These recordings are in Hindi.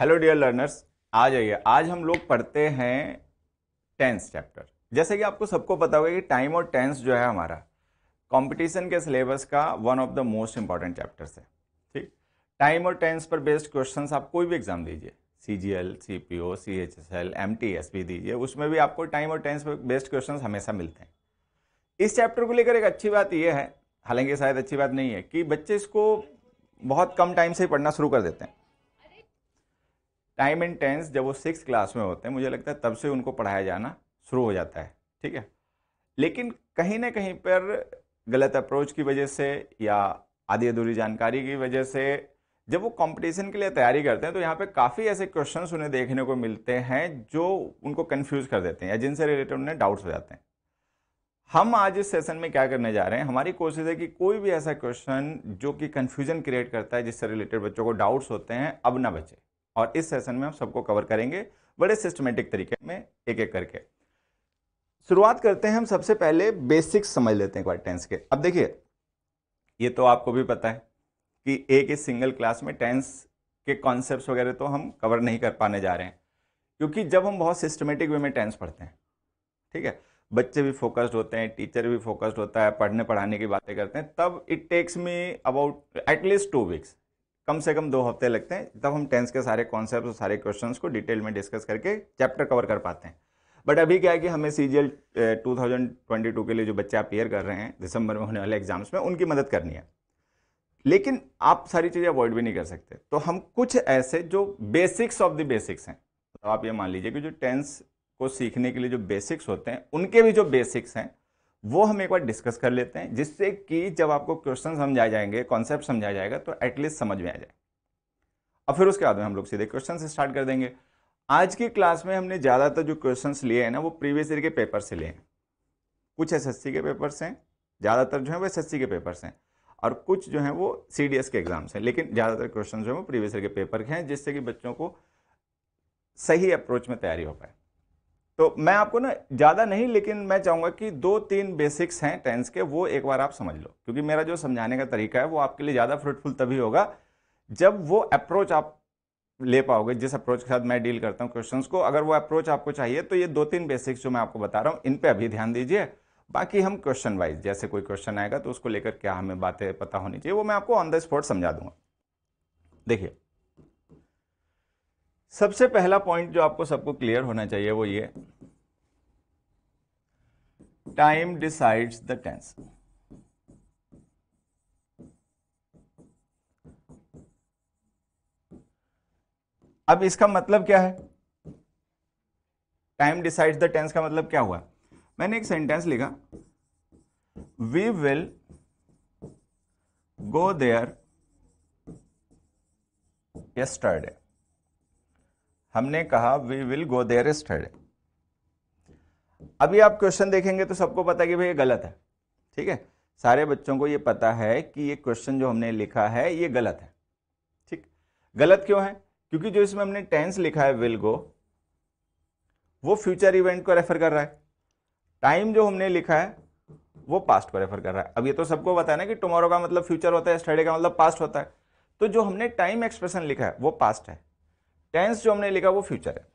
हेलो डियर लर्नर्स आ जाइए आज हम लोग पढ़ते हैं टेंस चैप्टर जैसे कि आपको सबको पता होगा कि टाइम और टेंस जो है हमारा कंपटीशन के सिलेबस का one of the most important chapters है ठीक टाइम और टेंस पर बेस्ड क्वेश्चन आप कोई भी एग्जाम दीजिए C G L C P O C H S L M T S भी दीजिए उसमें भी आपको टाइम और टेंस पर बेस्ड क्वेश्चन हमेशा मिलते हैं इस चैप्टर को लेकर एक अच्छी बात यह है हालांकि शायद अच्छी बात नहीं है कि बच्चे इसको बहुत कम टाइम से ही पढ़ना शुरू कर देते हैं टाइम एंड टेंस जब वो सिक्स क्लास में होते हैं मुझे लगता है तब से उनको पढ़ाया जाना शुरू हो जाता है ठीक है लेकिन कहीं ना कहीं पर गलत अप्रोच की वजह से या आधी अधूरी जानकारी की वजह से जब वो कंपटीशन के लिए तैयारी करते हैं तो यहाँ पे काफ़ी ऐसे क्वेश्चंस उन्हें देखने को मिलते हैं जो उनको कंफ्यूज कर देते हैं या जिनसे रिलेटेड उन्हें डाउट्स हो जाते हैं हम आज इस सेशन में क्या करने जा रहे हैं हमारी कोशिश है कि कोई भी ऐसा क्वेश्चन जो कि कन्फ्यूजन क्रिएट करता है जिससे रिलेटेड बच्चों को डाउट्स होते हैं अब ना बचे और इस सेशन में हम सबको कवर करेंगे बड़े सिस्टमेटिक तरीके में एक एक करके शुरुआत करते हैं हम सबसे पहले बेसिक्स समझ लेते हैं एक बार टेंस के अब देखिए ये तो आपको भी पता है कि एक ही सिंगल क्लास में टेंस के कॉन्सेप्ट वगैरह तो हम कवर नहीं कर पाने जा रहे हैं क्योंकि जब हम बहुत सिस्टमेटिक वे में टेंस पढ़ते हैं ठीक है बच्चे भी फोकस्ड होते हैं टीचर भी फोकस्ड होता है पढ़ने पढ़ाने की बातें करते हैं तब it takes me about at least two weeks कम से कम दो हफ्ते लगते हैं तब हम टेंस के सारे कॉन्सेप्ट और सारे क्वेश्चंस को डिटेल में डिस्कस करके चैप्टर कवर कर पाते हैं बट अभी क्या है कि हमें सी जी एल के लिए जो बच्चे अपेयर कर रहे हैं दिसंबर में होने वाले एग्जाम्स में उनकी मदद करनी है लेकिन आप सारी चीज़ें अवॉइड भी नहीं कर सकते तो हम कुछ ऐसे जो बेसिक्स ऑफ द बेसिक्स हैं तो आप ये मान लीजिए कि जो टेंस को सीखने के लिए जो बेसिक्स होते हैं उनके भी जो बेसिक्स हैं वो हम एक बार डिस्कस कर लेते हैं जिससे कि जब आपको क्वेश्चन समझाए जाएंगे कॉन्सेप्ट समझाया जाएगा तो एटलीस्ट समझ में आ जाए और फिर उसके बाद में हम लोग सीधे क्वेश्चन स्टार्ट कर देंगे आज की क्लास में हमने ज़्यादातर जो क्वेश्चंस लिए हैं ना वो प्रीवियस ईयर के पेपर से लिए हैं कुछ एस के पेपर्स हैं ज़्यादातर जो है वो एस के पेपर्स हैं और कुछ जो हैं वो सी के एग्ज़ाम्स हैं लेकिन ज़्यादातर क्वेश्चन जो है वो प्रीवियस ईयर के पेपर के हैं जिससे कि बच्चों को सही अप्रोच में तैयारी हो पाए तो मैं आपको ना ज़्यादा नहीं लेकिन मैं चाहूँगा कि दो तीन बेसिक्स हैं टेंस के वो एक बार आप समझ लो क्योंकि मेरा जो समझाने का तरीका है वो आपके लिए ज़्यादा फ्रूटफुल तभी होगा जब वो अप्रोच आप ले पाओगे जिस अप्रोच के साथ मैं डील करता हूँ क्वेश्चंस को अगर वो अप्रोच आपको चाहिए तो ये दो तीन बेसिक्स जो मैं आपको बता रहा हूँ इन पर अभी ध्यान दीजिए बाकी हम क्वेश्चन वाइज जैसे कोई क्वेश्चन आएगा तो उसको लेकर क्या हमें बातें पता होनी चाहिए वो मैं आपको ऑन द स्पॉट समझा दूंगा देखिए सबसे पहला पॉइंट जो आपको सबको क्लियर होना चाहिए वो ये टाइम डिसाइड्स द टेंस अब इसका मतलब क्या है टाइम डिसाइड्स द टेंस का मतलब क्या हुआ मैंने एक सेंटेंस लिखा we will go there yesterday हमने कहा we will go there yesterday अभी आप क्वेश्चन देखेंगे तो सबको पता है कि भाई ये गलत है ठीक है सारे बच्चों को ये पता है कि ये क्वेश्चन जो हमने लिखा है ये गलत है ठीक गलत क्यों है क्योंकि जो इसमें हमने टेंस लिखा है विल गो वो फ्यूचर इवेंट को रेफर कर रहा है टाइम जो हमने लिखा है वो पास्ट को रेफर कर रहा है अब ये तो सबको पता है ना कि टुमारो का मतलब फ्यूचर होता है स्टडे का मतलब पास्ट होता है तो जो हमने टाइम एक्सप्रेशन लिखा है वो पास्ट है टेंस जो हमने लिखा वो फ्यूचर है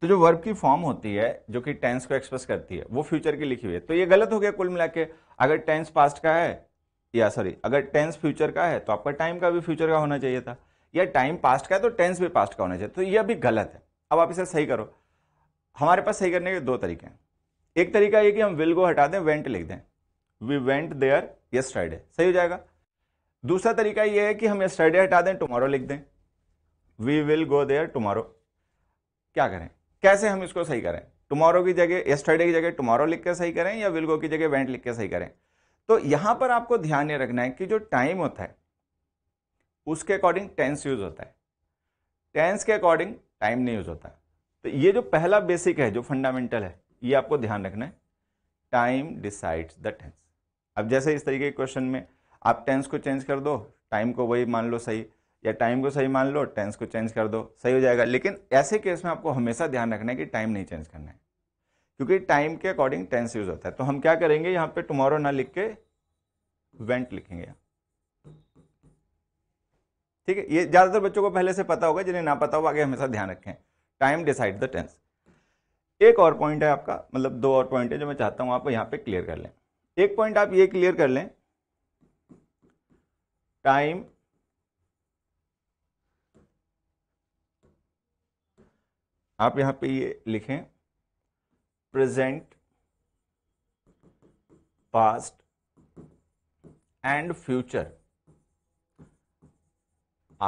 तो जो वर्ब की फॉर्म होती है जो कि टेंस को एक्सप्रेस करती है वो फ्यूचर की लिखी हुई है तो ये गलत हो गया कुल मिला के अगर टेंस पास्ट का है या सॉरी अगर टेंस फ्यूचर का है तो आपका टाइम का भी फ्यूचर का होना चाहिए था या टाइम पास्ट का है तो टेंस भी पास्ट का होना चाहिए तो यह भी गलत है अब आप इसे सही करो हमारे पास सही करने के दो तरीके हैं एक तरीका ये कि हम विल को हटा दें वेंट लिख दें वी वेंट देयर यस्टरडे सही हो जाएगा दूसरा तरीका यह है कि हम यस्टरडे हटा दें टुमारो लिख दें we will go there tomorrow क्या करें कैसे हम इसको सही करें टुमारो की जगह यस्टरडे की जगह टुमारो लिख के सही करें या विल गो की जगह वेंट लिख के सही करें तो यहां पर आपको ध्यान ये रखना है कि जो टाइम होता है उसके अकॉर्डिंग टेंस यूज होता है टेंस के अकॉर्डिंग टाइम नहीं यूज होता तो ये जो पहला बेसिक है जो फंडामेंटल है ये आपको ध्यान रखना है टाइम डिसाइड्स द टेंस अब जैसे इस तरीके के क्वेश्चन में आप टेंस को चेंज कर दो टाइम को वही मान लो सही या टाइम को सही मान लो टेंस को चेंज कर दो सही हो जाएगा लेकिन ऐसे केस में आपको हमेशा ध्यान रखना है कि टाइम नहीं चेंज करना है क्योंकि टाइम के अकॉर्डिंग टेंस यूज होता है तो हम क्या करेंगे यहाँ पे टुमारो ना लिख के वेंट लिखेंगे ठीक है ये ज़्यादातर बच्चों को पहले से पता होगा जिन्हें ना पता हो आगे हमेशा ध्यान रखें टाइम डिसाइड द टेंस एक और पॉइंट है आपका मतलब दो और पॉइंट है जो मैं चाहता हूँ आप यहाँ पे क्लियर कर लें एक पॉइंट आप ये क्लियर कर लें टाइम आप यहां पे ये लिखें present past and future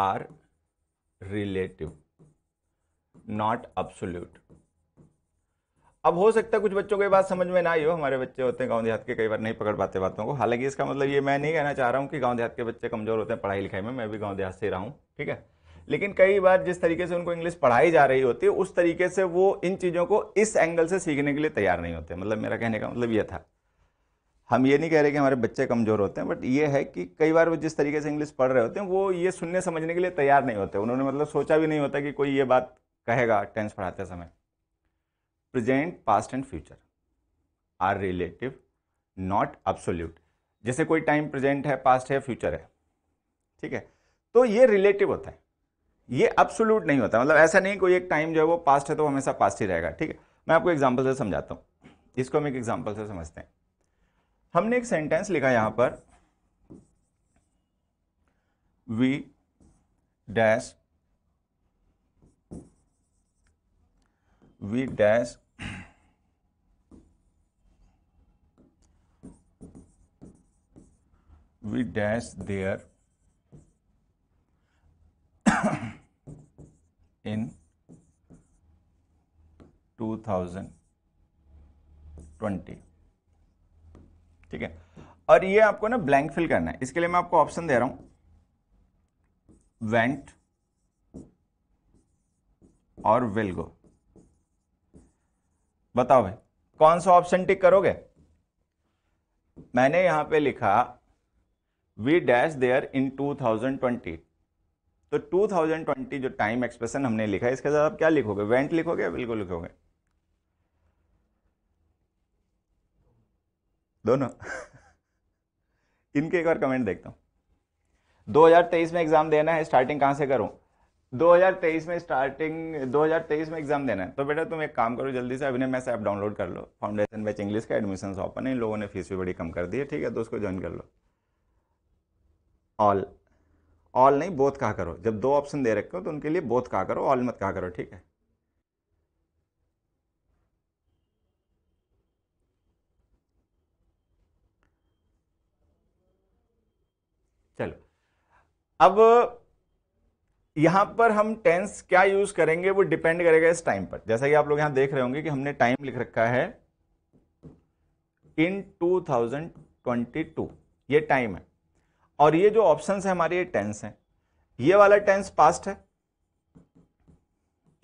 are relative not absolute अब हो सकता है कुछ बच्चों को बात समझ में ना आई हो हमारे बच्चे होते हैं गाँव देहात के कई बार नहीं पकड़ पाते बातों को हालांकि इसका मतलब ये मैं नहीं कहना चाह रहा हूँ कि गाँव देहात के बच्चे कमज़ोर होते हैं पढ़ाई लिखाई में मैं भी गाँव देहात से रहा हूँ ठीक है लेकिन कई बार जिस तरीके से उनको इंग्लिश पढ़ाई जा रही होती है उस तरीके से वो इन चीज़ों को इस एंगल से सीखने के लिए तैयार नहीं होते मतलब मेरा कहने का मतलब ये था हम ये नहीं कह रहे कि हमारे बच्चे कमज़ोर होते हैं बट ये है कि कई बार वो जिस तरीके से इंग्लिश पढ़ रहे होते हैं वो ये सुनने समझने के लिए तैयार नहीं होते उन्होंने मतलब सोचा भी नहीं होता कि कोई ये बात कहेगा टेंस पढ़ाते समय present past and future are relative not absolute जैसे कोई टाइम प्रेजेंट है पास्ट है फ्यूचर है ठीक है तो ये रिलेटिव होता है ये अब्सोल्यूट नहीं होता मतलब ऐसा नहीं कोई एक टाइम जो है वो पास्ट है तो हमेशा पास्ट ही रहेगा ठीक है मैं आपको एग्जाम्पल से समझाता हूँ इसको हम एक एग्जाम्पल से समझते हैं हमने एक सेंटेंस लिखा यहां पर we dash we dash we dash there in 2020 ठीक है और ये आपको ना ब्लैंक फिल करना है इसके लिए मैं आपको ऑप्शन दे रहा हूं वेंट और विल गो बताओ भाई कौन सा ऑप्शन टिक करोगे मैंने यहां पे लिखा वी डैश देयर इन 2020 तो 2020 जो टाइम एक्सप्रेशन हमने लिखा इसके साथ आप क्या लिखोगे वेंट लिखोगे बिल्कुल लिखोगे दोनों इनके एक बार कमेंट देखता हूं 2023 में एग्जाम देना है स्टार्टिंग कहां से करूं 2023 में स्टार्टिंग 2023 में एग्जाम देना है तो बेटा तुम एक काम करो जल्दी से अभिनय मैसे ऐप डाउनलोड कर लो फाउंडेशन बैच इंग्लिश का एडमिशन ओपन है इन लोगों ने फीस भी बड़ी कम कर दी है ठीक है तो उसको ज्वाइन कर लो ऑल ऑल नहीं बोथ कहा करो जब दो ऑप्शन दे रखे हो तो उनके लिए बोथ कहा करो ऑल मत कहा करो ठीक है चलो अब यहां पर हम टेंस क्या यूज करेंगे वो डिपेंड करेगा इस टाइम पर जैसा कि आप लोग यहां देख रहे होंगे कि हमने टाइम लिख रखा है इन 2022 ये टाइम है और ये जो ऑप्शन है हमारे ये टेंस हैं ये वाला टेंस पास्ट है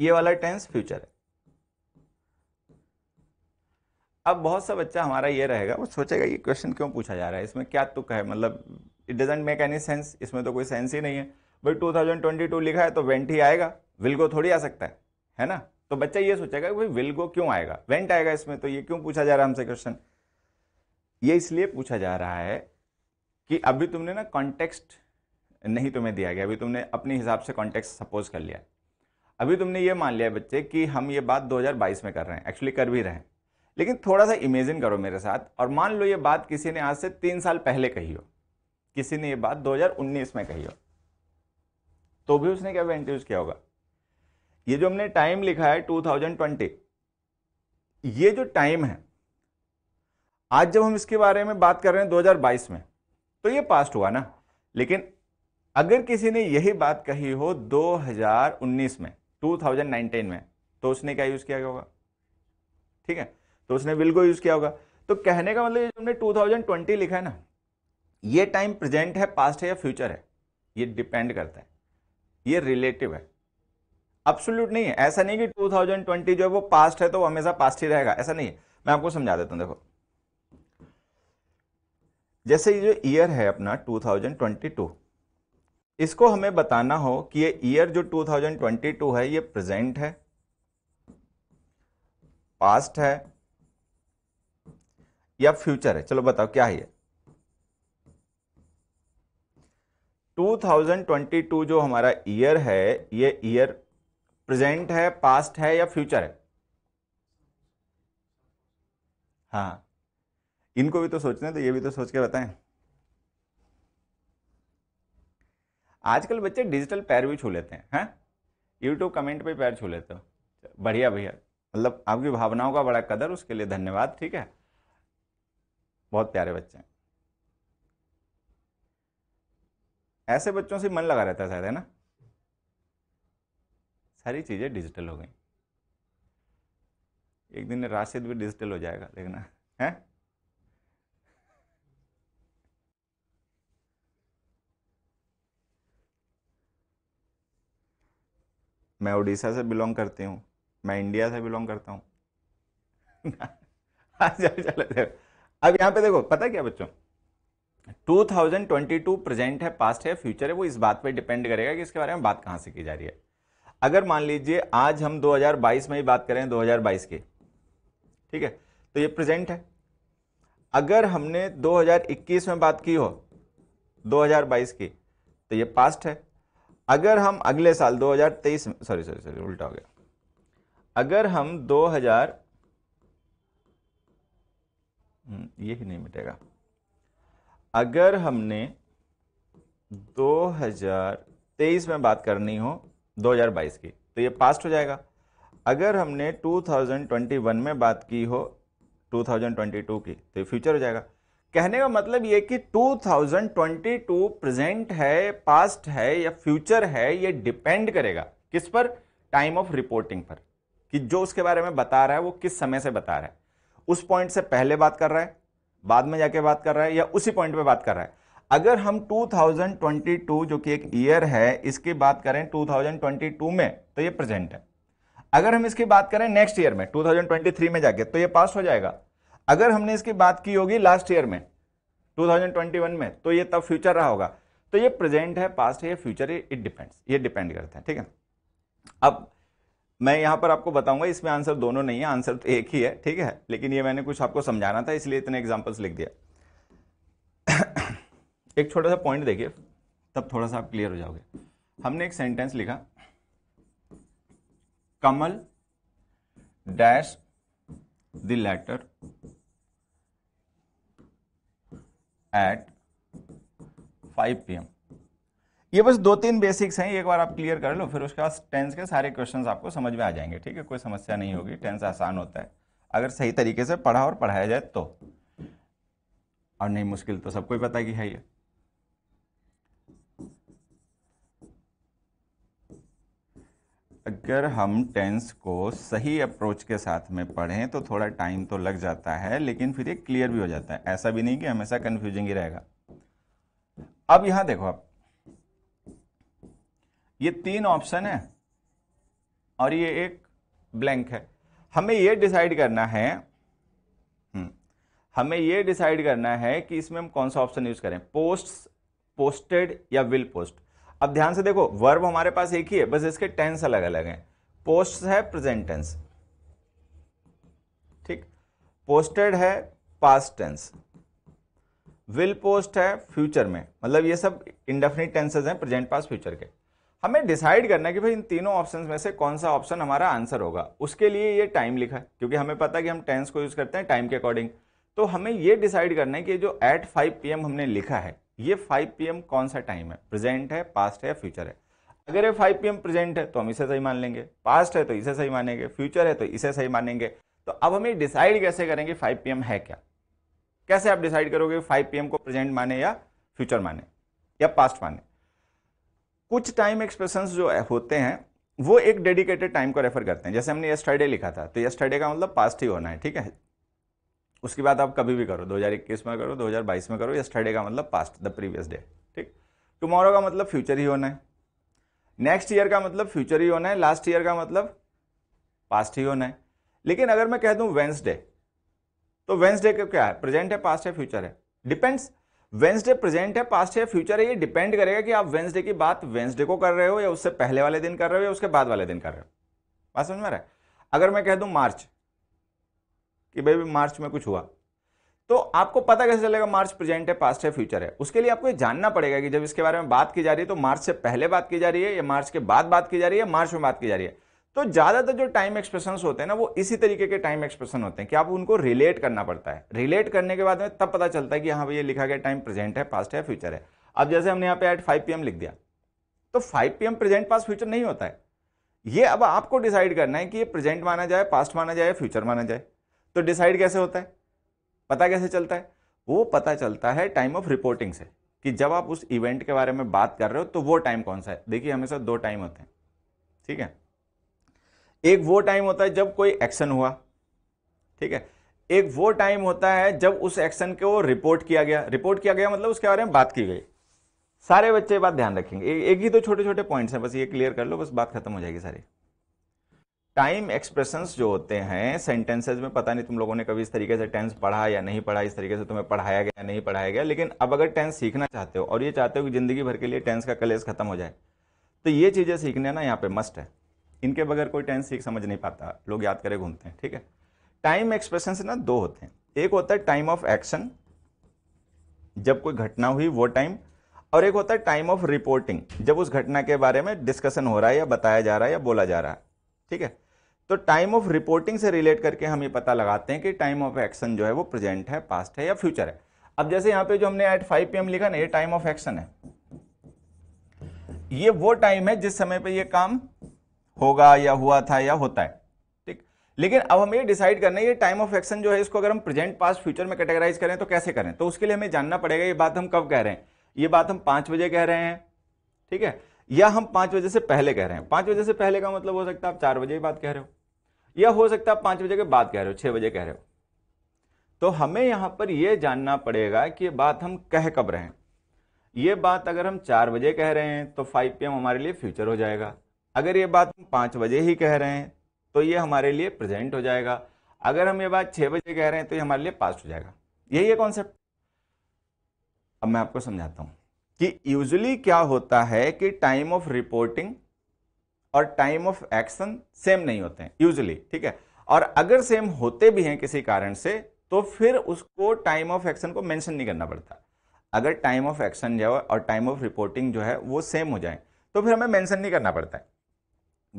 ये वाला टेंस फ्यूचर है अब बहुत सा बच्चा हमारा ये रहेगा वो सोचेगा ये क्वेश्चन क्यों पूछा जा रहा है इसमें क्या तुक है मतलब it doesn't make any sense इसमें तो कोई सेंस ही नहीं है भाई 2022 लिखा है तो वेंट ही आएगा विलगो थोड़ी आ सकता है है ना तो बच्चा ये सोचेगा कि भाई विलगो क्यों आएगा वेंट आएगा इसमें तो ये क्यों पूछा जा रहा है हमसे क्वेश्चन ये इसलिए पूछा जा रहा है कि अभी तुमने ना कॉन्टेक्स्ट नहीं तुम्हें दिया गया अभी तुमने अपने हिसाब से कॉन्टेक्स्ट सपोज कर लिया अभी तुमने ये मान लिया बच्चे कि हम ये बात 2022 में कर रहे हैं एक्चुअली कर भी रहे हैं लेकिन थोड़ा सा इमेजिन करो मेरे साथ और मान लो ये बात किसी ने आज से तीन साल पहले कही हो किसी ने ये बात 2019 में कही हो तो भी उसने क्या वेंट यूज किया होगा ये जो हमने टाइम लिखा है 2020 ये जो टाइम है आज जब हम इसके बारे में बात कर रहे हैं 2022 में तो ये पास्ट हुआ ना लेकिन अगर किसी ने यही बात कही हो 2019 में 2019 में तो उसने क्या यूज़ किया होगा ठीक है तो उसने विल को यूज़ किया होगा तो कहने का मतलब हमने 2020 लिखा है ना ये टाइम प्रेजेंट है पास्ट है या फ्यूचर है ये डिपेंड करता है ये रिलेटिव है अब्सोल्यूट नहीं है ऐसा नहीं कि 2020 जो है वो पास्ट है तो वो हमेशा पास्ट ही रहेगा ऐसा नहीं है मैं आपको समझा देता हूं देखो जैसे ये जो ईयर है अपना 2022 इसको हमें बताना हो कि ये ईयर जो 2022 है ये प्रेजेंट है पास्ट है या फ्यूचर है चलो बताओ क्या है 2022 जो हमारा ईयर है ये ईयर प्रेजेंट है पास्ट है या फ्यूचर है हाँ इनको भी तो सोचना है तो ये भी तो सोच के बताएं आजकल बच्चे डिजिटल पैर भी छू लेते हैं हैं यूट्यूब कमेंट पे पैर छू लेते हो बढ़िया भैया मतलब आपकी भावनाओं का बड़ा कदर उसके लिए धन्यवाद ठीक है बहुत प्यारे बच्चे हैं ऐसे बच्चों से मन लगा रहता है शायद है ना सारी चीज़ें डिजिटल हो गई एक दिन राशिद भी डिजिटल हो जाएगा देखना है मैं उड़ीसा से बिलोंग करती हूँ मैं इंडिया से बिलोंग करता हूँ हाँ, अब यहाँ पे देखो पता है क्या बच्चों 2022 प्रेजेंट है पास्ट है फ्यूचर है वो इस बात पे डिपेंड करेगा कि इसके बारे में बात कहां से की जा रही है अगर मान लीजिए आज हम 2022 में ही बात करें 2022 की ठीक है तो ये प्रेजेंट है अगर हमने 2021 में बात की हो 2022 की तो ये पास्ट है अगर हम अगले साल 2023 में सॉरी सॉरी सॉरी उल्टा हो गया अगर हम 2000 हम्म, ये ही नहीं मिटेगा अगर हमने 2023 में बात करनी हो 2022 की तो ये पास्ट हो जाएगा अगर हमने 2021 में बात की हो 2022 की तो ये फ्यूचर हो जाएगा कहने का मतलब ये कि 2022 प्रेजेंट है पास्ट है या फ्यूचर है ये डिपेंड करेगा किस पर टाइम ऑफ रिपोर्टिंग पर कि जो उसके बारे में बता रहा है वो किस समय से बता रहा है उस पॉइंट से पहले बात कर रहा है बाद में जाके बात कर रहा है या उसी पॉइंट पे बात कर रहा है अगर हम 2022 जो कि एक ईयर है इसकी बात करें 2022 में तो ये प्रेजेंट है अगर हम इसकी बात करें नेक्स्ट ईयर में 2023 में जाके तो ये पास हो जाएगा अगर हमने इसकी बात की होगी लास्ट ईयर में 2021 में तो ये तब फ्यूचर रहा होगा तो ये प्रेजेंट है पास्ट है ये फ्यूचर इट डिपेंड्स ये डिपेंड करता है ठीक है अब मैं यहां पर आपको बताऊंगा इसमें आंसर दोनों नहीं है आंसर तो एक ही है ठीक है लेकिन ये मैंने कुछ आपको समझाना था इसलिए इतने एग्जाम्पल्स लिख दिया एक छोटा सा पॉइंट देखिए तब थोड़ा सा आप क्लियर हो जाओगे हमने एक सेंटेंस लिखा Kamal dash the letter at 5 PM ये बस दो तीन बेसिक्स हैं एक बार आप क्लियर कर लो फिर उसके बाद टेंस के सारे क्वेश्चंस आपको समझ में आ जाएंगे ठीक है कोई समस्या नहीं होगी टेंस आसान होता है अगर सही तरीके से पढ़ा और पढ़ाया जाए तो और नहीं मुश्किल तो सबको ही पता कि है ये अगर हम टेंस को सही अप्रोच के साथ में पढ़ें तो थोड़ा टाइम तो लग जाता है लेकिन फिर ये क्लियर भी हो जाता है ऐसा भी नहीं कि हमेशा कन्फ्यूजिंग ही रहेगा अब यहाँ देखो आप ये तीन ऑप्शन है और ये एक ब्लैंक है हमें ये डिसाइड करना है हम्म, हमें ये डिसाइड करना है कि इसमें हम कौन सा ऑप्शन यूज करें पोस्ट पोस्टेड या विल पोस्ट अब ध्यान से देखो वर्ब हमारे पास एक ही है बस इसके टेंस अलग अलग हैं पोस्ट है प्रेजेंट टेंस ठीक पोस्टेड है पास्ट टेंस विल पोस्ट है फ्यूचर में मतलब ये सब इंडेफिनिट टेंसेज हैं प्रेजेंट पास फ्यूचर के हमें डिसाइड करना है कि भाई इन तीनों ऑप्शंस में से कौन सा ऑप्शन हमारा आंसर होगा उसके लिए ये टाइम लिखा है क्योंकि हमें पता है कि हम टेंस को यूज़ करते हैं टाइम के अकॉर्डिंग तो हमें ये डिसाइड करना है कि जो एट 5 पीएम हमने लिखा है ये 5 पीएम कौन सा टाइम है प्रेजेंट है पास्ट है या फ्यूचर है अगर ये फाइव पी प्रेजेंट है तो हम इसे सही मान लेंगे पास्ट है तो इसे सही मानेंगे फ्यूचर है तो इसे सही मानेंगे तो अब हमें डिसाइड कैसे करेंगे फाइव पी है क्या कैसे आप डिसाइड करोगे फाइव पी को प्रेजेंट माने या फ्यूचर माने या पास्ट माने कुछ टाइम एक्सप्रेशन जो होते हैं वो एक डेडिकेटेड टाइम को रेफर करते हैं जैसे हमने यस्टरडे लिखा था तो यस्टरडे का मतलब पास्ट ही होना है ठीक है उसके बाद आप कभी भी करो 2021 में करो 2022 में करो यस्टरडे का मतलब पास्ट द प्रीवियस डे ठीक टुमारो का मतलब फ्यूचर ही होना है नेक्स्ट ईयर का मतलब फ्यूचर ही होना है लास्ट ईयर का मतलब पास्ट ही होना है लेकिन अगर मैं कह दूं वेंसडे तो वेंसडे का क्या है प्रेजेंट है पास्ट है फ्यूचर है डिपेंड्स वेंसडे प्रेजेंट है पास्ट है फ्यूचर है ये डिपेंड करेगा कि आप वेंसडे की बात वेंसडे को कर रहे हो या उससे पहले वाले दिन कर रहे हो या उसके बाद वाले दिन कर रहे हो बात समझ में आ रहा है अगर मैं कह दूं मार्च कि भाई मार्च में कुछ हुआ तो आपको पता कैसे चलेगा मार्च प्रेजेंट है पास्ट है फ्यूचर है उसके लिए आपको ये जानना पड़ेगा कि जब इसके बारे में बात की जा रही है तो मार्च से पहले बात की जा रही है या मार्च के बाद बात की जा रही है मार्च में बात की जा रही है तो ज़्यादातर जो टाइम एक्सप्रेशन होते हैं ना वो इसी तरीके के टाइम एक्सप्रेशन होते हैं कि आप उनको रिलेट करना पड़ता है रिलेट करने के बाद में तब पता चलता है कि हाँ भैया लिखा गया टाइम प्रेजेंट है पास्ट है फ्यूचर है अब जैसे हमने यहाँ पे एट फाइव पी लिख दिया तो five P present past future नहीं होता है ये अब आपको डिसाइड करना है कि ये प्रेजेंट माना जाए पास्ट माना जाए फ्यूचर माना जाए तो डिसाइड कैसे होता है पता कैसे चलता है वो पता चलता है टाइम ऑफ रिपोर्टिंग से कि जब आप उस इवेंट के बारे में बात कर रहे हो तो वो टाइम कौन सा है देखिए हमेशा दो टाइम होते हैं ठीक है एक वो टाइम होता है जब कोई एक्शन हुआ ठीक है एक वो टाइम होता है जब उस एक्शन को रिपोर्ट किया गया रिपोर्ट किया गया मतलब उसके बारे में बात की गई सारे बच्चे बात ध्यान रखेंगे एक ही तो छोटे छोटे पॉइंट्स हैं बस ये क्लियर कर लो बस बात खत्म हो जाएगी सारी टाइम एक्सप्रेशंस जो होते हैं सेंटेंसेज में पता नहीं तुम लोगों ने कभी इस तरीके से टेंस पढ़ा या नहीं पढ़ा इस तरीके से तुम्हें पढ़ाया गया नहीं पढ़ाया गया लेकिन अब अगर टेंस सीखना चाहते हो और ये चाहते हो कि ज़िंदगी भर के लिए टेंस का कलेस खत्म हो जाए तो ये चीज़ें सीखने ना यहाँ पे मस्ट है इनके बगैर कोई टेंस ठीक समझ नहीं पाता लोग याद करे घूमते हैं ठीक है टाइम एक्सप्रेशन से ना दो होते हैं एक होता है टाइम ऑफ एक्शन जब कोई घटना हुई वो टाइम और एक होता है टाइम ऑफ रिपोर्टिंग जब उस घटना के बारे में डिस्कशन हो रहा है या बताया जा रहा है या बोला जा रहा है ठीक है तो टाइम ऑफ रिपोर्टिंग से रिलेट करके हम ये पता लगाते हैं कि टाइम ऑफ एक्शन जो है वो प्रेजेंट है पास्ट है या फ्यूचर है अब जैसे यहां पे जो हमने एट फाइव पी लिखा ना ये टाइम ऑफ एक्शन है ये वो टाइम है जिस समय पे ये काम होगा या हुआ था या होता है ठीक लेकिन अब हमें डिसाइड करना है ये टाइम ऑफ एक्शन जो है इसको अगर हम प्रेजेंट पास फ्यूचर में कैटेगराइज करें तो कैसे करें तो उसके लिए हमें जानना पड़ेगा ये बात हम कब कह रहे हैं ये बात हम पांच बजे कह रहे हैं ठीक है या हम पाँच बजे से पहले कह रहे हैं पांच बजे से पहले का मतलब हो सकता है आप चार बजे ही बात कह रहे हो या हो सकता है आप पाँच बजे के बाद कह रहे हो छः बजे कह रहे हो तो हमें यहाँ पर यह जानना पड़ेगा कि ये बात हम कह कब रहे हैं ये बात अगर हम चार बजे कह रहे हैं तो फाइव पी हमारे लिए फ्यूचर हो जाएगा अगर ये बात हम पाँच बजे ही कह रहे हैं तो ये हमारे लिए प्रेजेंट हो जाएगा अगर हम ये बात छः बजे कह रहे हैं तो ये हमारे लिए पास्ट हो जाएगा यही है कॉन्सेप्ट अब मैं आपको समझाता हूँ कि यूजली क्या होता है कि टाइम ऑफ रिपोर्टिंग और टाइम ऑफ एक्शन सेम नहीं होते हैं यूजली ठीक है और अगर सेम होते भी हैं किसी कारण से तो फिर उसको टाइम ऑफ एक्शन को मेंशन नहीं करना पड़ता अगर टाइम ऑफ एक्शन जो है और टाइम ऑफ रिपोर्टिंग जो है वो सेम हो जाए तो फिर हमें मेंशन नहीं करना पड़ता है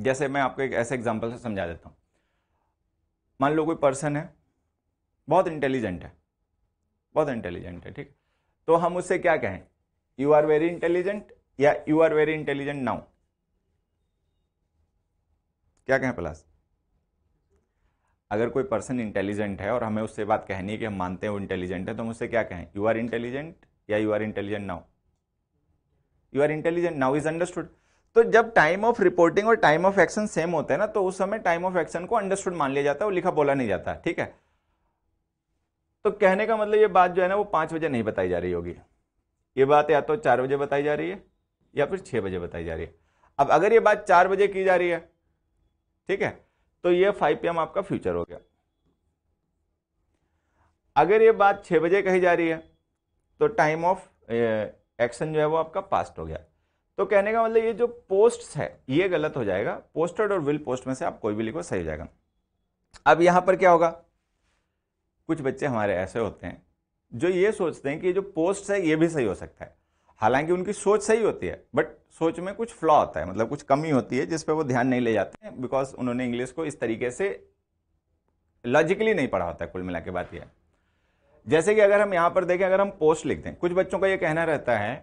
जैसे मैं आपको एक ऐसे एग्जाम्पल से समझा देता हूँ मान लो कोई पर्सन है बहुत इंटेलिजेंट है बहुत इंटेलिजेंट है ठीक तो हम उससे क्या कहें यू आर वेरी इंटेलिजेंट या you are very intelligent now क्या कहें प्लस अगर कोई पर्सन इंटेलिजेंट है और हमें उससे बात कहनी है कि हम मानते हैं वो इंटेलिजेंट है तो हम उससे क्या कहें यू आर इंटेलिजेंट या you are intelligent now you are intelligent now is understood तो जब टाइम ऑफ रिपोर्टिंग और टाइम ऑफ एक्शन सेम होते हैं ना तो उस समय टाइम ऑफ एक्शन को अंडरस्टूड मान लिया जाता है वो लिखा बोला नहीं जाता ठीक है तो कहने का मतलब ये बात जो है ना वो पाँच बजे नहीं बताई जा रही होगी ये बात या तो चार बजे बताई जा रही है या फिर छः बजे बताई जा रही है अब अगर ये बात चार बजे की जा रही है ठीक है तो ये फाइव पी आपका फ्यूचर हो गया अगर ये बात छः बजे कही जा रही है तो टाइम ऑफ एक्शन जो है वो आपका पास्ट हो गया तो कहने का मतलब ये जो पोस्ट है ये गलत हो जाएगा पोस्टेड और विल पोस्ट में से आप कोई भी लिखो सही हो जाएगा अब यहाँ पर क्या होगा कुछ बच्चे हमारे ऐसे होते हैं जो ये सोचते हैं कि जो पोस्ट है ये भी सही हो सकता है हालांकि उनकी सोच सही होती है बट सोच में कुछ फ्लॉ होता है मतलब कुछ कमी होती है जिस पर वो ध्यान नहीं ले जाते हैं बिकॉज उन्होंने इंग्लिश को इस तरीके से लॉजिकली नहीं पढ़ा होता है कुल मिला के बात यह जैसे कि अगर हम यहाँ पर देखें अगर हम पोस्ट लिखते हैं कुछ बच्चों का ये कहना रहता है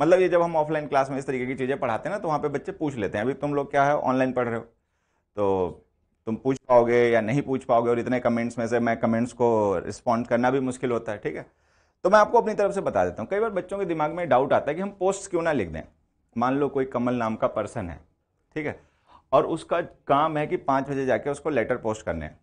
मतलब ये जब हम ऑफलाइन क्लास में इस तरीके की चीज़ें पढ़ाते हैं ना तो वहाँ पे बच्चे पूछ लेते हैं अभी तुम लोग क्या है ऑनलाइन पढ़ रहे हो तो तुम पूछ पाओगे या नहीं पूछ पाओगे और इतने कमेंट्स में से मैं कमेंट्स को रिस्पॉन्ड करना भी मुश्किल होता है ठीक है तो मैं आपको अपनी तरफ से बता देता हूँ कई बार बच्चों के दिमाग में डाउट आता है कि हम पोस्ट क्यों ना लिख दें मान लो कोई कमल नाम का पर्सन है ठीक है और उसका काम है कि पाँच बजे जाके उसको लेटर पोस्ट करने हैं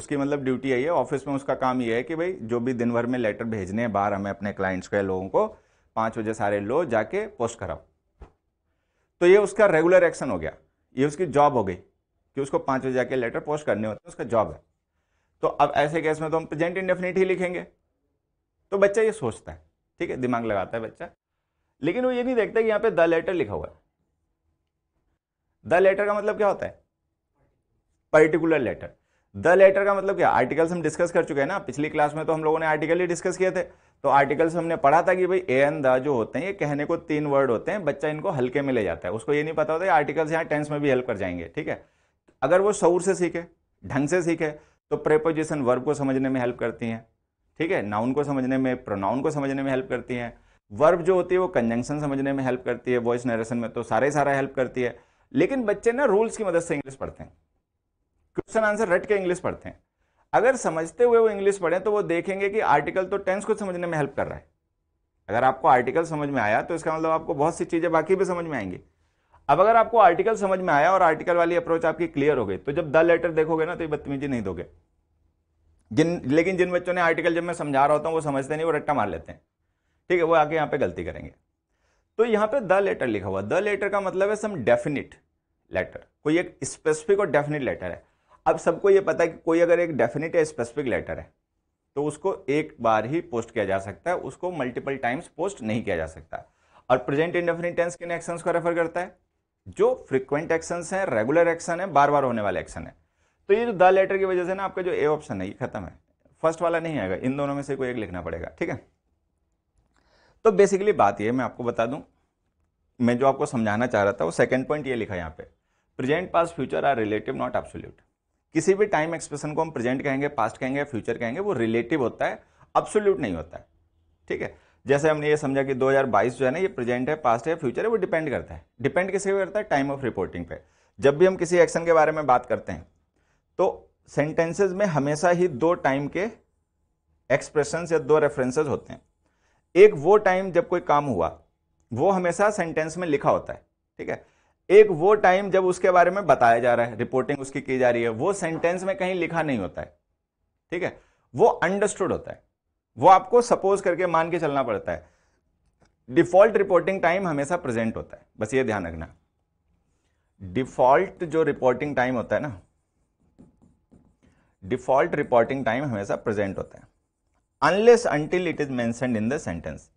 उसकी मतलब ड्यूटी यही है ऑफिस में उसका काम ये है कि भाई जो भी दिन भर में लेटर भेजने हैं बाहर हमें अपने क्लाइंट्स को या लोगों को पांच बजे सारे लो जाके पोस्ट कराओ तो ये उसका रेगुलर एक्शन हो गया ये उसकी जॉब हो गई कि उसको पांच बजे जाके लेटर पोस्ट करने होते हैं उसका जॉब है तो अब ऐसे केस में तो हम प्रेजेंट इंडेफिनिट ही लिखेंगे तो बच्चा ये सोचता है ठीक है दिमाग लगाता है बच्चा लेकिन वो ये नहीं देखता कि यहां पे द लेटर लिखा हुआ है द लेटर का मतलब क्या होता है पर्टिकुलर लेटर द लेटर का मतलब क्या आर्टिकल्स हम डिस्कस कर चुके हैं ना पिछली क्लास में तो हम लोगों ने आर्टिकल ही डिस्कस किए थे तो आर्टिकल्स हमने पढ़ा था कि भाई ए एन द जो होते हैं ये कहने को तीन वर्ड होते हैं बच्चा इनको हल्के में ले जाता है उसको ये नहीं पता होता आर्टिकल्स यहाँ टेंस में भी हेल्प कर जाएंगे ठीक है अगर वो शौर से सीखे ढंग से सीखे तो प्रेपोजिशन वर्ब को समझने में हेल्प करती हैं ठीक है नाउन को समझने में प्रोनाउन को समझने में हेल्प करती हैं वर्ब जो होती है वो कंजंक्शन समझने में हेल्प करती है वॉइस नरेशन में तो सारे सारा हेल्प करती है लेकिन बच्चे ना रूल्स की मदद से इंग्लिश पढ़ते हैं क्वेश्चन आंसर रट के इंग्लिश पढ़ते हैं अगर समझते हुए वो इंग्लिश पढ़े तो वो देखेंगे कि आर्टिकल तो टेंस को समझने में हेल्प कर रहा है अगर आपको आर्टिकल समझ में आया तो इसका मतलब आपको बहुत सी चीज़ें बाकी भी समझ में आएंगी अब अगर आपको आर्टिकल समझ में आया और आर्टिकल वाली अप्रोच आपकी क्लियर हो गई तो जब द लेटर देखोगे ना तो ये बदतमीजी नहीं दोगे जिन लेकिन जिन बच्चों ने आर्टिकल जब मैं समझा रहा होता हूँ वो समझते नहीं वो रट्टा मार लेते हैं ठीक है वो आके यहाँ पे गलती करेंगे तो यहाँ पे द लेटर लिखा हुआ द लेटर का मतलब है सम डेफिनेट लेटर कोई एक स्पेसिफिक और डेफिनेट लेटर है अब सबको ये पता है कि कोई अगर एक डेफिनेट या स्पेसिफिक लेटर है तो उसको एक बार ही पोस्ट किया जा सकता है उसको मल्टीपल टाइम्स पोस्ट नहीं किया जा सकता और प्रेजेंट इंडेफिनिट टेंस किन एक्शंस को रेफर करता है जो फ्रिक्वेंट एक्शंस हैं रेगुलर एक्शन है बार बार होने वाले एक्शन है तो ये जो द लेटर की वजह से ना आपका जो ए ऑप्शन है ये खत्म है फर्स्ट वाला नहीं आएगा इन दोनों में से कोई एक लिखना पड़ेगा ठीक है तो बेसिकली बात ये मैं आपको बता दूं मैं जो आपको समझाना चाह रहा था वो सेकंड पॉइंट ये लिखा यहां पे present past future are relative not absolute किसी भी टाइम एक्सप्रेशन को हम प्रेजेंट कहेंगे पास्ट कहेंगे फ्यूचर कहेंगे वो रिलेटिव होता है अब्सोल्यूट नहीं होता है ठीक है जैसे हमने ये समझा कि 2022 जो है ना ये प्रेजेंट है पास्ट है फ्यूचर है वो डिपेंड करता है डिपेंड किसे करता है टाइम ऑफ रिपोर्टिंग पे जब भी हम किसी एक्शन के बारे में बात करते हैं तो सेंटेंसेज में हमेशा ही दो टाइम के एक्सप्रेशन या दो रेफरेंसेज होते हैं एक वो टाइम जब कोई काम हुआ वो हमेशा सेंटेंस में लिखा होता है ठीक है एक वो टाइम जब उसके बारे में बताया जा रहा है रिपोर्टिंग उसकी की जा रही है वो सेंटेंस में कहीं लिखा नहीं होता है ठीक है वो अंडरस्टूड होता है वो आपको सपोज करके मान के चलना पड़ता है डिफॉल्ट रिपोर्टिंग टाइम हमेशा प्रेजेंट होता है बस ये ध्यान रखना डिफॉल्ट जो रिपोर्टिंग टाइम होता है ना डिफॉल्ट रिपोर्टिंग टाइम हमेशा प्रेजेंट होता है unless until it is mentioned in the sentence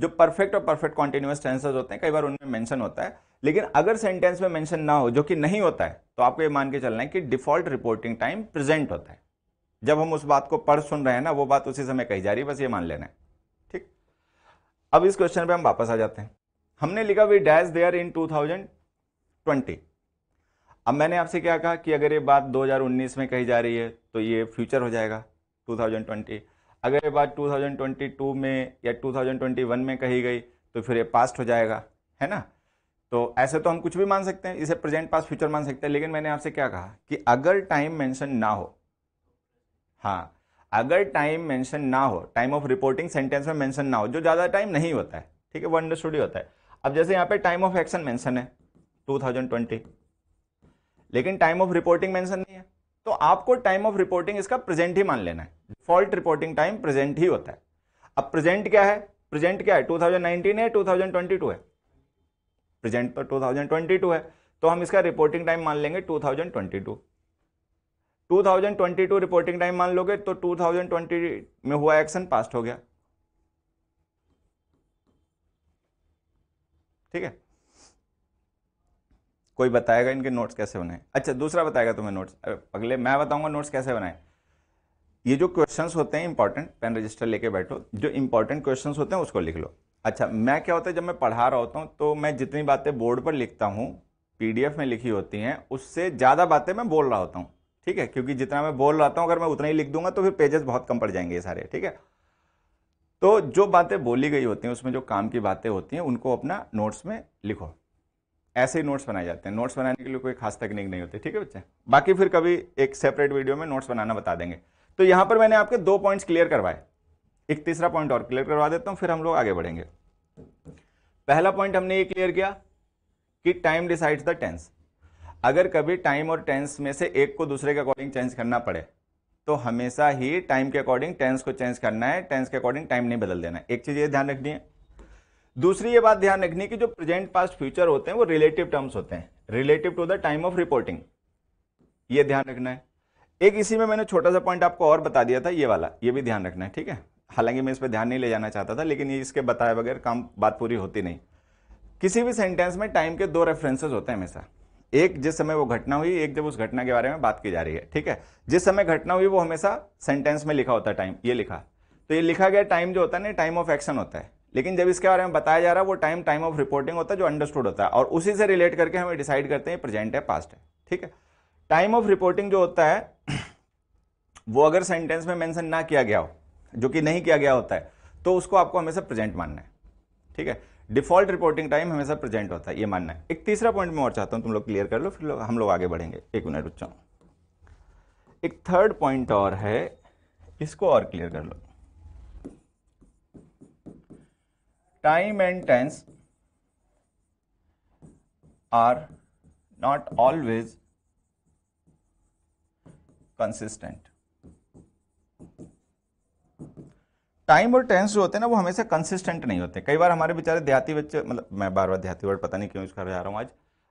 जो परफेक्ट और परफेक्ट कॉन्टिन्यूस टेंसेज होते हैं कई बार उनमें मेंशन होता है लेकिन अगर सेंटेंस में मेंशन ना हो जो कि नहीं होता है तो आपको ये मान के चलना है कि डिफॉल्ट रिपोर्टिंग टाइम प्रेजेंट होता है जब हम उस बात को पढ़ सुन रहे हैं ना वो बात उसी समय कही जा रही है बस ये मान लेना है ठीक अब इस क्वेश्चन पे हम वापस आ जाते हैं हमने लिखा वी डैश देयर इन 2020 अब मैंने आपसे क्या कहा कि अगर ये बात 2019 में कही जा रही है तो ये फ्यूचर हो जाएगा 2020 अगर ये बात 2022 में या 2021 में कही गई तो फिर ये पास्ट हो जाएगा है ना तो ऐसे तो हम कुछ भी मान सकते हैं इसे प्रेजेंट पास्ट फ्यूचर मान सकते हैं लेकिन मैंने आपसे क्या कहा कि अगर टाइम मेंशन ना हो हाँ अगर टाइम मेंशन ना हो टाइम ऑफ रिपोर्टिंग सेंटेंस में मेंशन ना हो जो ज़्यादा टाइम नहीं होता है ठीक है वन डे स्टूडियो होता है अब जैसे यहाँ पे टाइम ऑफ एक्शन मेंशन है 2020 लेकिन टाइम ऑफ रिपोर्टिंग मेंशन नहीं है तो आपको टाइम ऑफ रिपोर्टिंग इसका प्रेजेंट ही मान लेना है फॉल्ट रिपोर्टिंग टाइम प्रेजेंट ही होता है अब प्रेजेंट क्या है प्रेजेंट क्या है 2019 है 2022 है प्रेजेंट पर 2022 है तो हम इसका रिपोर्टिंग टाइम मान लेंगे 2022 2022 रिपोर्टिंग टाइम मान लोगे तो 2020 में हुआ एक्शन पास्ट हो गया ठीक है कोई बताएगा इनके नोट्स कैसे बनाए अच्छा दूसरा बताएगा तुम्हें नोट्स अगले मैं बताऊंगा नोट्स कैसे बनाए ये जो क्वेश्चंस होते हैं इंपॉर्टेंट पेन रजिस्टर लेके बैठो जो इंपॉर्टेंट क्वेश्चंस होते हैं उसको लिख लो अच्छा मैं क्या होता है जब मैं पढ़ा रहा होता हूँ तो मैं जितनी बातें बोर्ड पर लिखता हूँ पीडीएफ में लिखी होती हैं उससे ज़्यादा बातें मैं बोल रहा होता हूँ ठीक है क्योंकि जितना मैं बोल रहा हूँ अगर मैं उतना ही लिख दूंगा तो फिर पेजेस बहुत कम पड़ जाएंगे ये सारे ठीक है तो जो बातें बोली गई होती हैं उसमें जो काम की बातें होती हैं उनको अपना नोट्स में लिखो ऐसे ही नोट्स बनाए जाते हैं नोट्स बनाने के लिए कोई खास तकनीक नहीं होती ठीक है बच्चे बाकी फिर कभी एक सेपरेट वीडियो में नोट्स बनाना बता देंगे तो यहां पर मैंने आपके दो पॉइंट्स क्लियर करवाए एक तीसरा पॉइंट और क्लियर करवा देता हूं फिर हम लोग आगे बढ़ेंगे पहला पॉइंट हमने ये क्लियर किया कि टाइम डिसाइड्स द टेंस अगर कभी टाइम और टेंस में से एक को दूसरे के अकॉर्डिंग चेंज करना पड़े तो हमेशा ही टाइम के अकॉर्डिंग टेंस को चेंज करना है टेंस के अकॉर्डिंग टाइम नहीं बदल देना है एक चीज़ ये ध्यान रखनी है दूसरी ये बात ध्यान रखनी है कि जो प्रेजेंट पास्ट फ्यूचर होते हैं वो रिलेटिव टर्म्स होते हैं relative to the time of reporting ये ध्यान रखना है एक इसी में मैंने छोटा सा पॉइंट आपको और बता दिया था ये वाला ये भी ध्यान रखना है ठीक है हालांकि मैं इस पर ध्यान नहीं ले जाना चाहता था लेकिन ये इसके बताए बगैर काम बात पूरी होती नहीं किसी भी सेंटेंस में टाइम के दो रेफरेंसेज होते हैं हमेशा एक जिस समय वो घटना हुई एक जब उस घटना के बारे में बात की जा रही है ठीक है जिस समय घटना हुई वो हमेशा सेंटेंस में लिखा होता है टाइम ये लिखा तो ये लिखा गया टाइम जो होता है ना टाइम ऑफ एक्शन होता है लेकिन जब इसके बारे में बताया जा रहा है वो टाइम टाइम ऑफ रिपोर्टिंग होता है जो अंडरस्टूड होता है और उसी से रिलेट करके हमें डिसाइड करते हैं प्रेजेंट है पास्ट है ठीक है टाइम ऑफ रिपोर्टिंग जो होता है वो अगर सेंटेंस में मेंशन ना किया गया हो जो कि नहीं किया गया होता है तो उसको आपको हमेशा प्रेजेंट मानना है ठीक है डिफॉल्ट रिपोर्टिंग टाइम हमेशा प्रेजेंट होता है ये मानना है एक तीसरा पॉइंट मैं और चाहता हूं तुम लोग क्लियर कर लो फिर लो, हम लोग आगे बढ़ेंगे एक मिनट रुक एक थर्ड पॉइंट और है इसको और क्लियर कर लो time and tense are not always consistent time और टेंस जो होते हैं ना वो हमेशा कंसिस्टेंट नहीं होते कई बार हमारे बेचारे देहाती बच्चे मतलब मैं बार बार देहाती वर्ड पता नहीं क्यों इसका जा रहा हूँ आज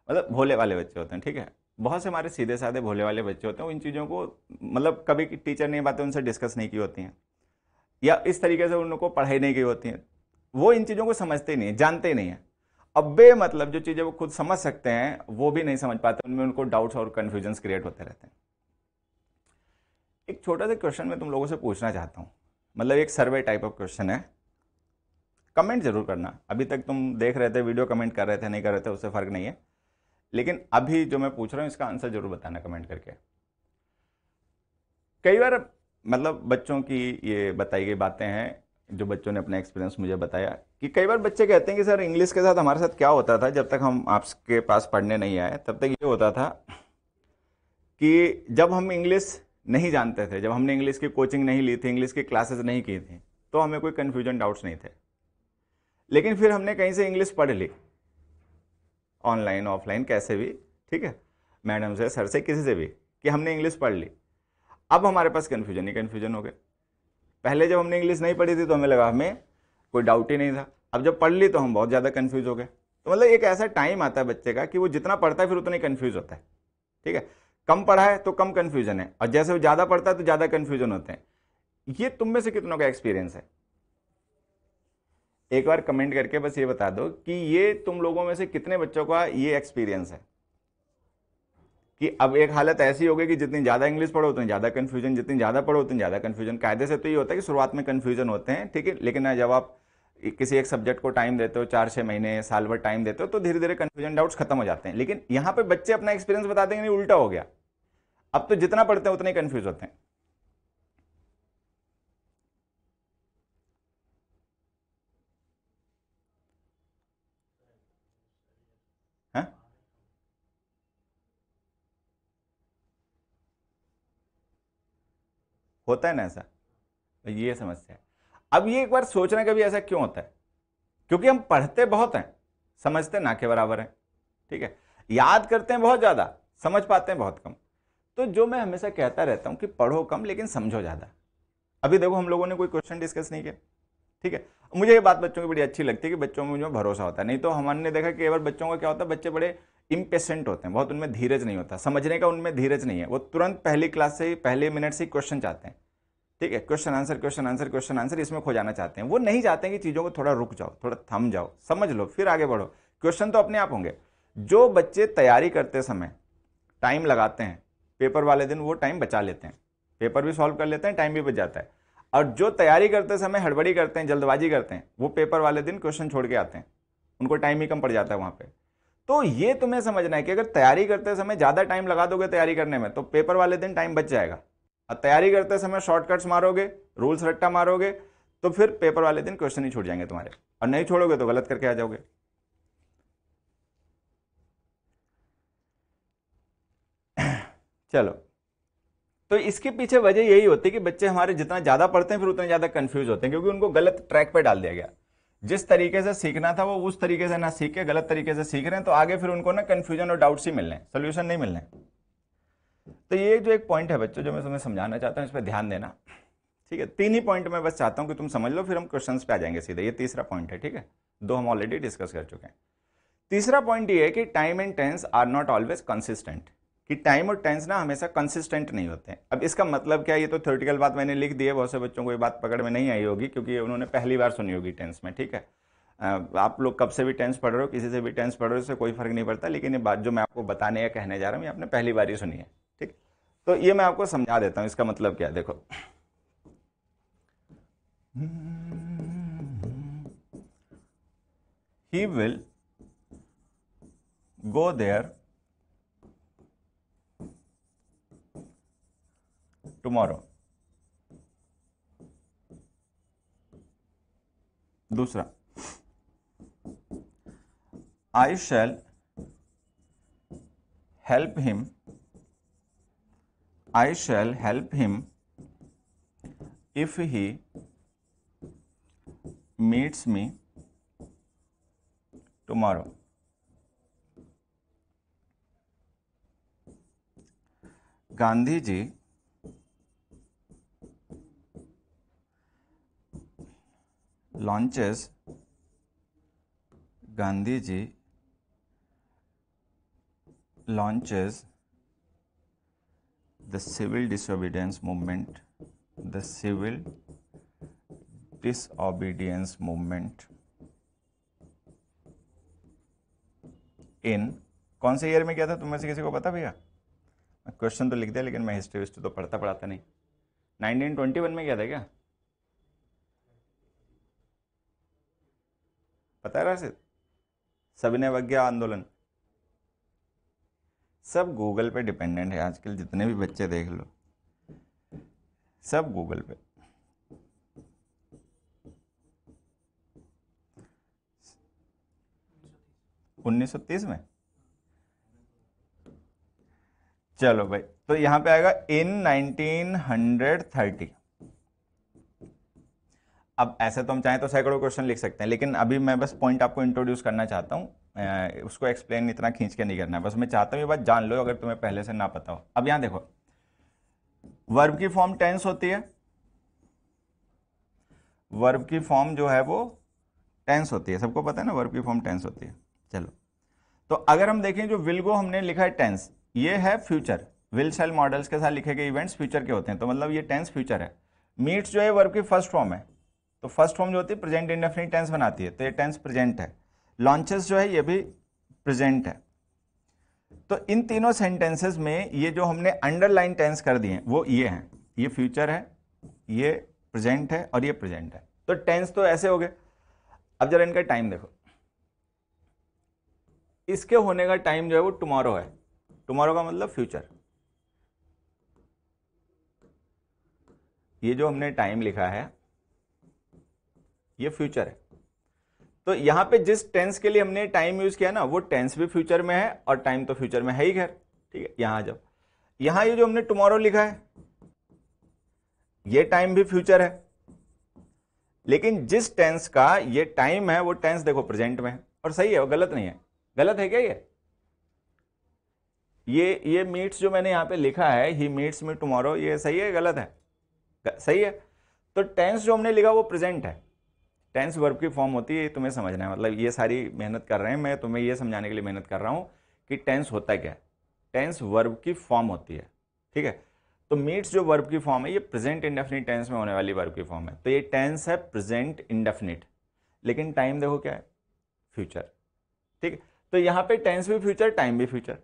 मतलब भोले वाले बच्चे होते हैं ठीक है बहुत से हमारे सीधे साधे भोले वाले बच्चे होते हैं इन चीज़ों को मतलब कभी टीचर नहीं बातें उनसे डिस्कस नहीं की होती हैं या इस तरीके से उनको पढ़ाई नहीं की होती है वो इन चीज़ों को समझते नहीं है जानते नहीं हैं अब बे मतलब जो चीज़ें वो खुद समझ सकते हैं वो भी नहीं समझ पाते उनमें उनको डाउट्स और कन्फ्यूजन्स क्रिएट होते रहते हैं एक छोटा सा क्वेश्चन मैं तुम लोगों से पूछना चाहता हूँ मतलब एक सर्वे टाइप ऑफ क्वेश्चन है कमेंट ज़रूर करना अभी तक तुम देख रहे थे वीडियो कमेंट कर रहे थे नहीं कर रहे थे उससे फ़र्क नहीं है लेकिन अभी जो मैं पूछ रहा हूँ इसका आंसर ज़रूर बताना कमेंट करके कई बार मतलब बच्चों की ये बताई गई बातें हैं जो बच्चों ने अपना एक्सपीरियंस मुझे बताया कि कई बार बच्चे कहते हैं कि सर इंग्लिश के साथ हमारे साथ क्या होता था जब तक हम आपके पास पढ़ने नहीं आए तब तक ये होता था कि जब हम इंग्लिश नहीं जानते थे जब हमने इंग्लिश की कोचिंग नहीं ली थी इंग्लिश की क्लासेस नहीं की थी तो हमें कोई कन्फ्यूजन डाउट्स नहीं थे लेकिन फिर हमने कहीं से इंग्लिश पढ़ ली ऑनलाइन ऑफलाइन कैसे भी ठीक है मैडम से सर से किसी से भी कि हमने इंग्लिश पढ़ ली अब हमारे पास कन्फ्यूजन ही कन्फ्यूजन हो गया पहले जब हमने इंग्लिश नहीं पढ़ी थी तो हमें लगा हमें कोई डाउट ही नहीं था अब जब पढ़ ली तो हम बहुत ज़्यादा कन्फ्यूज हो गए तो मतलब एक ऐसा टाइम आता है बच्चे का कि वो जितना पढ़ता है फिर उतना ही कन्फ्यूज होता है ठीक है कम पढ़ा है तो कम कन्फ्यूजन है और जैसे वो ज़्यादा पढ़ता है तो ज़्यादा कन्फ्यूजन होते हैं ये तुम में से कितनों का एक्सपीरियंस है एक बार कमेंट करके बस ये बता दो कि ये तुम लोगों में से कितने बच्चों का ये एक्सपीरियंस है कि अब एक हालत ऐसी होगी कि जितनी ज़्यादा इंग्लिश पढ़ो उतनी ज़्यादा कन्फ्यूजन जितनी ज़्यादा पढ़ो उतनी ज़्यादा कन्फ्यूजन कायदे से तो ये होता है कि शुरुआत में कन्फ्यूजन होते हैं ठीक है लेकिन जब आप किसी एक सब्जेक्ट को टाइम देते हो चार छह महीने साल भर टाइम देते हो तो धीरे धीरे कन्फ्यूजन डाउट्स खत्म हो जाते हैं लेकिन यहां पे बच्चे अपना एक्सपीरियंस बता देंगे नहीं उल्टा हो गया अब तो जितना पढ़ते हैं उतने ही कन्फ्यूज होते हैं हाँ? होता है ना ऐसा ये समस्या है अब ये एक बार सोचना कभी ऐसा क्यों होता है क्योंकि हम पढ़ते बहुत हैं समझते ना के बराबर हैं ठीक है याद करते हैं बहुत ज़्यादा समझ पाते हैं बहुत कम तो जो मैं हमेशा कहता रहता हूँ कि पढ़ो कम लेकिन समझो ज़्यादा अभी देखो हम लोगों ने कोई क्वेश्चन डिस्कस नहीं किया ठीक है मुझे ये बात बच्चों की बड़ी अच्छी लगती है कि बच्चों में मुझे भरोसा होता है नहीं तो हमने देखा कि अगर बच्चों का क्या होता है बच्चे बड़े इम्पेशेंट होते हैं बहुत उनमें धीरज नहीं होता समझने का उनमें धीरज नहीं है वो तुरंत पहली क्लास से ही पहले मिनट से ही क्वेश्चन चाहते हैं ठीक है question answer question answer question answer इसमें खो जाना चाहते हैं वो नहीं चाहते हैं कि चीज़ों को थोड़ा रुक जाओ थोड़ा थम जाओ समझ लो फिर आगे बढ़ो क्वेश्चन तो अपने आप होंगे जो बच्चे तैयारी करते समय टाइम लगाते हैं पेपर वाले दिन वो टाइम बचा लेते हैं पेपर भी सॉल्व कर लेते हैं टाइम भी बच जाता है और जो तैयारी करते समय हड़बड़ी करते हैं जल्दबाजी करते हैं वो पेपर वाले दिन क्वेश्चन छोड़ के आते हैं उनको टाइम ही कम पड़ जाता है वहाँ पर तो ये तुम्हें समझना है कि अगर तैयारी करते समय ज़्यादा टाइम लगा दोगे तैयारी करने में तो पेपर वाले दिन टाइम बच जाएगा और तैयारी करते समय शॉर्टकट्स मारोगे रूल्स रट्टा मारोगे तो फिर पेपर वाले दिन क्वेश्चन ही छूट जाएंगे तुम्हारे और नहीं छोड़ोगे तो गलत करके आ जाओगे चलो तो इसके पीछे वजह यही होती है कि बच्चे हमारे जितना ज़्यादा पढ़ते हैं फिर उतना ज़्यादा कन्फ्यूज होते हैं क्योंकि उनको गलत ट्रैक पर डाल दिया गया जिस तरीके से सीखना था वो उस तरीके से ना सीख के गलत तरीके से सीख रहे हैं तो आगे फिर उनको ना कन्फ्यूजन और डाउट्स ही मिलने सोल्यूशन नहीं मिलने तो ये जो एक पॉइंट है बच्चों जो मैं तुम्हें समझाना चाहता हूँ इस पर ध्यान देना ठीक है तीन ही पॉइंट मैं बस चाहता हूँ कि तुम समझ लो फिर हम क्वेश्चन पे आ जाएंगे सीधे ये तीसरा पॉइंट है ठीक है दो हम ऑलरेडी डिस्कस कर चुके हैं तीसरा पॉइंट ये है कि time and tense are not always consistent कि टाइम और टेंस ना हमेशा कंसिस्टेंट नहीं होते अब इसका मतलब क्या है ये तो थ्योरेटिकल बात मैंने लिख दी है बहुत से बच्चों को ये बात पकड़ में नहीं आई होगी क्योंकि उन्होंने पहली बार सुनी होगी टेंस में ठीक है आप लोग कब से भी टेंस पढ़ रहे हो किसी से भी टेंस पढ़ रहे हो इससे कोई फर्क नहीं पड़ता लेकिन ये बात जो मैं आपको बताने या कहने जा रहा हूँ ये आपने पहली बार ही सुनी है ठीक तो ये मैं आपको समझा देता हूँ इसका मतलब क्या है देखो he will go there tomorrow दूसरा I shall help him I shall help him if he meets me tomorrow Gandhi ji launches Gandhiji launches the civil disobedience movement the civil disobedience movement in कौन से ईयर में क्या था तुम में से किसी को पता भैया क्वेश्चन तो लिख दिया लेकिन मैं हिस्ट्री विस्ट्री तो पढ़ता पढ़ाता नहीं 1921 में क्या था क्या पता है सभी ने वज्ञा आंदोलन सब गूगल पे डिपेंडेंट है आजकल जितने भी बच्चे देख लो सब गूगल पे उन्नीस सौ तीस में चलो भाई तो यहां पे आएगा इन नाइनटीन हंड्रेड थर्टी अब ऐसे तो हम चाहें तो सैकड़ों क्वेश्चन लिख सकते हैं लेकिन अभी मैं बस पॉइंट आपको इंट्रोड्यूस करना चाहता हूँ उसको एक्सप्लेन इतना खींच के नहीं करना है बस मैं चाहता हूँ ये बात जान लो अगर तुम्हें पहले से ना पता हो अब यहाँ देखो वर्ब की फॉर्म टेंस होती है वर्ब की फॉर्म जो है वो टेंस होती है सबको पता है ना वर्ब की फॉर्म टेंस होती है चलो तो अगर हम देखें जो विल गो हमने लिखा है टेंस ये है फ्यूचर विल सेल मॉडल्स के साथ लिखे गए इवेंट्स फ्यूचर के होते हैं तो मतलब ये टेंस फ्यूचर है मीट्स जो है वर्ब की फर्स्ट फॉर्म है तो फर्स्ट फॉर्म जो होती है प्रेजेंट इंडेफिनिट टेंस बनाती है तो ये टेंस प्रेजेंट है लॉन्चेस जो है ये भी प्रेजेंट है तो इन तीनों सेंटेंसेस में ये जो हमने अंडरलाइन टेंस कर दिए हैं वो ये हैं ये फ्यूचर है ये प्रेजेंट है और ये प्रेजेंट है तो टेंस तो ऐसे हो गए अब जरा इनका टाइम देखो इसके होने का टाइम जो है वो टुमारो है टुमारो का मतलब फ्यूचर ये जो हमने टाइम लिखा है ये फ्यूचर है तो यहां पे जिस टेंस के लिए हमने टाइम यूज किया ना वो टेंस भी फ्यूचर में है और टाइम तो फ्यूचर में है ही खैर ठीक है यहां जब यहां ये जो हमने टुमारो लिखा है ये टाइम भी फ्यूचर है लेकिन जिस टेंस का ये टाइम है वो टेंस देखो प्रेजेंट में है और सही है वो गलत नहीं है गलत है क्या ये ये ये मीट्स जो मैंने यहां पे लिखा है ही मीट्स मी टुमारो ये सही है गलत है सही है तो टेंस जो हमने लिखा वो प्रेजेंट है टेंस वर्ब की फॉर्म होती है तुम्हें समझना है मतलब ये सारी मेहनत कर रहे हैं मैं तुम्हें ये समझाने के लिए मेहनत कर रहा हूँ कि टेंस होता क्या है टेंस वर्ब की फॉर्म होती है ठीक है तो मीट्स जो वर्ब की फॉर्म है ये प्रेजेंट इंडेफिनिट टेंस में होने वाली वर्ब की फॉर्म है तो ये टेंस है प्रेजेंट इंडेफिनिट लेकिन टाइम देखो क्या है फ्यूचर ठीक है तो यहाँ पर टेंस भी फ्यूचर टाइम भी फ्यूचर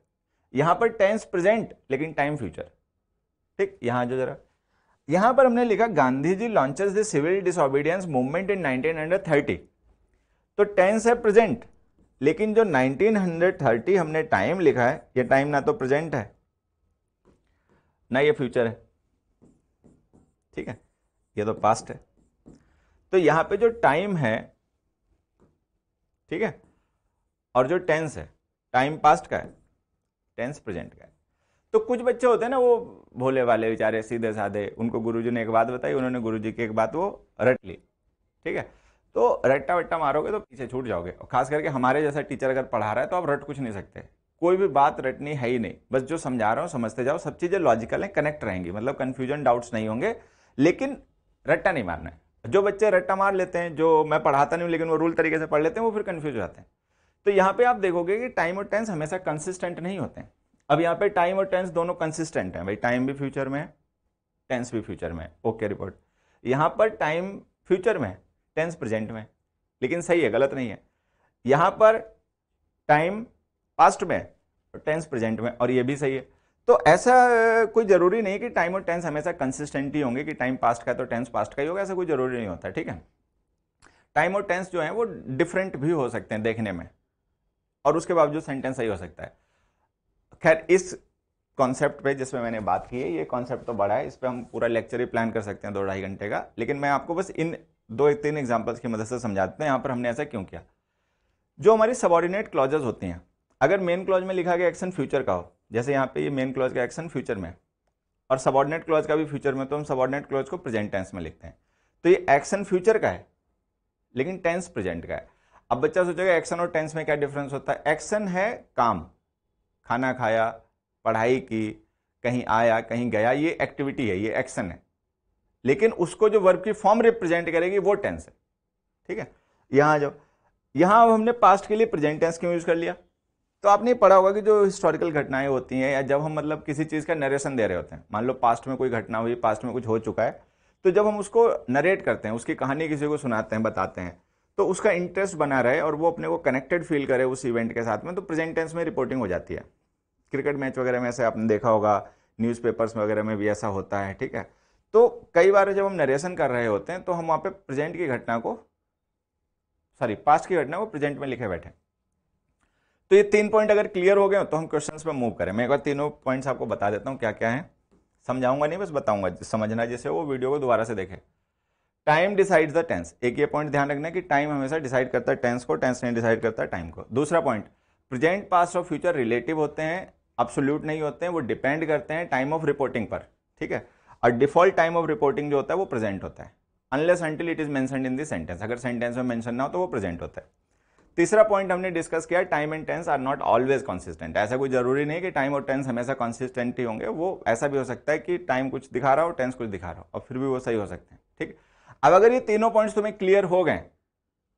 यहाँ पर टेंस प्रेजेंट लेकिन टाइम फ्यूचर ठीक यहाँ जो जरा यहां पर हमने लिखा Gandhi ji launches the civil disobedience movement in 1930 तो टेंस है प्रेजेंट लेकिन जो 1930 हमने टाइम लिखा है ये टाइम ना तो प्रेजेंट है ना ये फ्यूचर है ठीक है ये तो पास्ट है तो यहां पे जो टाइम है ठीक है और जो टेंस है टाइम पास्ट का है टेंस प्रेजेंट का है तो कुछ बच्चे होते हैं ना वो भोले वाले बेचारे सीधे साधे उनको गुरु ने एक बात बताई उन्होंने गुरु की एक बात वो रट ली ठीक है तो रट्टा वट्टा मारोगे तो पीछे छूट जाओगे और खास करके हमारे जैसा टीचर अगर पढ़ा रहा है तो आप रट कुछ नहीं सकते कोई भी बात रटनी है ही नहीं बस जो समझा रहा हूँ समझते जाओ सब चीज़ें लॉजिकल हैं कनेक्ट रहेंगी मतलब कन्फ्यूजन डाउट्स नहीं होंगे लेकिन रट्टा नहीं मारना है जो बच्चे रट्टा मार लेते हैं जो मैं पढ़ाता नहीं हूँ लेकिन वो रूल तरीके से पढ़ लेते हैं वो फिर कन्फ्यूज हो जाते हैं तो यहाँ पे आप देखोगे कि टाइम और टेंस हमेशा कंसिस्टेंट नहीं होते हैं अब यहाँ पे टाइम और टेंस दोनों कंसिस्टेंट हैं भाई टाइम भी फ्यूचर में है टेंस भी फ्यूचर में है ओके रिपोर्ट यहाँ पर टाइम फ्यूचर में टेंस प्रेजेंट में लेकिन सही है गलत नहीं है यहाँ पर टाइम पास्ट में और टेंस प्रेजेंट में और ये भी सही है तो ऐसा कोई ज़रूरी नहीं कि टाइम और टेंस हमेशा कंसिस्टेंट ही होंगे कि टाइम पास्ट का है तो टेंस पास्ट का ही होगा ऐसा कोई ज़रूरी नहीं होता ठीक है टाइम और टेंस जो है वो डिफरेंट भी हो सकते हैं देखने में और उसके बावजूद सेंटेंस सही हो सकता है खैर इस कॉन्सेप्ट पे जिसमें मैंने बात की है ये कॉन्सेप्ट तो बड़ा है इस पर हम पूरा लेक्चर ही प्लान कर सकते हैं दो ढाई घंटे का लेकिन मैं आपको बस इन दो एक तीन एग्जाम्पल्स की मदद से समझाते हैं यहाँ पर हमने ऐसा क्यों किया जो हमारी सबॉर्डिनेट क्लॉजेज होती हैं अगर मेन क्लॉज में लिखा गया एक्शन फ्यूचर का हो जैसे यहाँ पे ये मेन क्लॉज का एक्शन फ्यूचर में और सबॉर्डिनेट क्लॉज का भी फ्यूचर में तो हम सबॉर्डिनेट क्लॉज को प्रेजेंट टेंस में लिखते हैं तो ये एक्शन फ्यूचर का है लेकिन टेंस प्रेजेंट का है अब बच्चा सोचेगा एक्शन और टेंस में क्या डिफरेंस होता है एक्शन है काम खाना खाया पढ़ाई की कहीं आया कहीं गया ये एक्टिविटी है ये एक्शन है लेकिन उसको जो वर्ब की फॉर्म रिप्रेजेंट करेगी वो टेंस है ठीक है यहाँ जो यहाँ अब हमने पास्ट के लिए प्रेजेंट टेंस क्यों यूज़ कर लिया तो आपने पढ़ा होगा कि जो हिस्टोरिकल घटनाएं होती हैं या जब हम मतलब किसी चीज़ का नरेशन दे रहे होते हैं मान लो पास्ट में कोई घटना हुई पास्ट में कुछ हो चुका है तो जब हम उसको नरेट करते हैं उसकी कहानी किसी को सुनाते हैं बताते हैं तो उसका इंटरेस्ट बना रहे और वो अपने को कनेक्टेड फील करे उस इवेंट के साथ में तो प्रेजेंट टेंस में रिपोर्टिंग हो जाती है क्रिकेट मैच वगैरह में ऐसे आपने देखा होगा न्यूज़पेपर्स वगैरह में भी ऐसा होता है ठीक है तो कई बार जब हम नरेशन कर रहे होते हैं तो हम वहाँ पे प्रेजेंट की घटना को सॉरी पास्ट की घटना को प्रेजेंट में लिखे बैठे तो ये तीन पॉइंट अगर क्लियर हो गए तो हम क्वेश्चंस पे मूव करें मैं एक बार तीनों पॉइंट्स आपको बता देता हूँ क्या क्या है समझाऊंगा नहीं बस बताऊंगा समझना जैसे वो वीडियो को दोबारा से देखें टाइम डिसाइड द टेंस एक ये पॉइंट ध्यान रखना कि टाइम हमेशा डिसाइड करता है टेंस को टेंस नहीं डिसाइड करता टाइम को दूसरा पॉइंट प्रेजेंट पास्ट और फ्यूचर रिलेटिव होते हैं अब्सोल्यूट नहीं होते हैं वो डिपेंड करते हैं टाइम ऑफ रिपोर्टिंग पर ठीक है और डिफॉल्ट टाइम ऑफ रिपोर्टिंग जो होता है वो प्रेजेंट होता है unless until it is mentioned in this sentence अगर सेंटेंस में मैंशन ना हो तो वो प्रेजेंट होता है तीसरा पॉइंट हमने डिस्कस किया time and tense are not always consistent ऐसा कोई जरूरी नहीं कि टाइम और टेंस हमेशा कॉन्सिस्टेंट ही होंगे वो ऐसा भी हो सकता है कि टाइम कुछ दिखा रहा हो टेंस कुछ दिखा रहा हो और फिर भी वो सही हो सकते हैं ठीक है अब अगर ये तीनों पॉइंट्स तुम्हें क्लियर हो गए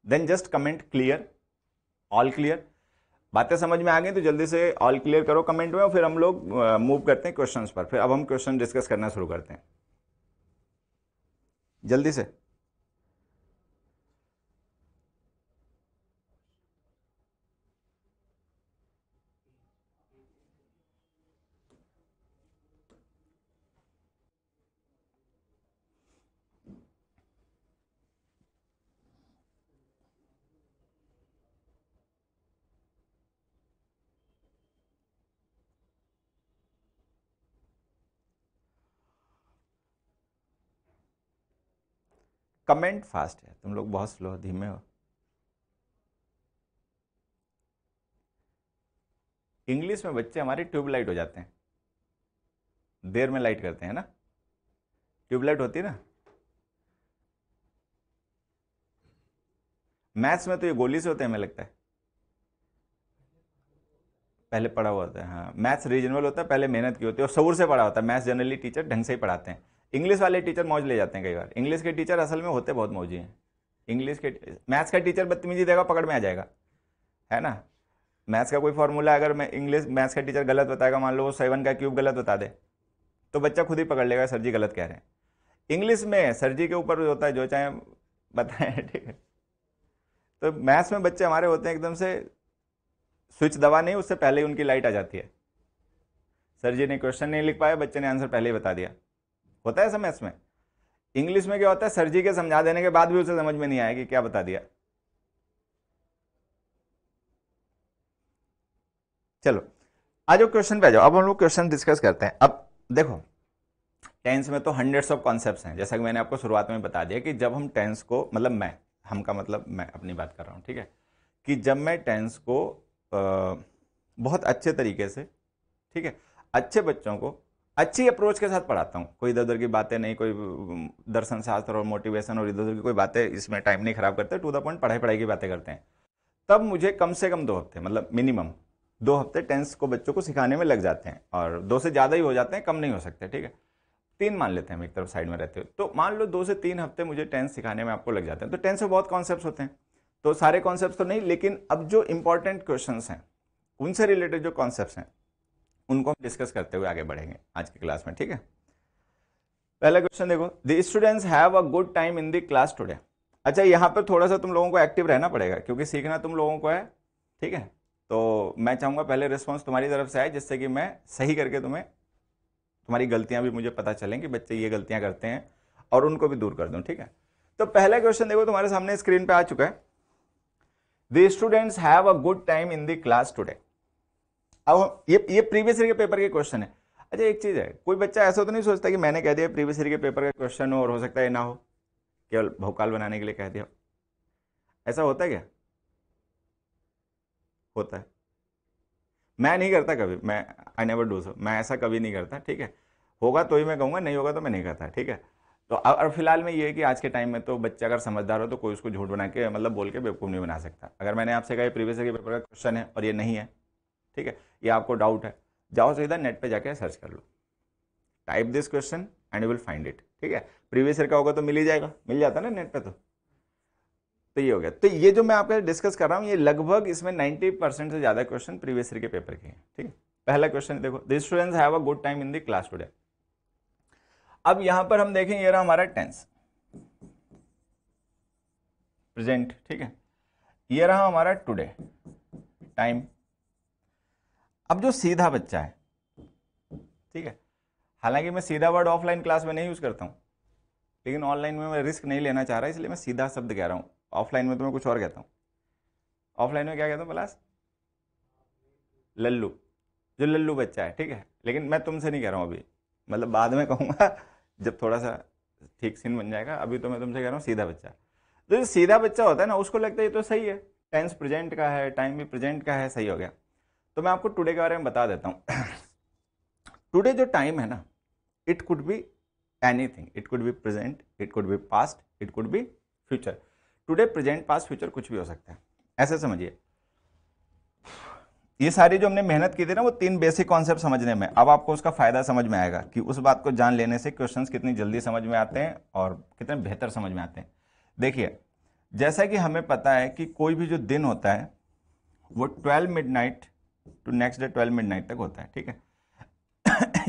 then just comment clear all clear बातें समझ में आ गई तो जल्दी से ऑल क्लियर करो कमेंट में और फिर हम लोग मूव करते हैं क्वेश्चंस पर फिर अब हम क्वेश्चन डिस्कस करना शुरू करते हैं जल्दी से कमेंट फास्ट है तुम लोग बहुत स्लो धीमे हो इंग्लिश में बच्चे हमारे ट्यूबलाइट हो जाते हैं देर में लाइट करते हैं ना ट्यूबलाइट होती है ना मैथ्स में तो ये गोली से होते हैं हमें लगता है पहले पढ़ा हुआ होता है हाँ मैथ्स रीजनेबल होता है पहले मेहनत की होती है और शूर से पढ़ा होता है मैथ्स जनरली टीचर ढंग से ही पढ़ाते हैं इंग्लिश वाले टीचर मौज ले जाते हैं कई बार इंग्लिश के टीचर असल में होते बहुत मौजी हैं इंग्लिश के मैथ्स का टीचर बदतमीजी देगा पकड़ में आ जाएगा है ना मैथ्स का कोई फार्मूला अगर मैं इंग्लिश मैथ्स का टीचर गलत बताएगा मान लो वो सेवन का क्यूब गलत बता दे तो बच्चा खुद ही पकड़ लेगा सर जी गलत कह रहे हैं इंग्लिश में सर जी के ऊपर होता है जो चाहे बताएं ठीक है तो मैथ्स में बच्चे हमारे होते हैं एकदम से स्विच दबा नहीं उससे पहले ही उनकी लाइट आ जाती है सर जी ने क्वेश्चन नहीं लिख पाया बच्चे ने आंसर पहले ही बता दिया होता है समय में इंग्लिश में क्या होता है सर जी के समझा देने के बाद भी उसे समझ में नहीं आया कि क्या बता दिया चलो आ जाओ क्वेश्चन पे आ जाओ अब हम लोग क्वेश्चन डिस्कस करते हैं अब देखो टेंस में तो हंड्रेड्स ऑफ कॉन्सेप्ट्स हैं जैसा कि मैंने आपको शुरुआत में बता दिया कि जब हम टेंस को मतलब मैं हम का मतलब मैं अपनी बात कर रहा हूँ ठीक है कि जब मैं टेंस को आ, बहुत अच्छे तरीके से ठीक है अच्छे बच्चों को अच्छी अप्रोच के साथ पढ़ाता हूँ कोई इधर उधर की बातें नहीं कोई दर्शन शास्त्र और मोटिवेशन और इधर उधर की कोई बातें इसमें टाइम नहीं खराब करते टू द पॉइंट पढ़ाई पढ़ाई की बातें करते हैं तब मुझे कम से कम दो हफ्ते मतलब मिनिमम दो हफ्ते टेंस को बच्चों को सिखाने में लग जाते हैं और दो से ज़्यादा ही हो जाते हैं कम नहीं हो सकते ठीक है तीन मान लेते हैं हम एक तरफ साइड में रहते हो तो मान लो दो से तीन हफ्ते मुझे टेंस सिखाने में आपको लग जाते हैं तो टेंस में बहुत कॉन्सेप्ट होते हैं तो सारे कॉन्सेप्ट तो नहीं लेकिन अब जो इंपॉर्टेंट क्वेश्चन हैं उनसे रिलेटेड जो कॉन्सेप्ट हैं उनको हम डिस्कस करते हुए आगे बढ़ेंगे आज की क्लास में ठीक है पहला क्वेश्चन देखो the students have a good time in the class today अच्छा यहाँ पर थोड़ा सा तुम लोगों को एक्टिव रहना पड़ेगा क्योंकि सीखना तुम लोगों को है ठीक है तो मैं चाहूँगा पहले रिस्पॉन्स तुम्हारी तरफ से आए जिससे कि मैं सही करके तुम्हें तुम्हारी गलतियाँ भी मुझे पता चलें कि बच्चे ये गलतियाँ करते हैं और उनको भी दूर कर दूँ ठीक है तो पहला क्वेश्चन देखो तुम्हारे सामने स्क्रीन पर आ चुका है the students have a good time in the class today अब ये ये प्रीवियस ईयर के पेपर के क्वेश्चन है अच्छा एक चीज़ है कोई बच्चा ऐसा तो नहीं सोचता कि मैंने कह दिया प्रीवियस ईयर के पेपर का क्वेश्चन हो और हो सकता है ना हो केवल भोकाल बनाने के लिए कह दिया ऐसा होता है क्या होता है मैं नहीं करता कभी मैं आई नेवर डू सो मैं ऐसा कभी नहीं करता ठीक है होगा तो ही मैं कहूँगा नहीं होगा तो मैं नहीं करता ठीक है तो और फिलहाल में ये है कि आज के टाइम में तो बच्चा अगर समझदार हो तो कोई उसको झूठ बना के मतलब बोल के बेवकूफ़ नहीं बना सकता अगर मैंने आपसे कहा प्रीवियस ईयर के पेपर का क्वेश्चन है और ये नहीं है ठीक है ये आपको डाउट है जाओ सीधा नेट पे जाके सर्च कर लो type this question and you will find it ठीक है प्रीवियस ईयर का होगा तो मिल ही जाएगा मिल जाता ना नेट पे तो तो ये हो गया तो ये जो मैं आपके डिस्कस कर रहा हूँ ये लगभग इसमें नाइन्टी परसेंट से ज़्यादा क्वेश्चन प्रीवियस ईयर के पेपर के हैं ठीक है पहला क्वेश्चन देखो this students have a good time in the class today अब यहाँ पर हम देखें ये रहा हमारा टेंस प्रेजेंट ठीक है ये रहा हमारा टुडे टाइम अब जो सीधा बच्चा है ठीक है हालांकि मैं सीधा वर्ड ऑफलाइन क्लास में नहीं यूज़ करता हूँ लेकिन ऑनलाइन में मैं रिस्क नहीं लेना चाह रहा इसलिए मैं सीधा शब्द कह रहा हूँ ऑफलाइन में तो मैं कुछ और कहता हूँ ऑफलाइन में क्या कहता हूँ प्लास लल्लू जो लल्लू बच्चा है ठीक है लेकिन मैं तुमसे नहीं कह रहा हूँ अभी मतलब बाद में कहूँगा जब थोड़ा सा ठीक सीन बन जाएगा अभी तो मैं तुमसे कह रहा हूँ सीधा बच्चा तो जो सीधा बच्चा होता है ना उसको लगता है ये तो सही है टेंस प्रेजेंट का है टाइम भी प्रेजेंट का है सही हो गया तो मैं आपको टुडे के बारे में बता देता हूँ टुडे जो टाइम है ना it could be anything it could be present it could be past it could be future today present past future कुछ भी हो सकता है ऐसे समझिए ये सारी जो हमने मेहनत की थी ना वो तीन बेसिक कॉन्सेप्ट समझने में अब आपको उसका फायदा समझ में आएगा कि उस बात को जान लेने से क्वेश्चन कितनी जल्दी समझ में आते हैं और कितने बेहतर समझ में आते हैं देखिए जैसा कि हमें पता है कि कोई भी जो दिन होता है वो twelve midnight to next day twelve midnight तक होता है ठीक है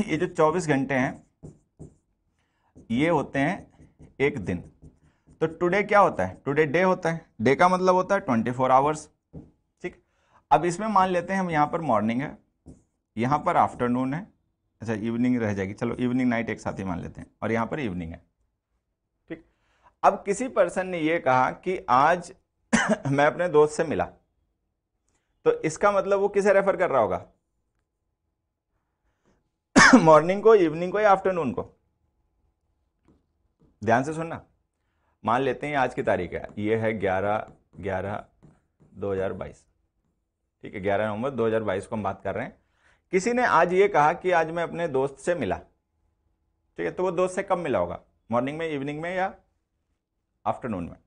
ये जो चौबीस घंटे हैं ये होते हैं एक दिन तो टुडे क्या होता है टुडे डे होता है डे का मतलब होता है ट्वेंटी फोर आवर्स ठीक अब इसमें मान लेते हैं हम यहाँ पर मॉर्निंग है यहाँ पर आफ्टरनून है अच्छा इवनिंग रह जाएगी चलो इवनिंग नाइट एक साथ ही मान लेते हैं और यहाँ पर इवनिंग है ठीक अब किसी पर्सन ने यह कहा कि आज मैं अपने दोस्त से मिला तो इसका मतलब वो किसे रेफर कर रहा होगा मॉर्निंग को इवनिंग को या आफ्टरनून को ध्यान से सुनना मान लेते हैं आज की तारीख है ये है ग्यारह ग्यारह दो हज़ार बाईस ठीक है ग्यारह नवंबर दो हज़ार बाईस को हम बात कर रहे हैं किसी ने आज ये कहा कि आज मैं अपने दोस्त से मिला ठीक है तो वो दोस्त से कब मिला होगा मॉर्निंग में इवनिंग में या आफ्टरनून में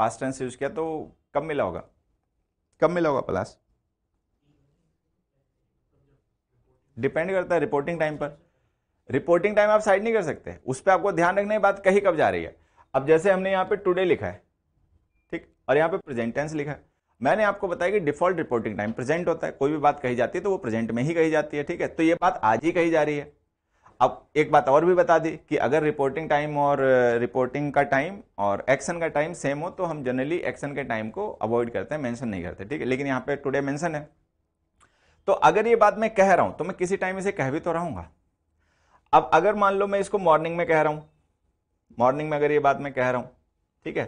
पास्ट टेंस यूज किया तो कब मिला होगा कब मिला होगा प्लस डिपेंड करता है रिपोर्टिंग टाइम पर रिपोर्टिंग टाइम आप साइड नहीं कर सकते उस पर आपको ध्यान रखने की बात कहीं कब जा रही है अब जैसे हमने यहाँ पे टुडे लिखा है ठीक और यहां पे प्रेजेंट टेंस लिखा है मैंने आपको बताया कि डिफॉल्ट रिपोर्टिंग टाइम प्रेजेंट होता है कोई भी बात कही जाती है तो वो प्रेजेंट में ही कही जाती है ठीक है तो ये बात आज ही कही जा रही है अब एक बात और भी बता दी कि अगर रिपोर्टिंग टाइम और रिपोर्टिंग का टाइम और एक्शन का टाइम सेम हो तो हम जनरली एक्शन के टाइम को अवॉइड करते हैं मेंशन नहीं करते ठीक है लेकिन यहाँ पे टुडे मेंशन है तो अगर ये बात मैं कह रहा हूं तो मैं किसी टाइम इसे कह भी तो रहूंगा अब अगर मान लो मैं इसको मॉर्निंग में कह रहा हूं मॉर्निंग में अगर ये बात मैं कह रहा हूं ठीक है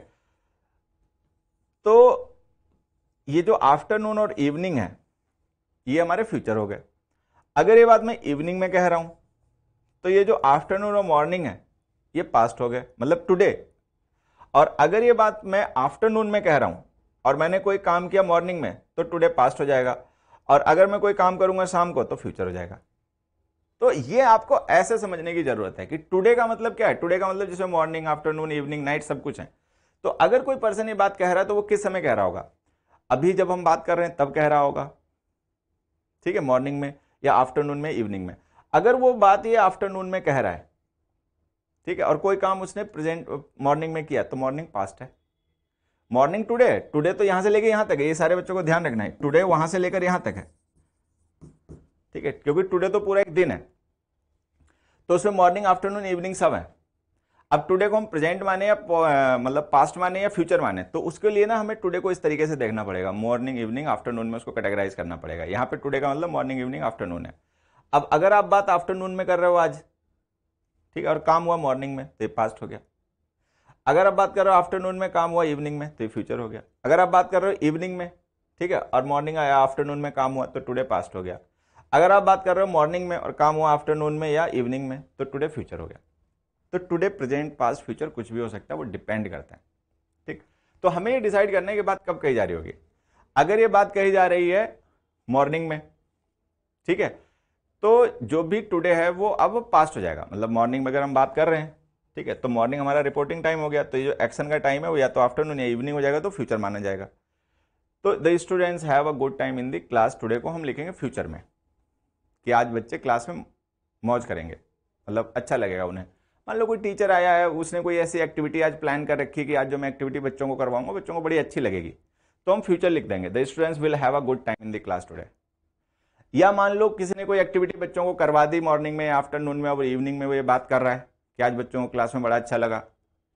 तो ये जो आफ्टरनून और इवनिंग है ये हमारे फ्यूचर हो गए अगर ये बात मैं इवनिंग में कह रहा हूं तो ये जो आफ्टरनून और मॉर्निंग है ये पास्ट हो गए मतलब टुडे और अगर ये बात मैं आफ्टरनून में कह रहा हूँ और मैंने कोई काम किया मॉर्निंग में तो टुडे पास्ट हो जाएगा और अगर मैं कोई काम करूंगा शाम को तो फ्यूचर हो जाएगा तो ये आपको ऐसे समझने की ज़रूरत है कि टुडे का मतलब क्या है टुडे का मतलब जिसमें मॉर्निंग आफ्टरनून इवनिंग नाइट सब कुछ है तो अगर कोई पर्सन ये बात कह रहा है तो वो किस समय कह रहा होगा अभी जब हम बात कर रहे हैं तब कह रहा होगा ठीक है मॉर्निंग में या आफ्टरनून में इवनिंग में अगर वो बात ये आफ्टरनून में कह रहा है ठीक है और कोई काम उसने प्रेजेंट मॉर्निंग में किया तो मॉर्निंग पास्ट है मॉर्निंग टुडे टुडे तो यहां से लेकर यहां तक है ये सारे बच्चों को ध्यान रखना है टुडे वहां से लेकर यहां तक है ठीक है क्योंकि टुडे तो पूरा एक दिन है तो उसमें मॉर्निंग आफ्टरनून इवनिंग सब है अब टुडे को हम प्रेजेंट माने या मतलब पास्ट माने या फ्यूचर माने तो उसके लिए ना हमें टुडे को इस तरीके से देखना पड़ेगा मॉर्निंग इवनिंग आफ्टरनून में उसको कैटेगराइज करना पड़ेगा यहां पे टुडे का मतलब मॉर्निंग इवनिंग आफ्टरनून है अब अगर आप बात आफ्टरनून में कर रहे हो आज ठीक है और काम हुआ मॉर्निंग में तो पास्ट हो गया अगर आप बात कर रहे हो आफ्टरनून में काम हुआ इवनिंग में तो ये फ्यूचर हो गया अगर आप बात कर रहे हो इवनिंग में ठीक है और मॉर्निंग आया आफ्टरनून में काम हुआ तो टुडे पास्ट हो गया अगर आप बात कर रहे हो मॉर्निंग में और काम हुआ आफ्टरनून में या इवनिंग में तो टुडे फ्यूचर हो गया तो टुडे प्रेजेंट पास्ट फ्यूचर कुछ भी हो सकता है वो डिपेंड करता है ठीक तो हमें ये डिसाइड करने की बात कब कही जा रही होगी अगर ये बात कही जा रही है मॉर्निंग में ठीक है तो जो भी टुडे है वो अब पास्ट हो जाएगा मतलब मॉर्निंग में अगर हम बात कर रहे हैं ठीक है तो मॉर्निंग हमारा रिपोर्टिंग टाइम हो गया तो ये जो एक्शन का टाइम है वो या तो आफ्टरनून या इवनिंग हो जाएगा तो फ्यूचर माना जाएगा तो the students have a good time in the class today को हम लिखेंगे फ्यूचर में कि आज बच्चे क्लास में मौज करेंगे मतलब अच्छा लगेगा उन्हें मान लो कोई टीचर आया है उसने कोई ऐसी एक्टिविटी आज प्लान कर रखी कि आज जो मैं एक्टिविटी बच्चों को करवाऊंगा बच्चों को बड़ी अच्छी लगेगी तो हम फ्यूचर लिख देंगे the students will have a good time in the class today या मान लो किसी ने कोई एक्टिविटी बच्चों को करवा दी मॉर्निंग में आफ्टरनून में और इवनिंग में वो ये बात कर रहा है कि आज बच्चों को क्लास में बड़ा अच्छा लगा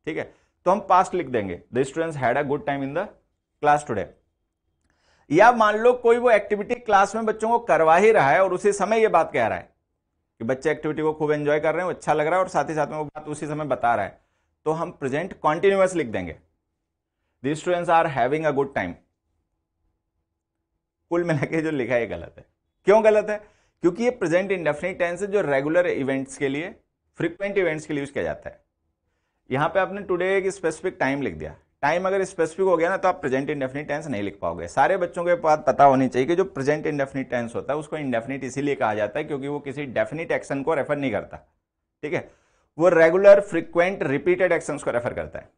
ठीक है तो हम पास्ट लिख देंगे the students had a good time in the class today या मान लो कोई वो एक्टिविटी क्लास में बच्चों को करवा ही रहा है और उसी समय ये बात कह रहा है कि बच्चे एक्टिविटी को खूब एंजॉय कर रहे हैं अच्छा लग रहा है और साथ ही साथ में वो बात उसी समय बता रहा है तो हम प्रेजेंट कॉन्टिन्यूस लिख देंगे the students are having a good time कुल मिला के जो लिखा है गलत है क्यों गलत है क्योंकि ये प्रेजेंट इंडेफिनिट टेंस है जो रेगुलर इवेंट्स के लिए फ्रिक्वेंट इवेंट्स के लिए यूज किया जाता है यहां पे आपने टुडे एक स्पेसिफिक टाइम लिख दिया टाइम अगर स्पेसिफिक हो गया ना तो आप प्रेजेंट इंडेफिनिट टेंस नहीं लिख पाओगे सारे बच्चों के पास पता होनी चाहिए कि जो प्रेजेंट इंडेफिनिट टेंस होता है उसको इंडेफिनिट इसीलिए कहा जाता है क्योंकि वो किसी डेफिनिट एक्शन को रेफर नहीं करता ठीक है वो रेगुलर फ्रिक्वेंट रिपीटेड एक्शन को रेफर करता है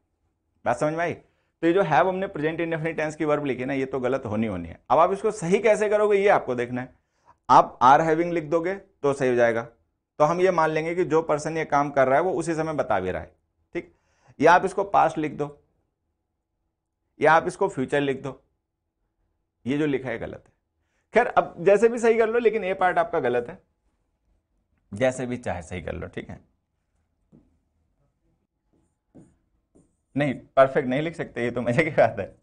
बात समझ में आई तो ये जो हैव हमने प्रेजेंट इंडेफिनिट टेंस की वर्ब लिखी ना ये तो गलत होनी होनी है अब आप इसको सही कैसे करोगे ये आपको देखना है आप आर हैविंग लिख दोगे तो सही हो जाएगा तो हम ये मान लेंगे कि जो पर्सन ये काम कर रहा है वो उसी समय बता भी रहा है ठीक या आप इसको पास्ट लिख दो या आप इसको फ्यूचर लिख दो ये जो लिखा है गलत है खैर अब जैसे भी सही कर लो लेकिन ये पार्ट आपका गलत है जैसे भी चाहे सही कर लो ठीक है नहीं परफेक्ट नहीं लिख सकते ये तो मजे की बात है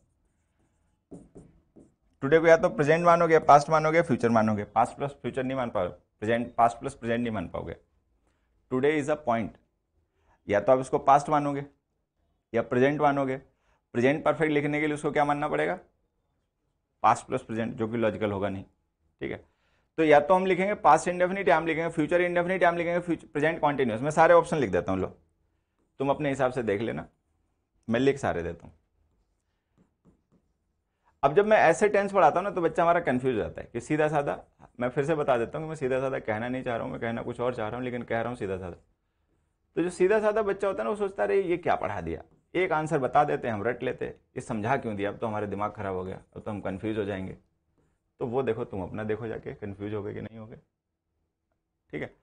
टुडे को या तो प्रेजेंट मानोगे पास्ट मानोगे फ्यूचर मानोगे पास्ट प्लस फ्यूचर नहीं मान पाओगे प्रेजेंट पास्ट प्लस प्रेजेंट नहीं मान पाओगे टुडे इज़ अ पॉइंट या तो आप इसको पास्ट मानोगे या प्रेजेंट मानोगे प्रेजेंट परफेक्ट लिखने के लिए उसको क्या मानना पड़ेगा पास्ट प्लस प्रेजेंट जो कि लॉजिकल होगा नहीं ठीक है तो या तो हम लिखेंगे पास्ट इंडेफिनिट हम लिखेंगे फ्यूचर इंडेफिनिट हम लिखेंगे प्रेजेंट कॉन्टिन्यूस मैं सारे ऑप्शन लिख देता हूँ लो तुम अपने हिसाब से देख लेना मैं लिख सारे देता हूँ अब जब मैं ऐसे टेंस पढ़ाता हूँ ना तो बच्चा हमारा कन्फ्यूज रहता है कि सीधा साधा मैं फिर से बता देता हूँ कि मैं सीधा साधा कहना नहीं चाह रहा हूँ मैं कहना कुछ और चाह रहा हूँ लेकिन कह रहा हूँ सीधा साधा तो जो सीधा साधा बच्चा होता है ना वो सोचता रही ये क्या पढ़ा दिया एक आंसर बता देते हम रट लेते ये समझा क्यों दिया अब तो हमारे दिमाग खराब हो गया अब तो हम कन्फ्यूज हो जाएंगे तो वो देखो तुम अपना देखो जाके कन्फ्यूज हो गए कि नहीं हो गए ठीक है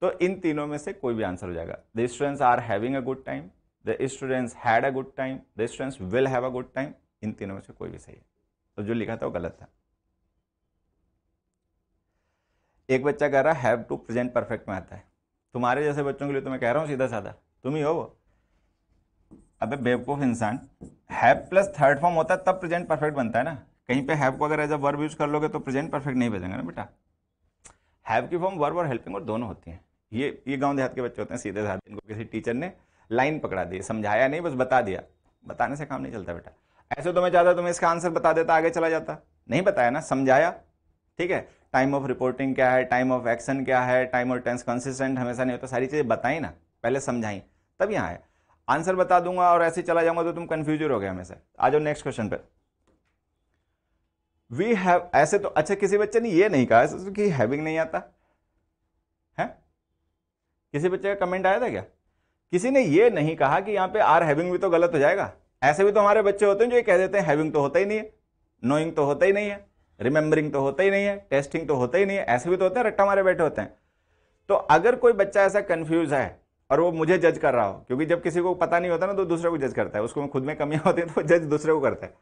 तो इन तीनों में से कोई भी आंसर हो जाएगा the students are having a good time the students had a good time the students will have a good time इन तीनों में से कोई भी सही है तो जो लिखा था वो गलत था एक बच्चा कह रहा हैव टू प्रेजेंट परफेक्ट में आता है तुम्हारे जैसे बच्चों के लिए तो मैं कह रहा हूँ सीधा साधा तुम ही हो वो अबे बेवकूफ़ इंसान हैव प्लस थर्ड फॉर्म होता है तब प्रेजेंट परफेक्ट बनता है ना कहीं पे हैव को अगर एज अ वर्ब यूज़ कर लोगे तो प्रेजेंट परफेक्ट नहीं भेजेंगे ना बेटा हैव की फॉर्म वर्ब और हेल्पिंग और दोनों होती हैं ये ये गाँव देहात के बच्चे होते हैं सीधे साधे इनको किसी टीचर ने लाइन पकड़ा दी समझाया नहीं बस बता दिया बताने से काम नहीं चलता बेटा ऐसे तो मैं चाहता तुम्हें इसका आंसर बता देता आगे चला जाता नहीं बताया ना समझाया ठीक है टाइम ऑफ रिपोर्टिंग क्या है टाइम ऑफ एक्शन क्या है टाइम ऑफ टेंस कंसिस्टेंट हमेशा नहीं होता सारी चीज़ें बताई ना पहले समझाई तब यहाँ है आंसर बता दूंगा और ऐसे चला जाऊंगा तो तुम कन्फ्यूजर हो गए हमेशा आ जाओ नेक्स्ट क्वेश्चन पर वी हैव ऐसे तो अच्छा किसी बच्चे ने ये नहीं कहा तो कि हैविंग नहीं आता है किसी बच्चे का कमेंट आया था क्या किसी ने ये नहीं कहा कि यहाँ पे आर हैविंग भी तो गलत हो जाएगा ऐसे भी तो हमारे बच्चे होते हैं जो ये कह देते हैं हैविंग तो होता ही नहीं है नोइंग तो होता ही नहीं है रिमेंबरिंग तो होता ही नहीं है टेस्टिंग तो होता ही नहीं है ऐसे भी तो होते हैं रट्टा मारे बैठे होते हैं तो अगर कोई बच्चा ऐसा कन्फ्यूज है और वो मुझे जज कर रहा हो क्योंकि जब किसी को पता नहीं होता ना तो दूसरे को जज करता है उसको खुद में कमियाँ होती हैं तो जज दूसरे को करता है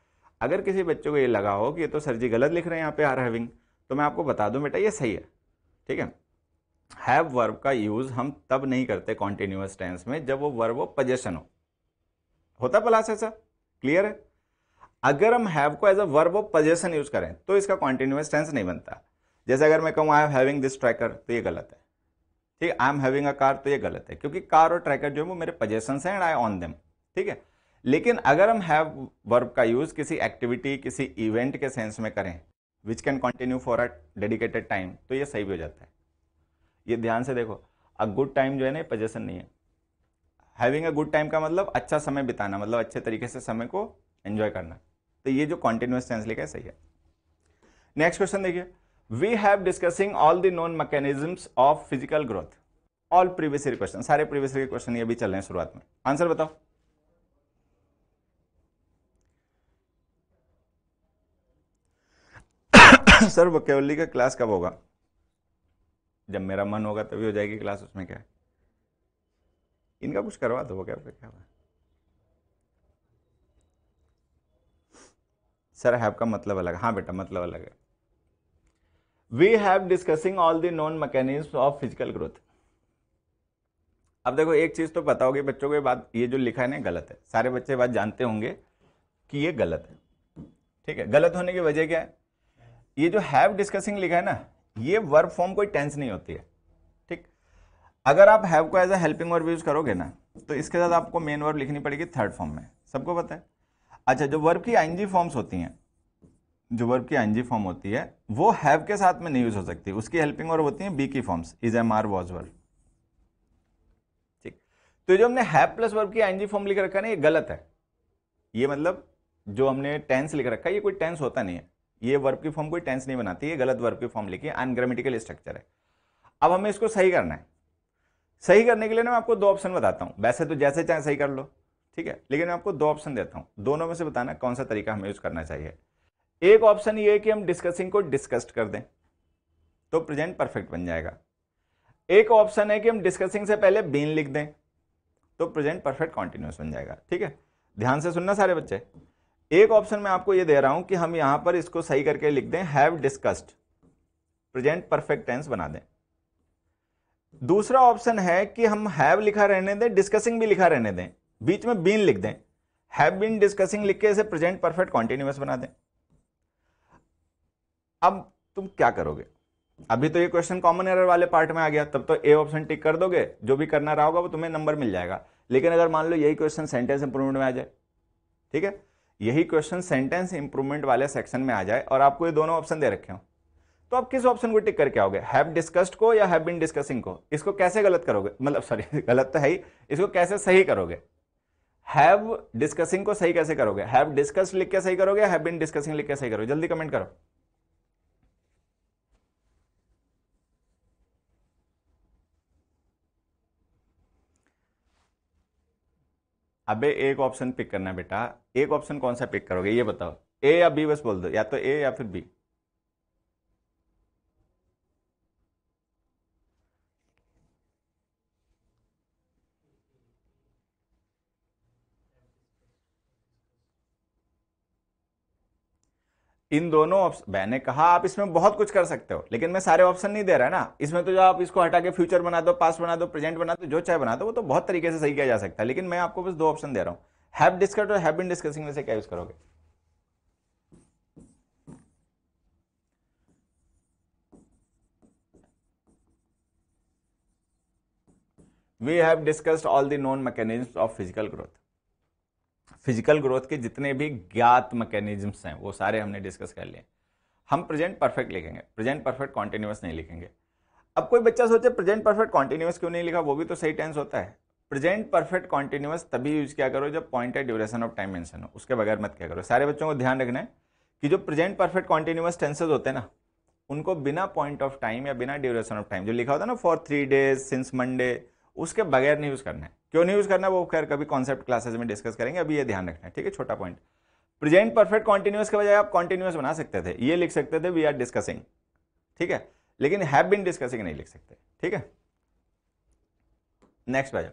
अगर किसी बच्चे को ये लगा हो कि ये तो सर जी गलत लिख रहे हैं यहाँ पे आर हैविंग तो मैं आपको बता दूं बेटा ये सही है ठीक है हैव वर्ब का यूज़ हम तब नहीं करते कॉन्टिन्यूस टेंस में जब वो वर्ब वो पजेशन हो होता प्लास ऐसा क्लियर है अगर हम हैव को as a verb of possession use करें तो इसका कॉन्टिन्यूस टेंस नहीं बनता जैसे अगर मैं कहूँ I am having this tracker तो ये गलत है ठीक I am having a car तो ये गलत है क्योंकि कार और ट्रैकर जो है वो मेरे पजेशन है एंड आई ऑन देम ठीक है लेकिन अगर हम हैव वर्ब का यूज़ किसी एक्टिविटी किसी इवेंट के सेंस में करें which can continue for a dedicated time तो ये सही भी हो जाता है ये ध्यान से देखो अ गुड टाइम जो है ना ये पजेशन नहीं है हैविंग अ गुड टाइम का मतलब अच्छा समय बिताना मतलब अच्छे तरीके से समय को एंजॉय करना तो ये जो कॉन्टिन्यूस टेंस लिखा है सही है नेक्स्ट क्वेश्चन देखिए we have discussing all the known mechanisms of physical growth all previous year question सारे प्रीवियस ईयर क्वेश्चन ये भी चल रहे हैं शुरुआत में आंसर बताओ सर वोकेबली का क्लास कब होगा जब मेरा मन होगा तभी हो जाएगी क्लास उसमें क्या है इनका कुछ करवा दो क्या क्या सर हैव का मतलब अलग हाँ बेटा मतलब अलग है we have discussing all the known mechanism of physical growth अब देखो एक चीज़ तो पता होगी बच्चों को बात ये जो लिखा है ना गलत है सारे बच्चे बात जानते होंगे कि ये गलत है ठीक है गलत होने की वजह क्या है ये जो हैव डिस्कसिंग लिखा है ना ये वर्ब फॉर्म कोई टेंस नहीं होती है अगर आप हैव को as a helping verb use करोगे ना तो इसके साथ आपको मेन वर्ब लिखनी पड़ेगी थर्ड फॉर्म में सबको पता है अच्छा जो वर्ब की आईएनजी फॉर्म्स होती हैं जो वर्ब की आईएनजी फॉर्म होती है वो हैव के साथ में नहीं यूज़ हो सकती उसकी हेल्पिंग वर्ब होती है बी की forms is am are was verb ठीक तो जो हमने हैव प्लस वर्ब की आईएनजी फॉर्म लिख रखा है ना ये गलत है ये मतलब जो हमने टेंस लिख रखा है ये कोई टेंस होता नहीं है ये वर्ब की फॉर्म कोई टेंस नहीं बनाती ये गलत वर्ब की फॉर्म लिखी है अनग्रामेटिकल स्ट्रक्चर है अब हमें इसको सही करना है सही करने के लिए ना मैं आपको दो ऑप्शन बताता हूँ वैसे तो जैसे चाहे सही कर लो ठीक है लेकिन मैं आपको दो ऑप्शन देता हूँ दोनों में से बताना कौन सा तरीका हमें यूज करना चाहिए एक ऑप्शन ये है कि हम डिस्कसिंग को डिस्कस्ड कर दें तो प्रेजेंट परफेक्ट बन जाएगा एक ऑप्शन है कि हम डिस्कसिंग से पहले बीन लिख दें तो प्रेजेंट परफेक्ट कॉन्टिन्यूस बन जाएगा ठीक है ध्यान से सुनना सारे बच्चे एक ऑप्शन मैं आपको ये दे रहा हूँ कि हम यहाँ पर इसको सही करके लिख दें have discussed present perfect tense बना दें दूसरा ऑप्शन है कि हम हैव लिखा रहने दें डिस्कसिंग भी लिखा रहने दें बीच में बीन लिख दें हैव बीन डिस्कसिंग लिख के इसे प्रेजेंट परफेक्ट कॉन्टिन्यूस बना दें अब तुम क्या करोगे अभी तो ये क्वेश्चन कॉमन एरर वाले पार्ट में आ गया तब तो ए ऑप्शन टिक कर दोगे जो भी करना रहा होगा वो तुम्हें नंबर मिल जाएगा लेकिन अगर मान लो यही क्वेश्चन सेंटेंस इंप्रूवमेंट में आ जाए ठीक है यही क्वेश्चन सेंटेंस इंप्रूवमेंट वाले सेक्शन में आ जाए और आपको ये दोनों ऑप्शन दे रखे हों तो आप किस ऑप्शन को टिक करके आओगे हैव डिस्कस्ड को या हैव बीन डिस्कसिंग को इसको कैसे गलत करोगे मतलब सॉरी गलत तो है ही इसको कैसे सही करोगे हैव डिस्कसिंग को सही कैसे करोगे हैव डिस्कस्ड लिख के सही करोगे हैव बीन डिस्कसिंग लिख के सही करोगे जल्दी कमेंट करो अबे एक ऑप्शन पिक करना बेटा एक ऑप्शन कौन सा पिक करोगे ये बताओ ए या बी बस बोल दो या तो ए या फिर बी इन दोनों ऑप्शन मैंने कहा आप इसमें बहुत कुछ कर सकते हो लेकिन मैं सारे ऑप्शन नहीं दे रहा है ना इसमें तो जो आप इसको हटा के फ्यूचर बना दो पास बना दो प्रेजेंट बना दो जो चाहे बना दो वो तो बहुत तरीके से सही किया जा सकता है लेकिन मैं आपको बस दो ऑप्शन दे रहा हूँ हैव डिस्कस्ड और हैव बीन डिस्कसिंग में से क्या यूज करोगे we have discussed all the known mechanism of physical growth physical growth के जितने भी ज्ञात मैकेनिज्म्स हैं वो सारे हमने डिस्कस कर लिए हम प्रेजेंट परफेक्ट लिखेंगे प्रेजेंट परफेक्ट कॉन्टिन्यूस नहीं लिखेंगे अब कोई बच्चा सोचे प्रेजेंट परफेक्ट कॉन्टिन्यूस क्यों नहीं लिखा वो भी तो सही टेंस होता है प्रेजेंट परफेक्ट कॉन्टिन्यूस तभी यूज किया करो जब पॉइंट है ड्यूरेशन ऑफ टाइम मेंशन हो उसके बगैर मत क्या करो सारे बच्चों को ध्यान रखना है कि जो प्रेजेंट परफेक्ट कॉन्टिन्यूस टेंसेज होते हैं ना उनको बिना पॉइंट ऑफ टाइम या बिना ड्यूरेशन ऑफ टाइम जो लिखा होता है ना for three days since Monday उसके बगैर नहीं यूज़ करना है क्यों नहीं यूज़ करना है वो खैर कभी कॉन्सेप्ट क्लासेस में डिस्कस करेंगे अभी ये ध्यान रखना है ठीक है छोटा पॉइंट प्रेजेंट परफेक्ट कॉन्टिन्यूस के बजाय आप कॉन्टिन्यूस बना सकते थे ये लिख सकते थे वी आर डिस्कसिंग ठीक है लेकिन हैव बिन डिस्कसिंग नहीं लिख सकते ठीक है नेक्स्ट भाई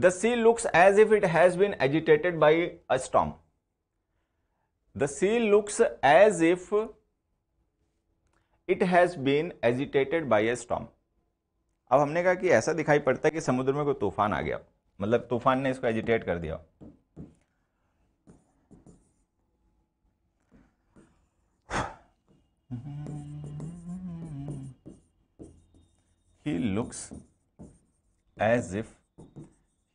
the sea looks as if it has been agitated by a storm the sea looks as if it has been agitated by a storm अब हमने कहा कि ऐसा दिखाई पड़ता है कि समुद्र में कोई तूफान आ गया मतलब तूफान ने इसको एजिटेट कर दिया he looks as if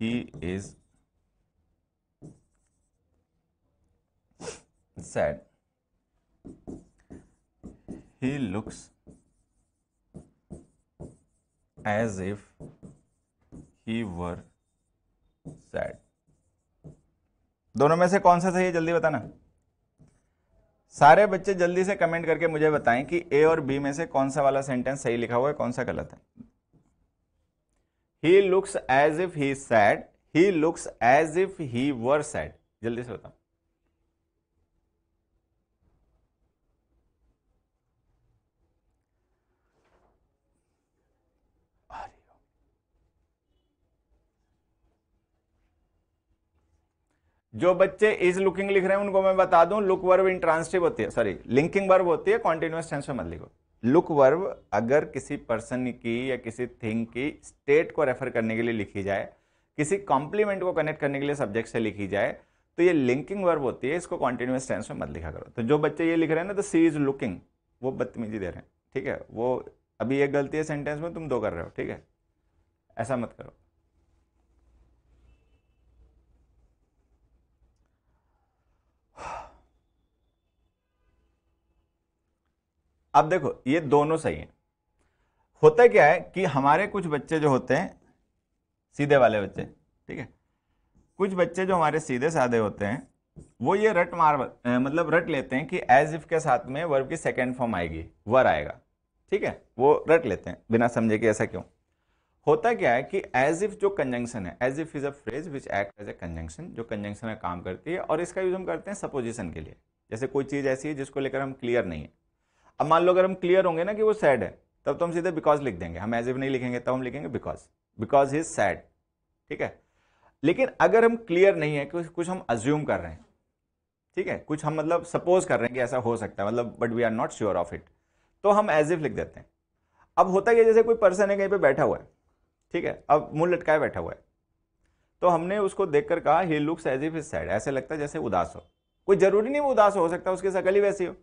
he is sad he looks as if he were sad. दोनों में से कौन सा सही है जल्दी बताना सारे बच्चे जल्दी से कमेंट करके मुझे बताएं कि ए और बी में से कौन सा वाला सेंटेंस सही लिखा हुआ है कौन सा गलत है he looks as if he said he looks as if he were sad जल्दी से बताओ जो बच्चे इज लुकिंग लिख रहे हैं उनको मैं बता दूं लुक इन ट्रांसटिव होती है सॉरी लिंकिंग वर्व होती है कॉन्टिन्यूस टेंस में मत लिखो लुक वर्व अगर किसी पर्सन की या किसी थिंग की स्टेट को रेफर करने के लिए लिखी जाए किसी कॉम्प्लीमेंट को कनेक्ट करने के लिए सब्जेक्ट से लिखी जाए तो ये लिंकिंग वर्ब होती है इसको कॉन्टिन्यूस टेंस में मत लिखा करो तो जो बच्चे ये लिख रहे हैं ना तो सी इज लुकिंग वो बदतमीजी दे रहे हैं ठीक है वो अभी एक गलती है सेंटेंस में तुम दो कर रहे हो ठीक है ऐसा मत करो अब देखो ये दोनों सही है होता क्या है कि हमारे कुछ बच्चे जो होते हैं सीधे वाले बच्चे ठीक है कुछ बच्चे जो हमारे सीधे साधे होते हैं वो ये रट मार मतलब रट लेते हैं कि एज इफ के साथ में वर्ब की सेकेंड फॉर्म आएगी वर आएगा ठीक है वो रट लेते हैं बिना समझे कि ऐसा क्यों होता क्या है कि एज इफ जो कंजंक्शन है as if is a phrase which act as a conjunction जो कंजंक्शन में काम करती है और इसका यूज हम करते हैं सपोजिशन के लिए जैसे कोई चीज़ ऐसी है जिसको लेकर हम क्लियर नहीं है अब मान लो अगर हम क्लियर होंगे ना कि वो सैड है तब तो हम सीधे बिकॉज लिख देंगे हम एज इफ नहीं लिखेंगे तब तो हम लिखेंगे बिकॉज बिकॉज इज सैड ठीक है लेकिन अगर हम क्लियर नहीं है कुछ कुछ हम अज्यूम कर रहे हैं ठीक है कुछ हम मतलब सपोज कर रहे हैं कि ऐसा हो सकता है मतलब but we are not sure of it तो हम एज इफ लिख देते हैं अब होता है जैसे कोई पर्सन है कहीं पे बैठा हुआ है ठीक है अब मुंह लटकाए बैठा हुआ है तो हमने उसको देखकर कहा he looks as if is sad ऐसे लगता है जैसे उदास हो कोई जरूरी नहीं वो उदास हो सकता उसकी सकल ही वैसी हो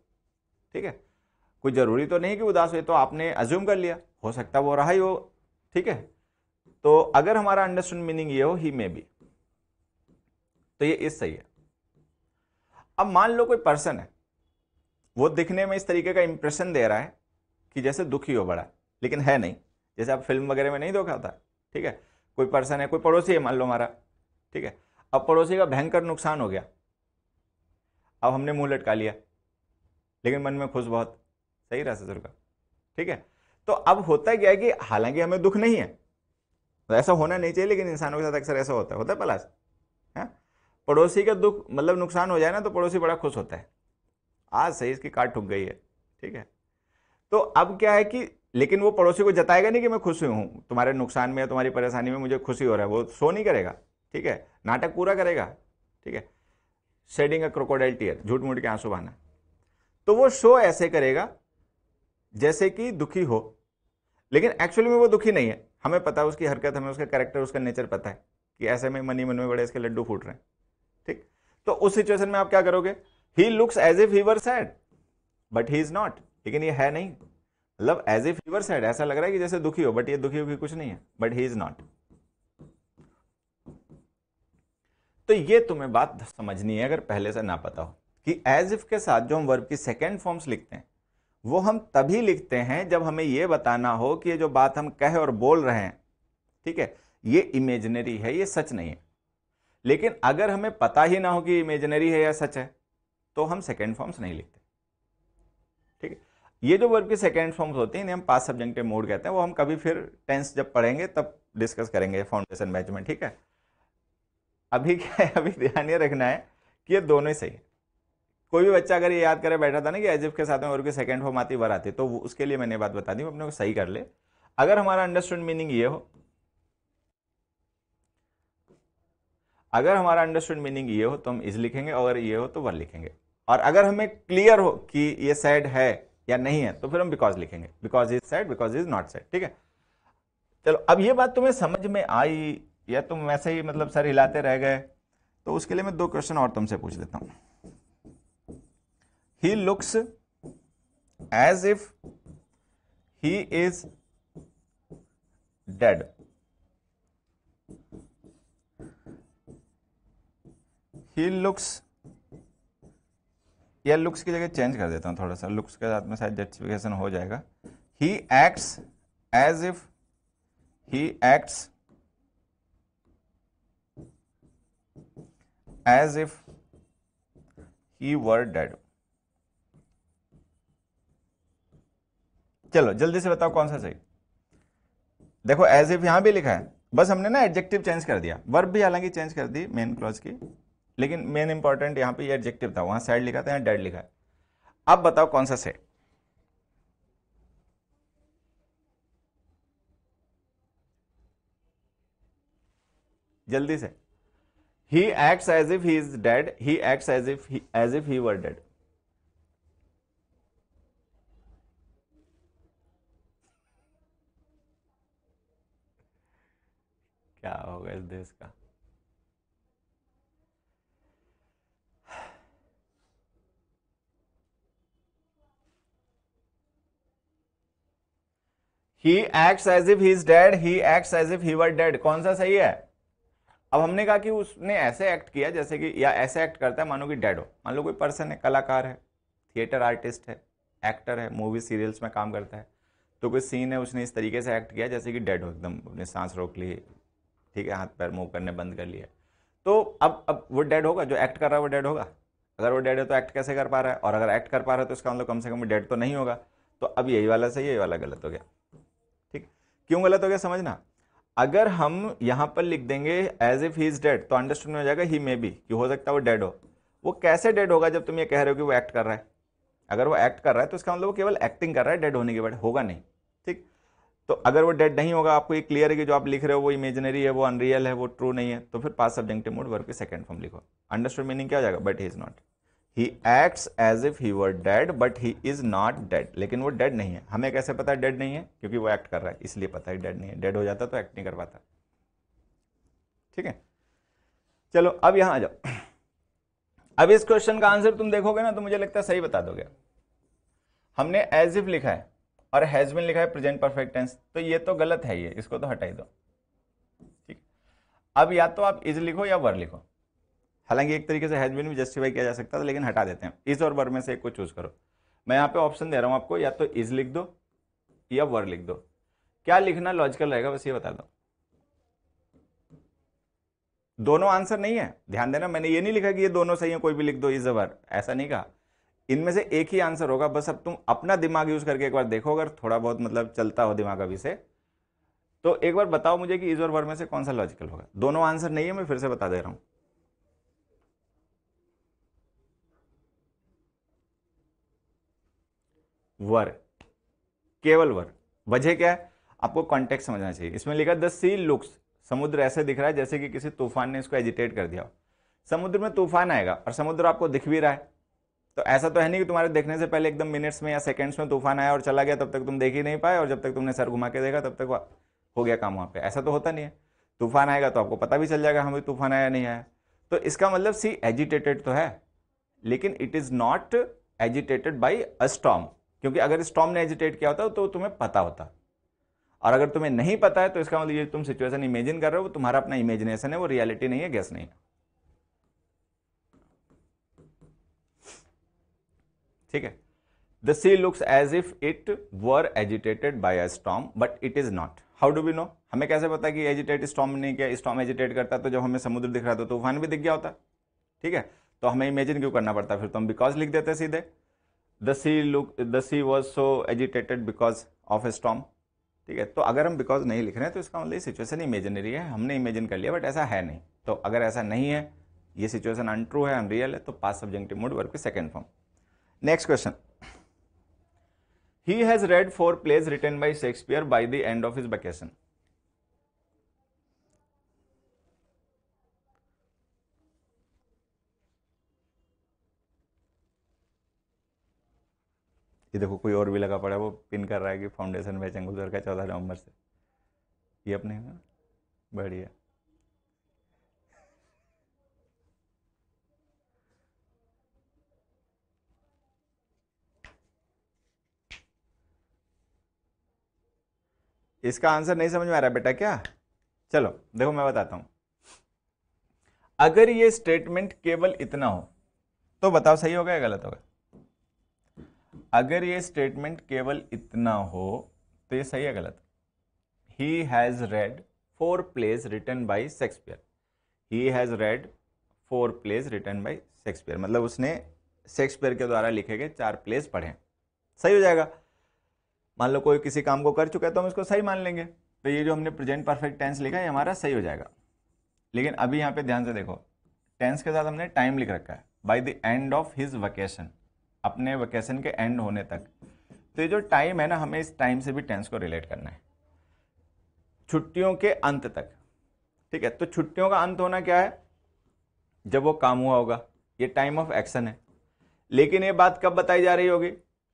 ठीक है कोई ज़रूरी तो नहीं कि उदास हुए तो आपने अज्यूम कर लिया हो सकता वो रहा ही हो ठीक है तो अगर हमारा अंडरस्टैंड मीनिंग ये हो ही मे बी तो ये इस सही है अब मान लो कोई पर्सन है वो दिखने में इस तरीके का इंप्रेशन दे रहा है कि जैसे दुखी हो बड़ा लेकिन है नहीं जैसे आप फिल्म वगैरह में नहीं धोखा होता ठीक है कोई पर्सन है कोई पड़ोसी है मान लो हमारा ठीक है अब पड़ोसी का भयंकर नुकसान हो गया अब हमने मुंह लटका लिया लेकिन मन में खुश बहुत सही रहा ससुर का ठीक है तो अब होता क्या है कि हालांकि हमें दुख नहीं है तो ऐसा होना नहीं चाहिए लेकिन इंसानों के साथ अक्सर ऐसा होता है होता है पलाश है हाँ? पड़ोसी का दुख मतलब नुकसान हो जाए ना तो पड़ोसी बड़ा खुश होता है आज सही इसकी काट ठुक गई है ठीक है तो अब क्या है कि लेकिन वो पड़ोसी को जताएगा नहीं कि मैं खुश हूँ तुम्हारे नुकसान में या तुम्हारी परेशानी में मुझे खुशी हो रहा है वो शो नहीं करेगा ठीक है नाटक पूरा करेगा ठीक है शेडिंग अ क्रोकोडाइल टीयर झूठ मूठ के आंसू बहाना तो वो शो ऐसे करेगा जैसे कि दुखी हो लेकिन एक्चुअली में वो दुखी नहीं है हमें पता है उसकी हरकत हमें उसका कैरेक्टर उसका नेचर पता है कि ऐसे में मनी मन में बड़े इसके लड्डू फूट रहे हैं ठीक तो उस सिचुएशन में आप क्या करोगे he looks as a fever sad but he is not लेकिन ये है नहीं मतलब एज ए फीवर सैड ऐसा लग रहा है कि जैसे दुखी हो बट ये दुखी होगी कुछ नहीं है बट ही इज नॉट तो ये तुम्हें बात समझनी है अगर पहले से ना पता हो कि एज इफ के साथ जो हम वर्ब की सेकेंड फॉर्म्स लिखते हैं वो हम तभी लिखते हैं जब हमें ये बताना हो कि ये जो बात हम कह और बोल रहे हैं ठीक है ये इमेजनरी है ये सच नहीं है लेकिन अगर हमें पता ही ना हो कि इमेजनरी है या सच है तो हम सेकेंड फॉर्म्स नहीं लिखते ठीक है ये जो वर्ब की सेकेंड फॉर्म्स होती हैं इन्हें हम पास सब्जेक्टिव मोड कहते हैं वो हम कभी फिर टेंस जब पढ़ेंगे तब डिस्कस करेंगे फाउंडेशन बैच में ठीक है अभी क्या है अभी ध्यान ये रखना है कि ये दोनों ही सही है कोई भी बच्चा अगर ये याद करे बैठा था ना कि एजिफ के साथ में और की सेकेंड फॉर्म आती वर आती तो उसके लिए मैंने बात बता दी अपने को सही कर ले अगर हमारा अंडरस्टैंड मीनिंग ये हो अगर हमारा अंडरस्टैंड मीनिंग ये हो तो हम इज लिखेंगे अगर ये हो तो वर लिखेंगे और अगर हमें क्लियर हो कि ये सैड है या नहीं है तो फिर हम बिकॉज लिखेंगे because is sad because is not sad ठीक है चलो अब ये बात तुम्हें समझ में आई या तुम वैसे ही मतलब सर हिलाते रह गए तो उसके लिए मैं दो क्वेश्चन और तुमसे पूछ देता हूँ he looks as if he is dead. He looks या लुक्स की जगह चेंज कर देता हूँ थोड़ा सा लुक्स के साथ में शायद जस्टिफिकेशन हो जाएगा he acts as if he acts as if he were dead चलो जल्दी से बताओ कौन सा सही देखो एज इफ यहां भी लिखा है बस हमने ना एडजेक्टिव चेंज कर दिया वर्ब भी हालांकि चेंज कर दी मेन क्लॉज की लेकिन मेन इंपॉर्टेंट यहां पे एडजेक्टिव था वहां सैड लिखा था यहां डेड लिखा है अब बताओ कौन सा सेट जल्दी से he acts as if he is dead he acts as if as if he were dead क्या होगा इस देश का he acts as if he is dead he acts as if he were dead कौन सा सही है अब हमने कहा कि उसने ऐसे एक्ट किया जैसे कि या ऐसे एक्ट करता है मानो कि डेड हो मान लो कोई पर्सन है कलाकार है थिएटर आर्टिस्ट है एक्टर है मूवी सीरियल्स में काम करता है तो कोई सीन है उसने इस तरीके से एक्ट किया जैसे कि डेड हो एकदम अपने सांस रोक ली ठीक है हाथ पैर मूव करने बंद कर लिया तो अब अब वो डेड होगा जो एक्ट कर रहा है वो डेड होगा अगर वो डेड है तो एक्ट कैसे कर पा रहा है और अगर एक्ट कर पा रहा है तो इसका मतलब कम से कम डेड तो नहीं होगा तो अब यही वाला सही यही वाला गलत हो गया ठीक क्यों गलत हो गया समझना अगर हम यहाँ पर लिख देंगे as if he is dead तो अंडरस्टैंड हो जाएगा ही मे बी कि हो सकता है वो डेड हो वो कैसे डेड होगा जब तुम ये कह रहे हो कि वो एक्ट कर रहा है अगर वो एक्ट कर रहा है तो इसका मतलब वो केवल एक्टिंग कर रहा है डेड होने के बाद होगा नहीं तो अगर वो डेड नहीं होगा आपको ये क्लियर है कि जो आप लिख रहे हो वो इमेजनरी है वो अनरियल है वो ट्रू नहीं है तो फिर पास सब्जेक्टिव मूड वर्ब के सेकंड फॉर्म लिखो अंडरस्टूड मीनिंग क्या हो जाएगा but he is not he acts as if he were dead but he is not dead लेकिन वो डेड नहीं है हमें कैसे पता डेड नहीं है क्योंकि वो एक्ट कर रहा है इसलिए पता है डेड नहीं है डेड हो जाता तो एक्ट नहीं कर पाता ठीक है चलो अब यहां आ जाओ अब इस क्वेश्चन का आंसर तुम देखोगे ना तो मुझे लगता है सही बता दोगे हमने एज इफ लिखा है और हैज़ बिन लिखा है प्रेजेंट परफेक्ट टेंस तो ये तो गलत है ये इसको तो हटाई दो ठीक अब या तो आप इज लिखो या वर लिखो हालांकि एक तरीके से हैज़ बिन भी जस्टिफाई किया जा सकता था लेकिन हटा देते हैं इज और वर में से एक को चूज़ करो मैं यहाँ पे ऑप्शन दे रहा हूँ आपको या तो इज लिख दो या वर लिख दो क्या लिखना लॉजिकल रहेगा बस ये बता दो दोनों आंसर नहीं है ध्यान देना मैंने ये नहीं लिखा कि ये दोनों सही है कोई भी लिख दो इज अ वर ऐसा नहीं कहा इनमें से एक ही आंसर होगा बस अब तुम अपना दिमाग यूज करके एक बार देखो अगर थोड़ा बहुत मतलब चलता हो दिमाग अभी से तो एक बार बताओ मुझे कि इज और वर में से कौन सा लॉजिकल होगा दोनों आंसर नहीं है मैं फिर से बता दे रहा हूं वर केवल वर वजह क्या है आपको कॉन्टेक्ट समझना चाहिए इसमें लिखा द सी लुक्स समुद्र ऐसे दिख रहा है जैसे कि किसी तूफान ने इसको एजिटेट कर दिया समुद्र में तूफान आएगा और समुद्र आपको दिख भी रहा है तो ऐसा तो है नहीं कि तुम्हारे देखने से पहले एकदम मिनट्स में या सेकंड्स में तूफान आया और चला गया तब तक तुम देख ही नहीं पाए और जब तक तुमने सर घुमा के देखा तब तक हो गया काम वहाँ पे ऐसा तो होता नहीं है तूफान आएगा तो आपको पता भी चल जाएगा हमें तूफान आया नहीं आया तो इसका मतलब सी एजिटेटेड तो है लेकिन it is not agitated by a storm क्योंकि अगर स्टॉम ने एजिटेट किया होता तो तुम्हें पता होता और अगर तुम्हें नहीं पता है तो इसका मतलब ये तुम सिचुएशन इमेजिन कर रहे हो वो तुम्हारा अपना इमेजिनेशन है वो रियलिटी नहीं है गैस नहीं है ठीक है the sea looks as if it were agitated by a storm but it is not how do we know हमें कैसे पता कि एजिटेट स्टॉम नहीं किया स्टॉम एजिटेट करता तो जब हमें समुद्र दिख रहा था तो तूफान भी दिख गया होता ठीक है तो हमें इमेजिन क्यों करना पड़ता फिर तो हम बिकॉज लिख देते सीधे the sea look the sea was so agitated because of a storm ठीक है तो अगर हम बिकॉज नहीं लिख रहे हैं तो इसका मतलब सिचुएशन इमेजिनरी है हमने इमेजिन कर लिया बट ऐसा है नहीं तो अगर ऐसा नहीं है ये सिचुएशन अनट्रू है अनरियल है तो past subjunctive mood work second form next question he has read four plays written by Shakespeare by the end of his vacation ये देखो कोई और भी लगा पड़ा है वो पिन कर रहा है कि फाउंडेशन भाई का चौदह नवंबर से ये अपने बढ़िया इसका आंसर नहीं समझ में आ रहा बेटा क्या चलो देखो मैं बताता हूं अगर ये स्टेटमेंट केवल इतना हो तो बताओ सही होगा या गलत होगा अगर ये स्टेटमेंट केवल इतना हो तो ये सही है गलत he has read four plays written by Shakespeare he has read four plays written by Shakespeare मतलब उसने शेक्सपियर के द्वारा लिखे गए चार प्लेस पढ़े सही हो जाएगा मान लो कोई किसी काम को कर चुका है तो हम इसको सही मान लेंगे तो ये जो हमने प्रेजेंट परफेक्ट टेंस लिखा है ये हमारा सही हो जाएगा लेकिन अभी यहाँ पे ध्यान से देखो टेंस के साथ हमने टाइम लिख रखा है by the end of his vacation अपने वकेशन के एंड होने तक तो ये जो टाइम है ना हमें इस टाइम से भी टेंस को रिलेट करना है छुट्टियों के अंत तक ठीक है तो छुट्टियों का अंत होना क्या है जब वो काम हुआ होगा ये टाइम ऑफ एक्शन है लेकिन ये बात कब बताई जा रही होगी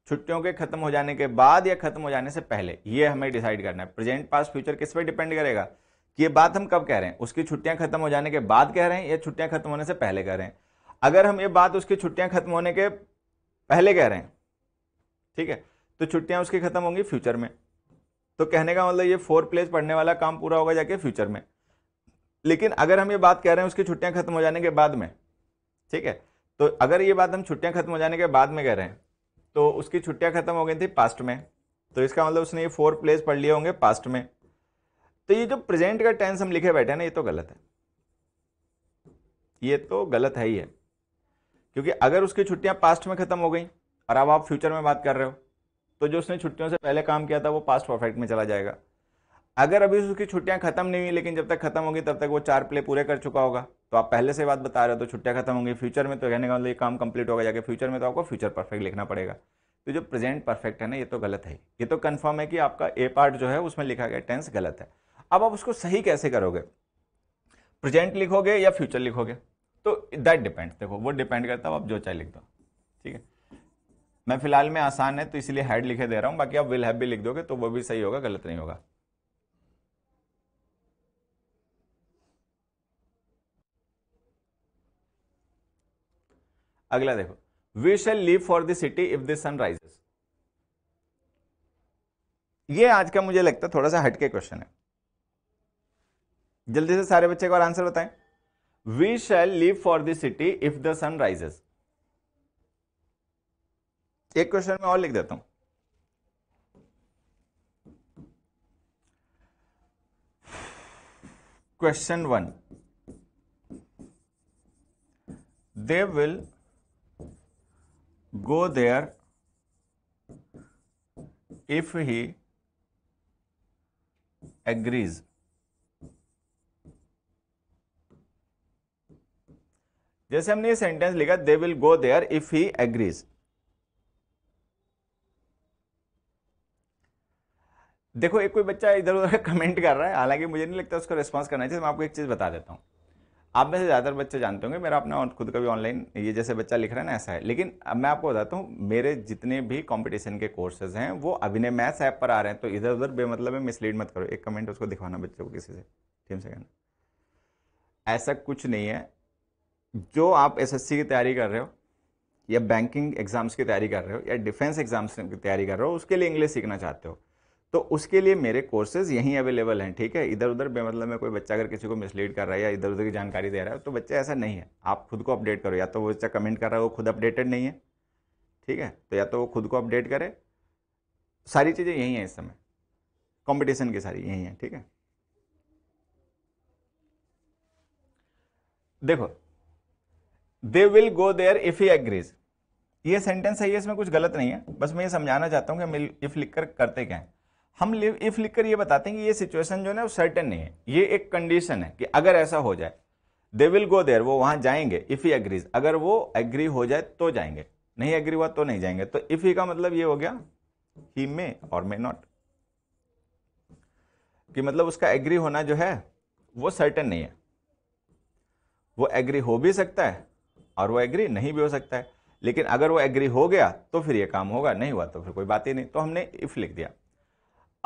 छुट्टियों के खत्म हो जाने के बाद या खत्म हो जाने से पहले ये हमें डिसाइड करना है प्रेजेंट पास फ्यूचर किस पर डिपेंड करेगा कि ये बात हम कब कह रहे हैं उसकी छुट्टियां खत्म हो जाने के बाद कह रहे हैं या छुट्टियां खत्म होने से पहले कह रहे हैं अगर हम ये बात उसकी छुट्टियां खत्म होने के पहले कह रहे हैं ठीक है तो छुट्टियां उसकी खत्म होंगी फ्यूचर में तो कहने का मतलब ये फोर प्लेस पढ़ने वाला काम पूरा होगा जाके फ्यूचर में लेकिन अगर हम ये बात कह रहे हैं उसकी छुट्टियां खत्म हो जाने के बाद में ठीक है तो अगर ये बात हम छुट्टियां खत्म हो जाने के बाद में कह रहे हैं तो उसकी छुट्टियां ख़त्म हो गई थी पास्ट में तो इसका मतलब उसने ये फोर प्लेस पढ़ लिए होंगे पास्ट में तो ये जो प्रेजेंट का टेंस हम लिखे बैठे हैं ना ये तो गलत है ये तो गलत है ही है क्योंकि अगर उसकी छुट्टियां पास्ट में ख़त्म हो गई और अब आप फ्यूचर में बात कर रहे हो तो जो उसने छुट्टियों से पहले काम किया था वो पास्ट परफेक्ट में चला जाएगा अगर अभी उसकी छुट्टियां खत्म नहीं हुई लेकिन जब तक खत्म होगी तब तक वो चार प्ले पूरे कर चुका होगा तो आप पहले से बात बता रहे हो तो छुट्टियां खत्म होंगी फ्यूचर में तो कहने का मतलब ये काम कंप्लीट होगा जाके फ्यूचर में तो आपको फ्यूचर परफेक्ट लिखना पड़ेगा तो जो प्रेजेंट परफेक्ट है ना ये तो गलत है ये तो कन्फर्म है कि आपका ए पार्ट जो है उसमें लिखा गया टेंस गलत है अब आप उसको सही कैसे करोगे प्रेजेंट लिखोगे या फ्यूचर लिखोगे तो दैट डिपेंड देखो वो डिपेंड करता है आप जो चाहे लिख दो ठीक है मैं फिलहाल में आसान है तो इसलिए हेड लिखे दे रहा हूँ बाकी आप विल हैव भी लिख दोगे तो वो भी सही होगा गलत नहीं होगा अगला देखो we shall leave for the city if the sun rises ये आज का मुझे लगता है थोड़ा सा हटके क्वेश्चन है जल्दी से सारे बच्चे एक बार आंसर बताएं we shall leave for the city if the sun rises एक क्वेश्चन में और लिख देता हूं question one they will go there if he agrees. जैसे हमने ये सेंटेंस लिखा they will go there if he agrees देखो एक कोई बच्चा इधर उधर कमेंट कर रहा है हालांकि मुझे नहीं लगता उसको रिस्पांस करना चाहिए तो मैं आपको एक चीज बता देता हूं आप में से ज़्यादातर बच्चे जानते होंगे मेरा अपना खुद का भी ऑनलाइन ये जैसे बच्चा लिख रहा है ना ऐसा है लेकिन अब मैं आपको बताता हूँ मेरे जितने भी कॉम्पिटिशन के कोर्सेज हैं वो अभिनय मैथ्स ऐप पर आ रहे हैं तो इधर उधर बेमतलब है मिसलीड मत करो एक कमेंट उसको दिखाना बच्चे को किसी से टीम से कहना ऐसा कुछ नहीं है जो आप एस की तैयारी कर रहे हो या बैंकिंग एग्जाम्स की तैयारी कर रहे हो या डिफेंस एग्जाम्स की तैयारी कर रहे हो उसके लिए इंग्लिश सीखना चाहते हो तो उसके लिए मेरे कोर्सेज यहीं अवेलेबल हैं ठीक है इधर उधर बेमतलब में कोई बच्चा अगर किसी को मिसलीड कर रहा है या इधर उधर की जानकारी दे रहा है तो बच्चा ऐसा नहीं है आप खुद को अपडेट करो या तो वो बच्चा कमेंट कर रहा है वो खुद अपडेटेड नहीं है ठीक है तो या तो वो खुद को अपडेट करे सारी चीज़ें यही हैं इस समय कॉम्पिटिशन की सारी यही हैं ठीक है देखो they will go there if he agrees ये सेंटेंस है ये इसमें कुछ गलत नहीं है बस मैं ये समझाना चाहता हूँ कि हम इफ़ लिख कर करते क्या है हम इफ लिखकर ये बताते हैं कि ये सिचुएशन जो है वो सर्टन नहीं है ये एक कंडीशन है कि अगर ऐसा हो जाए दे विल गो देयर वो वहां जाएंगे इफ़ ही एग्रीज अगर वो एग्री हो जाए तो जाएंगे नहीं एग्री हुआ तो नहीं जाएंगे तो इफ़ ही का मतलब ये हो गया ही मे और मे नॉट कि मतलब उसका एग्री होना जो है वो सर्टन नहीं है वो एग्री हो भी सकता है और वो एग्री नहीं भी हो सकता है लेकिन अगर वो एग्री हो गया तो फिर ये काम होगा नहीं हुआ तो फिर कोई बात ही नहीं तो हमने इफ़ लिख दिया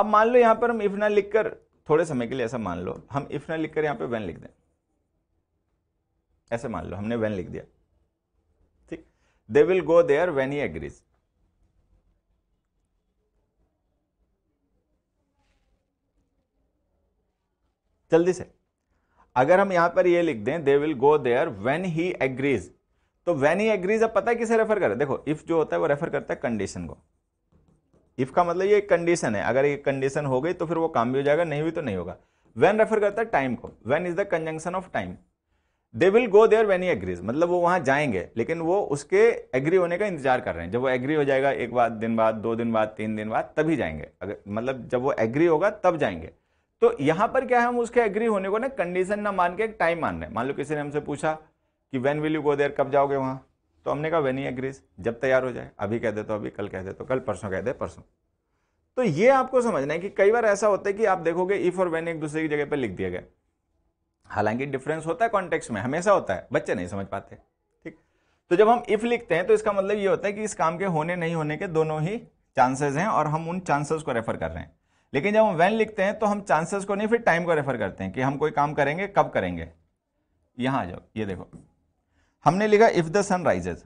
अब मान लो यहां पर हम इफ ना लिखकर थोड़े समय के लिए ऐसा मान लो हम इफ ना लिखकर यहां पे वेन लिख दें ऐसे मान लो हमने वेन लिख दिया ठीक they will go there when he agrees जल्दी से अगर हम यहां पर ये लिख दें they will go there when he agrees तो वेन ही एग्रीज अब पता है किसे रेफर कर देखो इफ जो होता है वो रेफर करता है कंडीशन को इफ़ का मतलब ये कंडीशन है अगर ये कंडीशन हो गई तो फिर वो काम भी हो जाएगा नहीं हुई तो नहीं होगा वैन रेफर करता है टाइम को when is the conjunction of time they will go there when he agrees मतलब वो वहां जाएंगे लेकिन वो उसके एग्री होने का इंतजार कर रहे हैं जब वो एग्री हो जाएगा एक बार दिन बाद दो दिन बाद तीन दिन बाद तभी जाएंगे अगर मतलब जब वो एग्री होगा तब जाएंगे तो यहां पर क्या है हम उसके एग्री होने को ना कंडीशन ना मान के एक टाइम मान रहे हैं मान लो किसी ने हमसे पूछा कि when will you go there कब जाओगे वहां तो हमने कहा वेनी ही एग्रीज जब तैयार हो जाए अभी कह दे तो अभी कल कह दे तो कल परसों कह दे परसों तो ये आपको समझना है कि कई बार ऐसा होता है कि आप देखोगे इफ और वेन एक दूसरे की जगह पर लिख दिया गया हालांकि डिफरेंस होता है कॉन्टेक्स्ट में हमेशा होता है बच्चे नहीं समझ पाते ठीक तो जब हम इफ लिखते हैं तो इसका मतलब ये होता है कि इस काम के होने नहीं होने के दोनों ही चांसेस हैं और हम उन चांसेस को रेफर कर रहे हैं लेकिन जब हम वैन लिखते हैं तो हम चांसेस को नहीं फिर टाइम को रेफर करते हैं कि हम कोई काम करेंगे कब करेंगे यहाँ आ जाओ ये देखो हमने लिखा इफ द सन राइजेज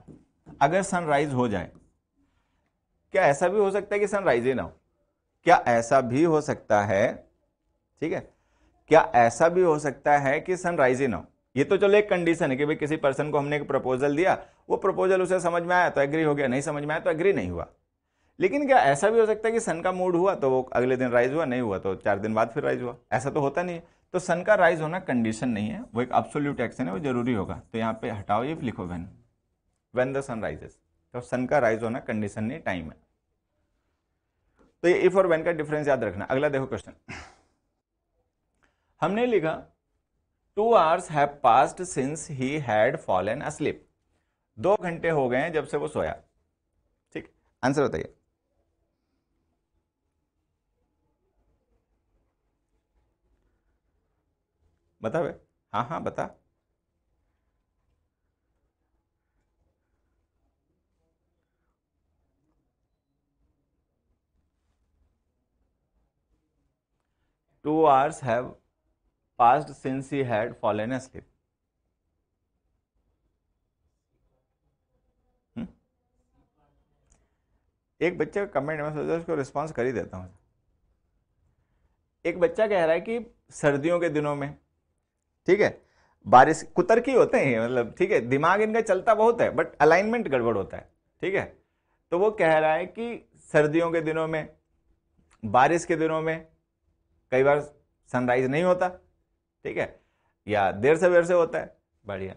अगर सनराइज हो जाए क्या ऐसा भी हो सकता है कि सनराइज ही ना हो क्या ऐसा भी हो सकता है ठीक है क्या ऐसा भी हो सकता है कि सनराइज ही ना हो ये तो चलो एक कंडीशन है कि भाई किसी पर्सन को हमने एक प्रपोजल दिया वो प्रपोजल उसे समझ में आया तो एग्री हो गया नहीं समझ में आया तो एग्री नहीं हुआ लेकिन क्या ऐसा भी हो सकता है कि सन का मूड हुआ तो वो अगले दिन राइज हुआ नहीं हुआ तो चार दिन बाद फिर राइज हुआ ऐसा तो होता नहीं है तो सन का राइज होना कंडीशन नहीं है वो एक अब्सोल्यूट एक्शन है वो जरूरी होगा तो यहाँ पे हटाओ ये लिखो when when the sun rises तो सन का राइज होना कंडीशन नहीं टाइम है तो ये इफ और वेन का डिफरेंस याद रखना अगला देखो क्वेश्चन हमने लिखा two hours have passed since he had fallen asleep दो घंटे हो गए हैं जब से वो सोया ठीक आंसर बताइए बता भाई हाँ हाँ बता two hours have passed since he had fallen asleep एक बच्चे का कमेंट में सोचा उसको रिस्पॉन्स कर ही देता हूँ एक बच्चा कह रहा है कि सर्दियों के दिनों में ठीक है बारिश कुतर्की होते हैं मतलब ठीक है दिमाग इनका चलता बहुत है बट अलाइनमेंट गड़बड़ होता है ठीक है तो वो कह रहा है कि सर्दियों के दिनों में बारिश के दिनों में कई बार सनराइज नहीं होता ठीक है या देर से देर से होता है बढ़िया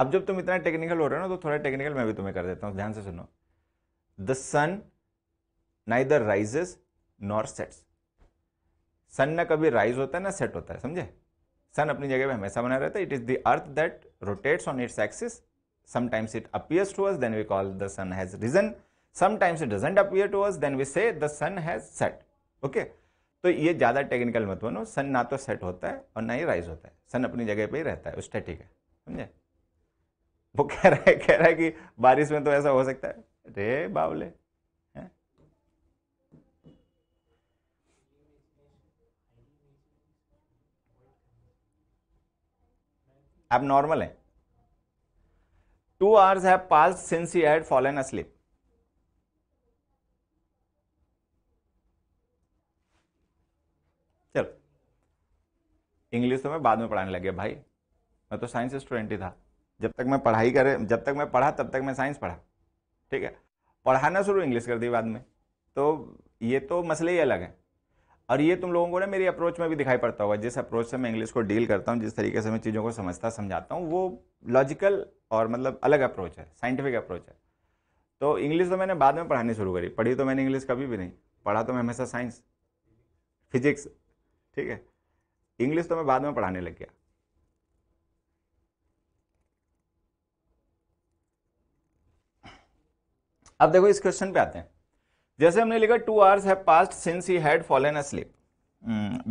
अब जब तुम इतना टेक्निकल हो रहे हो ना तो थोड़ा टेक्निकल मैं भी तुम्हें कर देता हूँ ध्यान से सुनो the sun neither rises nor sets sun ना कभी राइज होता है ना सेट होता है समझे सन अपनी जगह पे हमेशा बना रहता है it is the earth that rotates on its axis sometimes it appears to us then we call the sun has risen sometimes it doesn't appear to us then we say the sun has set okay तो ये ज़्यादा टेक्निकल मत बनो सन ना तो सेट होता है और ना ही राइज होता है सन अपनी जगह पे ही रहता है स्टैटिक है समझे वो कह रहा है कह रहा है कि बारिश में तो ऐसा हो सकता है रे बावले नॉर्मल है two hours have passed since you had fallen asleep चलो इंग्लिश तो मैं बाद में पढ़ाने लग गया भाई मैं तो साइंस स्टूडेंट ही था जब तक मैं पढ़ाई करे जब तक मैं पढ़ा तब तक मैं साइंस पढ़ा ठीक है पढ़ाना शुरू इंग्लिश कर दी बाद में तो ये तो मसले ही अलग है और ये तुम लोगों को ना मेरी अप्रोच में भी दिखाई पड़ता होगा जिस अप्रोच से मैं इंग्लिश को डील करता हूँ जिस तरीके से मैं चीज़ों को समझता समझाता हूँ वो लॉजिकल और मतलब अलग अप्रोच है साइंटिफिक अप्रोच है तो इंग्लिश तो मैंने बाद में पढ़ानी शुरू करी पढ़ी तो मैंने इंग्लिश कभी भी नहीं पढ़ा तो मैं हमेशा साइंस फिजिक्स ठीक है इंग्लिश तो मैं बाद में पढ़ाने लग गया अब देखो इस क्वेश्चन पे आते हैं जैसे हमने लिखा two hours have passed since he had fallen sleep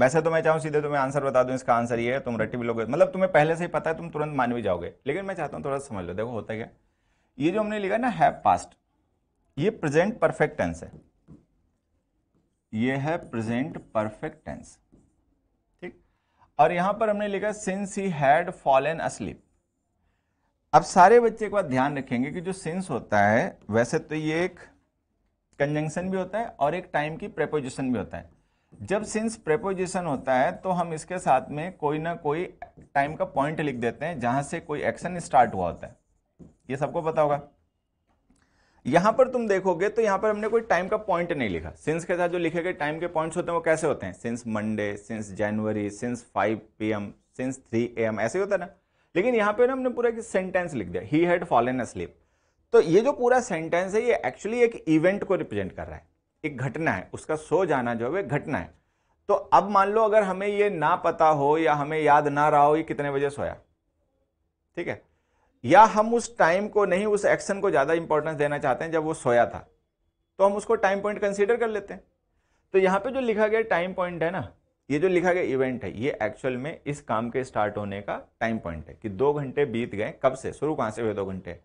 वैसे तो मैं चाहूँ सीधे तुम्हें आंसर बता दूँ इसका आंसर ये है तुम रट्टी भी लोगे मतलब तुम्हें पहले से ही पता है तुम तुरंत मान भी जाओगे लेकिन मैं चाहता हूँ थोड़ा समझ लो देखो होता क्या ये जो हमने लिखा ना हैव पास्ट ये प्रेजेंट परफेक्ट टेंस है ये है प्रेजेंट परफेक्ट टेंस ठीक और यहां पर हमने लिखा since he had fallen asleep अब सारे बच्चे एक बार ध्यान रखेंगे कि जो सिंस होता है वैसे तो ये एक कंजंक्शन भी होता है और एक टाइम की प्रेपोजिशन भी होता है जब सिंस प्रेपोजिशन होता है तो हम इसके साथ में कोई ना कोई टाइम का पॉइंट लिख देते हैं जहां से कोई एक्शन स्टार्ट हुआ होता है ये सबको पता होगा यहां पर तुम देखोगे तो यहां पर हमने कोई टाइम का पॉइंट नहीं लिखा सिंस के साथ जो लिखे गए टाइम के पॉइंट्स होते हैं वो कैसे होते हैं since Monday since January since five P M since three A M ऐसे होता है ना लेकिन यहां पर ना हमने पूरा एक सेंटेंस लिख दिया ही हैड फॉलन अस्लीप तो ये जो पूरा सेंटेंस है ये एक्चुअली एक इवेंट को रिप्रेजेंट कर रहा है एक घटना है उसका सो जाना जो है घटना है तो अब मान लो अगर हमें ये ना पता हो या हमें याद ना रहा हो ये कितने बजे सोया ठीक है या हम उस टाइम को नहीं उस एक्शन को ज़्यादा इंपॉर्टेंस देना चाहते हैं जब वो सोया था तो हम उसको टाइम पॉइंट कंसिडर कर लेते हैं तो यहाँ पे जो लिखा गया टाइम पॉइंट है ना ये जो लिखा गया इवेंट है ये एक्चुअल में इस काम के स्टार्ट होने का टाइम पॉइंट है कि दो घंटे बीत गए कब से शुरू कहाँ से हुए दो घंटे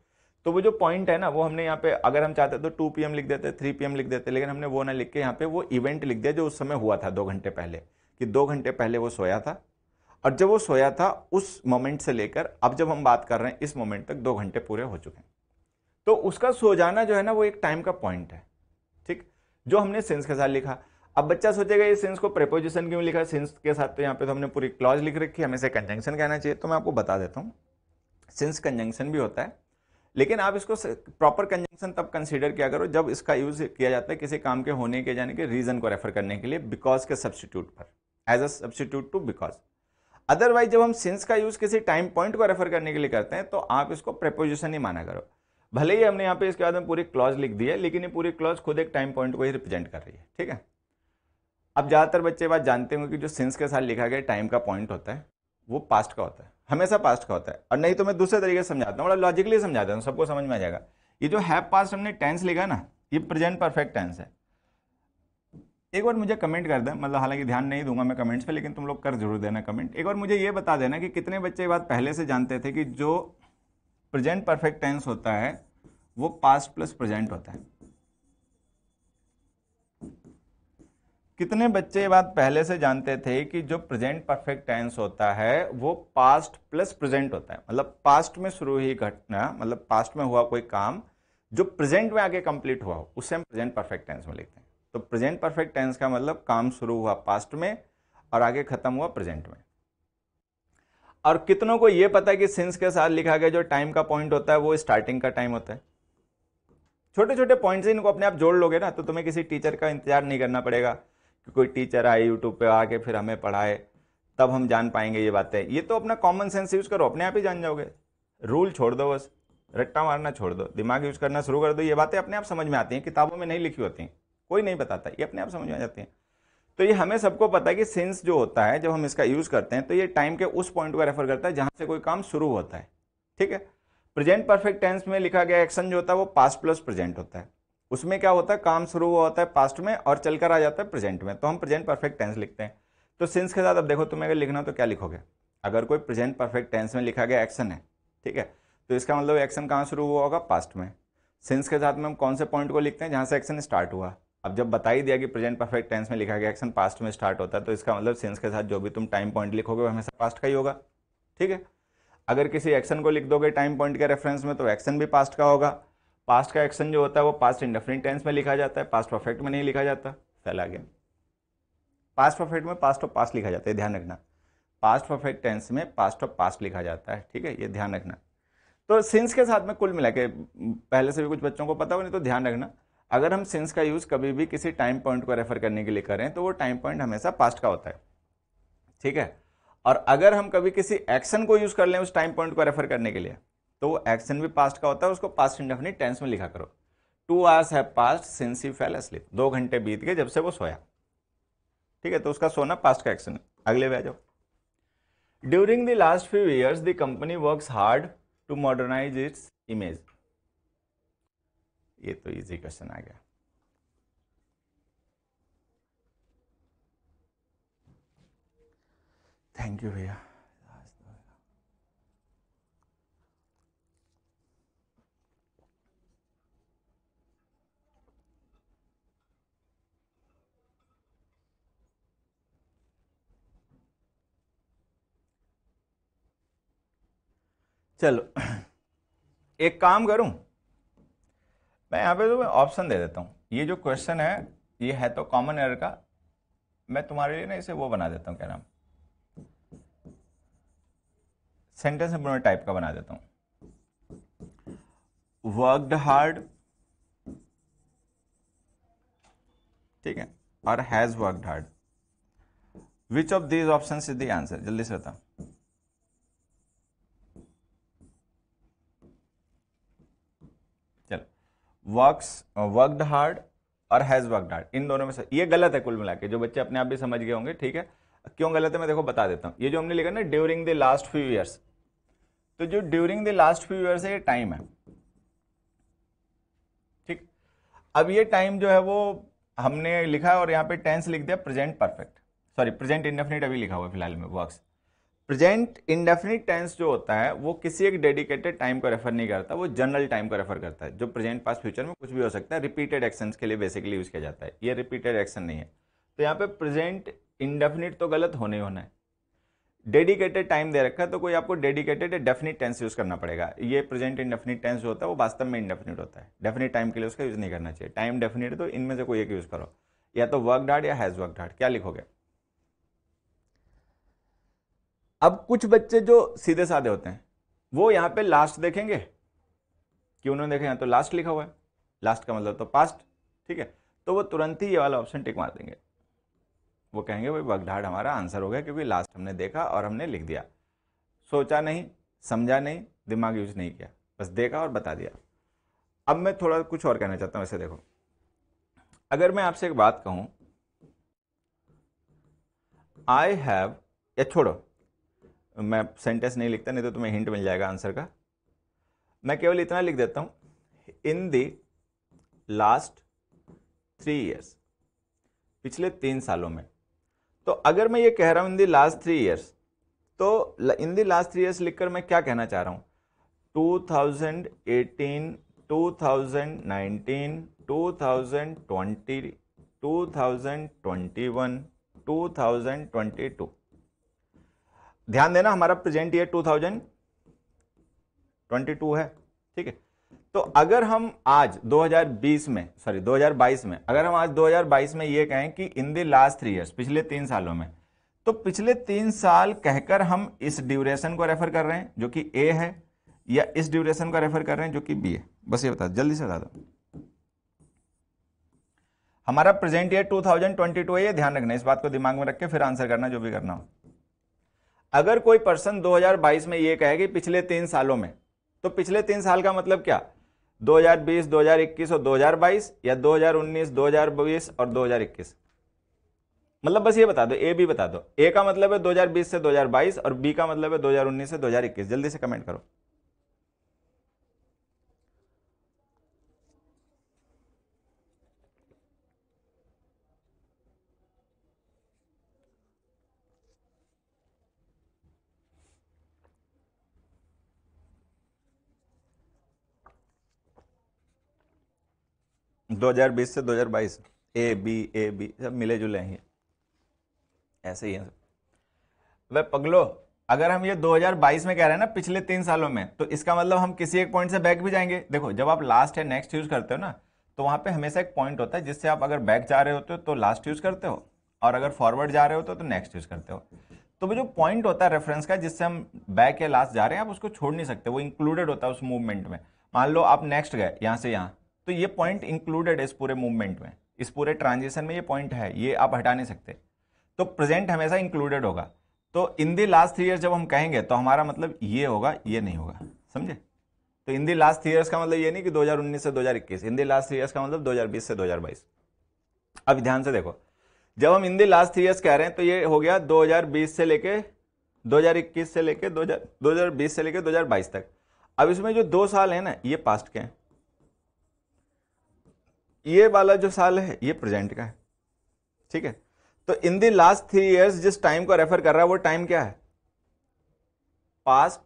तो वो जो पॉइंट है ना वो हमने यहाँ पे अगर हम चाहते तो टू पी लिख देते थ्री पी लिख देते लेकिन हमने वो ना लिख के यहाँ पे वो इवेंट लिख दिया जो उस समय हुआ था दो घंटे पहले कि दो घंटे पहले वो सोया था और जब वो सोया था उस मोमेंट से लेकर अब जब हम बात कर रहे हैं इस मोमेंट तक दो घंटे पूरे हो चुके हैं तो उसका सो जाना जो है ना वो एक टाइम का पॉइंट है ठीक जो हमने सिंस के साथ लिखा अब बच्चा सोचेगा ये सेंस को प्रेपोजिशन क्यों लिखा सिंस के साथ तो यहाँ पे तो हमने पूरी क्लॉज लिख रखी है हमें से कंजंक्शन कहना चाहिए तो मैं आपको बता देता हूँ सिंस कंजंक्शन भी होता है लेकिन आप इसको प्रॉपर कंजंक्शन तब कंसीडर किया करो जब इसका यूज किया जाता है किसी काम के होने के जाने के रीजन को रेफर करने के लिए बिकॉज के सब्सटीट्यूट पर as a substitute to because otherwise जब हम सिंस का यूज किसी टाइम पॉइंट को रेफर करने के लिए करते हैं तो आप इसको प्रपोजिशन ही माना करो भले ही हमने यहाँ पे इसके बाद में पूरी क्लॉज लिख दी है लेकिन ये पूरी क्लॉज खुद एक टाइम पॉइंट को ही रिप्रेजेंट कर रही है ठीक है अब ज़्यादातर बच्चे बात जानते होंगे कि जो सिंस के साथ लिखा गया टाइम का पॉइंट होता है वो पास्ट का होता है हमेशा पास्ट का होता है और नहीं तो मैं दूसरे तरीके से समझाता हूँ बड़ा लॉजिकली समझाता हूँ सबको समझ में आ जाएगा ये जो हैव पास्ट हमने टेंस लिखा ना ये प्रेजेंट परफेक्ट टेंस है एक बार मुझे कमेंट कर दें मतलब हालांकि ध्यान नहीं दूंगा मैं कमेंट्स पे लेकिन तुम लोग कर जरूर देना कमेंट एक बार मुझे ये बता देना कि कितने बच्चे ये बात पहले से जानते थे कि जो प्रेजेंट परफेक्ट टेंस होता है वो पास्ट प्लस प्रेजेंट होता है कितने बच्चे ये बात पहले से जानते थे कि जो प्रेजेंट परफेक्ट टेंस होता है वो पास्ट प्लस प्रेजेंट होता है मतलब पास्ट में शुरू हुई घटना मतलब पास्ट में हुआ कोई काम जो प्रेजेंट में आगे कंप्लीट हुआ हो उसे हम प्रेजेंट परफेक्ट टेंस में लिखते हैं तो प्रेजेंट परफेक्ट टेंस का मतलब काम शुरू हुआ पास्ट में और आगे खत्म हुआ प्रेजेंट में और कितनों को यह पता है कि सिंस के साथ लिखा गया जो टाइम का पॉइंट होता है वो स्टार्टिंग का टाइम होता है छोटे छोटे पॉइंट इनको अपने आप जोड़ लोगे ना तो तुम्हें किसी टीचर का इंतजार नहीं करना पड़ेगा कि कोई टीचर आए यूट्यूब पे आके फिर हमें पढ़ाए तब हम जान पाएंगे ये बातें ये तो अपना कॉमन सेंस यूज़ करो अपने आप ही जान जाओगे रूल छोड़ दो बस रट्टा मारना छोड़ दो दिमाग यूज़ करना शुरू कर दो ये बातें अपने आप समझ में आती हैं किताबों में नहीं लिखी होती हैं कोई नहीं बताता ये अपने आप समझ में आ जाती हैं तो ये हमें सबको पता है कि सेंस जो होता है जब हम इसका यूज़ करते हैं तो ये टाइम के उस पॉइंट को रेफर करता है जहाँ से कोई काम शुरू होता है ठीक है प्रेजेंट परफेक्ट टेंस में लिखा गया एक्शन जो होता है वो पास्ट प्लस प्रेजेंट होता है उसमें क्या होता है काम शुरू हुआ होता है पास्ट में और चलकर आ जाता है प्रेजेंट में तो हम प्रेजेंट परफेक्ट टेंस लिखते हैं तो सिंस के साथ अब देखो तुम्हें अगर लिखना तो क्या लिखोगे अगर कोई प्रेजेंट परफेक्ट टेंस में लिखा गया एक्शन है ठीक है तो इसका मतलब एक्शन कहाँ शुरू हुआ होगा पास्ट में सिंस के साथ में हम कौन से पॉइंट को लिखते हैं जहाँ से एक्शन स्टार्ट हुआ अब जब बता ही दिया कि प्रेजेंट परफेक्ट टेंस में लिखा गया एक्शन पास्ट में स्टार्ट होता है तो इसका मतलब सिंस के साथ जो भी तुम टाइम पॉइंट लिखोगे वो हमेशा पास्ट का ही होगा ठीक है अगर किसी एक्शन को लिख दोगे टाइम पॉइंट के रेफरेंस में तो एक्शन भी पास्ट का होगा पास्ट का एक्शन जो होता है वो पास्ट इंडेफिनिट टेंस में लिखा जाता है पास्ट परफेक्ट में नहीं लिखा जाता चला गया पास्ट परफेक्ट में पास्ट ऑफ पास्ट लिखा जाता है ध्यान रखना पास्ट परफेक्ट टेंस में पास्ट ऑफ पास्ट लिखा जाता है ठीक है ये ध्यान रखना तो सिंस के साथ में कुल मिला के पहले से भी कुछ बच्चों को पता हो नहीं तो ध्यान रखना अगर हम सिंस का यूज़ कभी भी किसी टाइम पॉइंट को रेफर करने के लिए करें तो वो टाइम पॉइंट हमेशा पास्ट का होता है ठीक है और अगर हम कभी किसी एक्शन को यूज़ कर लें उस टाइम पॉइंट को रेफर करने के लिए तो वो एक्शन भी पास्ट का होता है उसको पास्ट इंडेफिनिट टेंस में लिखा करो two hours have passed since he fell sleep दो घंटे बीत गए जब से वो सोया ठीक है तो उसका सोना पास्ट का एक्शन अगले पे आ जाओ during the last few years the company works hard to modernise its image ये तो इजी क्वेश्चन आ गया थैंक यू भैया चलो एक काम करूं मैं यहाँ पे तुम्हें तो ऑप्शन दे देता हूँ ये जो क्वेश्चन है ये है तो कॉमन एयर का मैं तुम्हारे लिए ना इसे वो बना देता हूँ क्या नाम सेंटेंस इंप्रूवमेंट टाइप का बना देता हूँ वर्कड हार्ड ठीक है और has worked hard which of these option is the answer जल्दी से बताओ वर्क्स वर्कड हार्ड और हैज़ वर्कड हार्ड इन दोनों में से ये गलत है कुल मिला जो बच्चे अपने आप भी समझ गए होंगे ठीक है क्यों गलत है मैं देखो बता देता हूँ ये जो हमने लिखा ना during the last few years तो जो during the last few years है ये टाइम है ठीक अब ये टाइम जो है वो हमने लिखा और यहाँ पे टेंस लिख दिया present perfect sorry present indefinite अभी लिखा हुआ है फिलहाल में वर्क्स प्रेजेंट इंडेफिनिट टेंस जो होता है वो किसी एक डेडिकेटेड टाइम को रेफर नहीं करता वो जनरल टाइम को रेफर करता है जो प्रेजेंट पास फ्यूचर में कुछ भी हो सकता है रिपीटेड एक्शन के लिए बेसिकली यूज़ किया जाता है ये रिपीटेड एक्शन नहीं है तो यहाँ पे प्रेजेंट इंडेफिनिट तो गलत होने ही होना है डेडिकेटेड टाइम दे रखा है तो कोई आपको डेडिकेटेड डेफिनिट टेंस यूज़ करना पड़ेगा ये प्रेजेंट इंडेफिनिट टेंस जो होता है वो वास्तव में इंडेफिनिट होता है डेफिनिट टाइम के लिए उसका यूज़ नहीं करना चाहिए टाइम डेफिनिट है तो इनमें से कोई एक यूज़ करो या तो वर्क डार्ड या हैज़ वर्क डार्ड क्या लिखोगे अब कुछ बच्चे जो सीधे साधे होते हैं वो यहाँ पे लास्ट देखेंगे कि उन्होंने देखा यहाँ तो लास्ट लिखा हुआ है लास्ट का मतलब तो पास्ट ठीक है तो वो तुरंत ही ये वाला ऑप्शन टिक मार देंगे वो कहेंगे भाई बगधाड़ हमारा आंसर हो गया क्योंकि लास्ट हमने देखा और हमने लिख दिया सोचा नहीं समझा नहीं दिमाग यूज नहीं किया बस देखा और बता दिया अब मैं थोड़ा कुछ और कहना चाहता हूँ वैसे देखो अगर मैं आपसे एक बात कहूँ आई हैव या छोड़ो मैं सेंटेंस नहीं लिखता नहीं तो तुम्हें हिंट मिल जाएगा आंसर का मैं केवल इतना लिख देता हूँ in the last three years पिछले तीन सालों में तो अगर मैं ये कह रहा हूँ in the last three years तो in the last three years लिखकर मैं क्या कहना चाह रहा हूँ 2018, 2019, 2020, 2021, 2022 ध्यान देना हमारा प्रेजेंट ईयर 2022 है ठीक है तो अगर हम आज 2020 में सॉरी 2022 में अगर हम आज 2022 में ये कहें कि in the last three years पिछले तीन सालों में तो पिछले तीन साल कहकर हम इस ड्यूरेशन को रेफर कर रहे हैं जो कि ए है या इस ड्यूरेशन को रेफर कर रहे हैं जो कि बी है बस ये बता जल्दी से बता दो हमारा प्रेजेंट ईयर 2022 है ये ध्यान रखना इस बात को दिमाग में रख के फिर आंसर करना जो भी करना हो अगर कोई पर्सन 2022 में यह कहे कि पिछले तीन सालों में तो पिछले तीन साल का मतलब क्या 2020, 2021 और 2022 या 2019, 2020 और 2021 मतलब बस ये बता दो ए बी बता दो ए का मतलब है 2020 से 2022 और बी का मतलब है 2019 से 2021 जल्दी से कमेंट करो 2020 से 2022 ए बी ए बी सब मिले जुले हैं ऐसे ही है वह पगलो अगर हम ये 2022 में कह रहे हैं ना पिछले तीन सालों में तो इसका मतलब हम किसी एक पॉइंट से बैक भी जाएंगे देखो जब आप लास्ट या नेक्स्ट यूज़ करते हो ना तो वहां पे हमेशा एक पॉइंट होता है जिससे आप अगर बैक जा रहे होते हो तो लास्ट यूज़ करते हो और अगर फॉरवर्ड जा रहे होते हो तो नेक्स्ट यूज़ करते हो तो वो जो पॉइंट होता है रेफरेंस का जिससे हम बैक या लास्ट जा रहे हैं आप उसको छोड़ नहीं सकते वो इंक्लूडेड होता है उस मूवमेंट में मान लो आप नेक्स्ट गए यहाँ से यहाँ तो ये पॉइंट इंक्लूडेड है इस पूरे मूवमेंट में इस पूरे ट्रांजिशन में ये पॉइंट है ये आप हटा नहीं सकते तो प्रेजेंट हमेशा इंक्लूडेड होगा तो in the last three years जब हम कहेंगे तो हमारा मतलब ये होगा ये नहीं होगा समझे तो in the last three years का मतलब ये नहीं कि 2019 से 2021 in the last three years का मतलब 2020 से 2022 अब ध्यान से देखो जब हम in the last three years कह रहे हैं तो ये हो गया 2020 से लेके 2021 से लेके 2020 से लेके 2022 तक अब इसमें जो दो साल है ना ये पास्ट के हैं ये वाला जो साल है ये प्रेजेंट का है ठीक है तो in the last three years जिस टाइम को रेफर कर रहा है वो टाइम क्या है पास्ट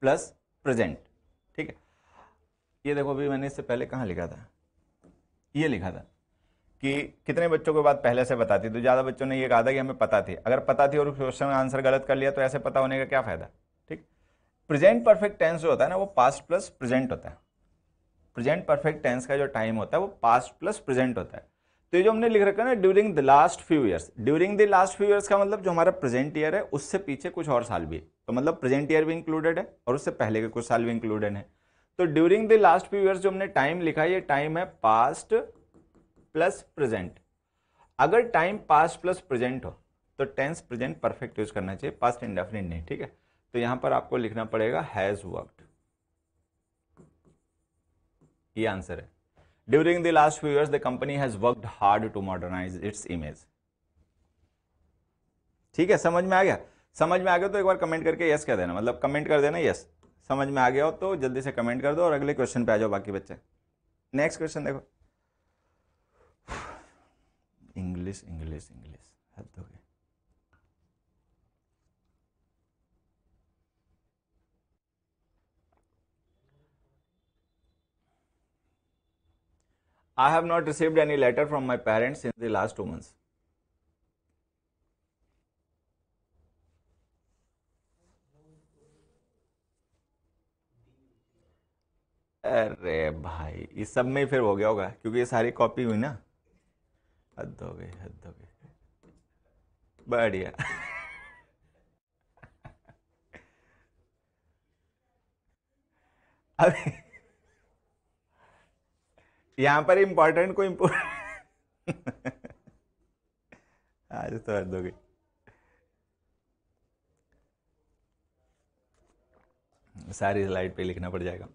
प्लस प्रेजेंट ठीक है ये देखो अभी मैंने इससे पहले कहाँ लिखा था ये लिखा था कि कितने बच्चों को बात पहले से बताती तो ज़्यादा बच्चों ने ये कहा था कि हमें पता थी अगर पता थी और क्वेश्चन आंसर गलत कर लिया तो ऐसे पता होने का क्या फ़ायदा ठीक प्रेजेंट परफेक्ट टेंस जो होता है ना वो पास्ट प्लस प्रेजेंट होता है प्रेजेंट परफेक्ट टेंस का जो टाइम होता है वो पास्ट प्लस प्रेजेंट होता है तो ये जो हमने लिख रखा है ना during the last few years during the last few years का मतलब जो हमारा प्रेजेंट ईयर है उससे पीछे कुछ और साल भी तो मतलब प्रेजेंट ईयर भी इंक्लूडेड है और उससे पहले के कुछ साल भी इंक्लूडेड है तो during the last few years जो हमने टाइम लिखा ये टाइम है पास्ट प्लस प्रेजेंट अगर टाइम पास्ट प्लस प्रेजेंट हो तो टेंस प्रेजेंट परफेक्ट यूज करना चाहिए पास्ट इंडेफिनिट नहीं ठीक है तो यहाँ पर आपको लिखना पड़ेगा हैज़ वर्कड ये आंसर है during the last few years the company has worked hard to modernise its image ठीक है समझ में आ गया समझ में आ गया तो एक बार कमेंट करके यस कह देना मतलब कमेंट कर देना यस समझ में आ गया हो तो जल्दी से कमेंट कर दो और अगले क्वेश्चन पे आ जाओ बाकी बच्चे नेक्स्ट क्वेश्चन देखो इंग्लिश इंग्लिश इंग्लिश हद हो गया I have not received any letter from my parents since the last two months. अरे भाई इस सब में ही फिर हो गया होगा क्योंकि ये सारी कॉपी हुई ना हद हो गई हद हो गई बढ़िया अरे यहां पर इंपॉर्टेंट को इंपोर्टेंट आज तो हर दोगे सारी स्लाइड पे लिखना पड़ जाएगा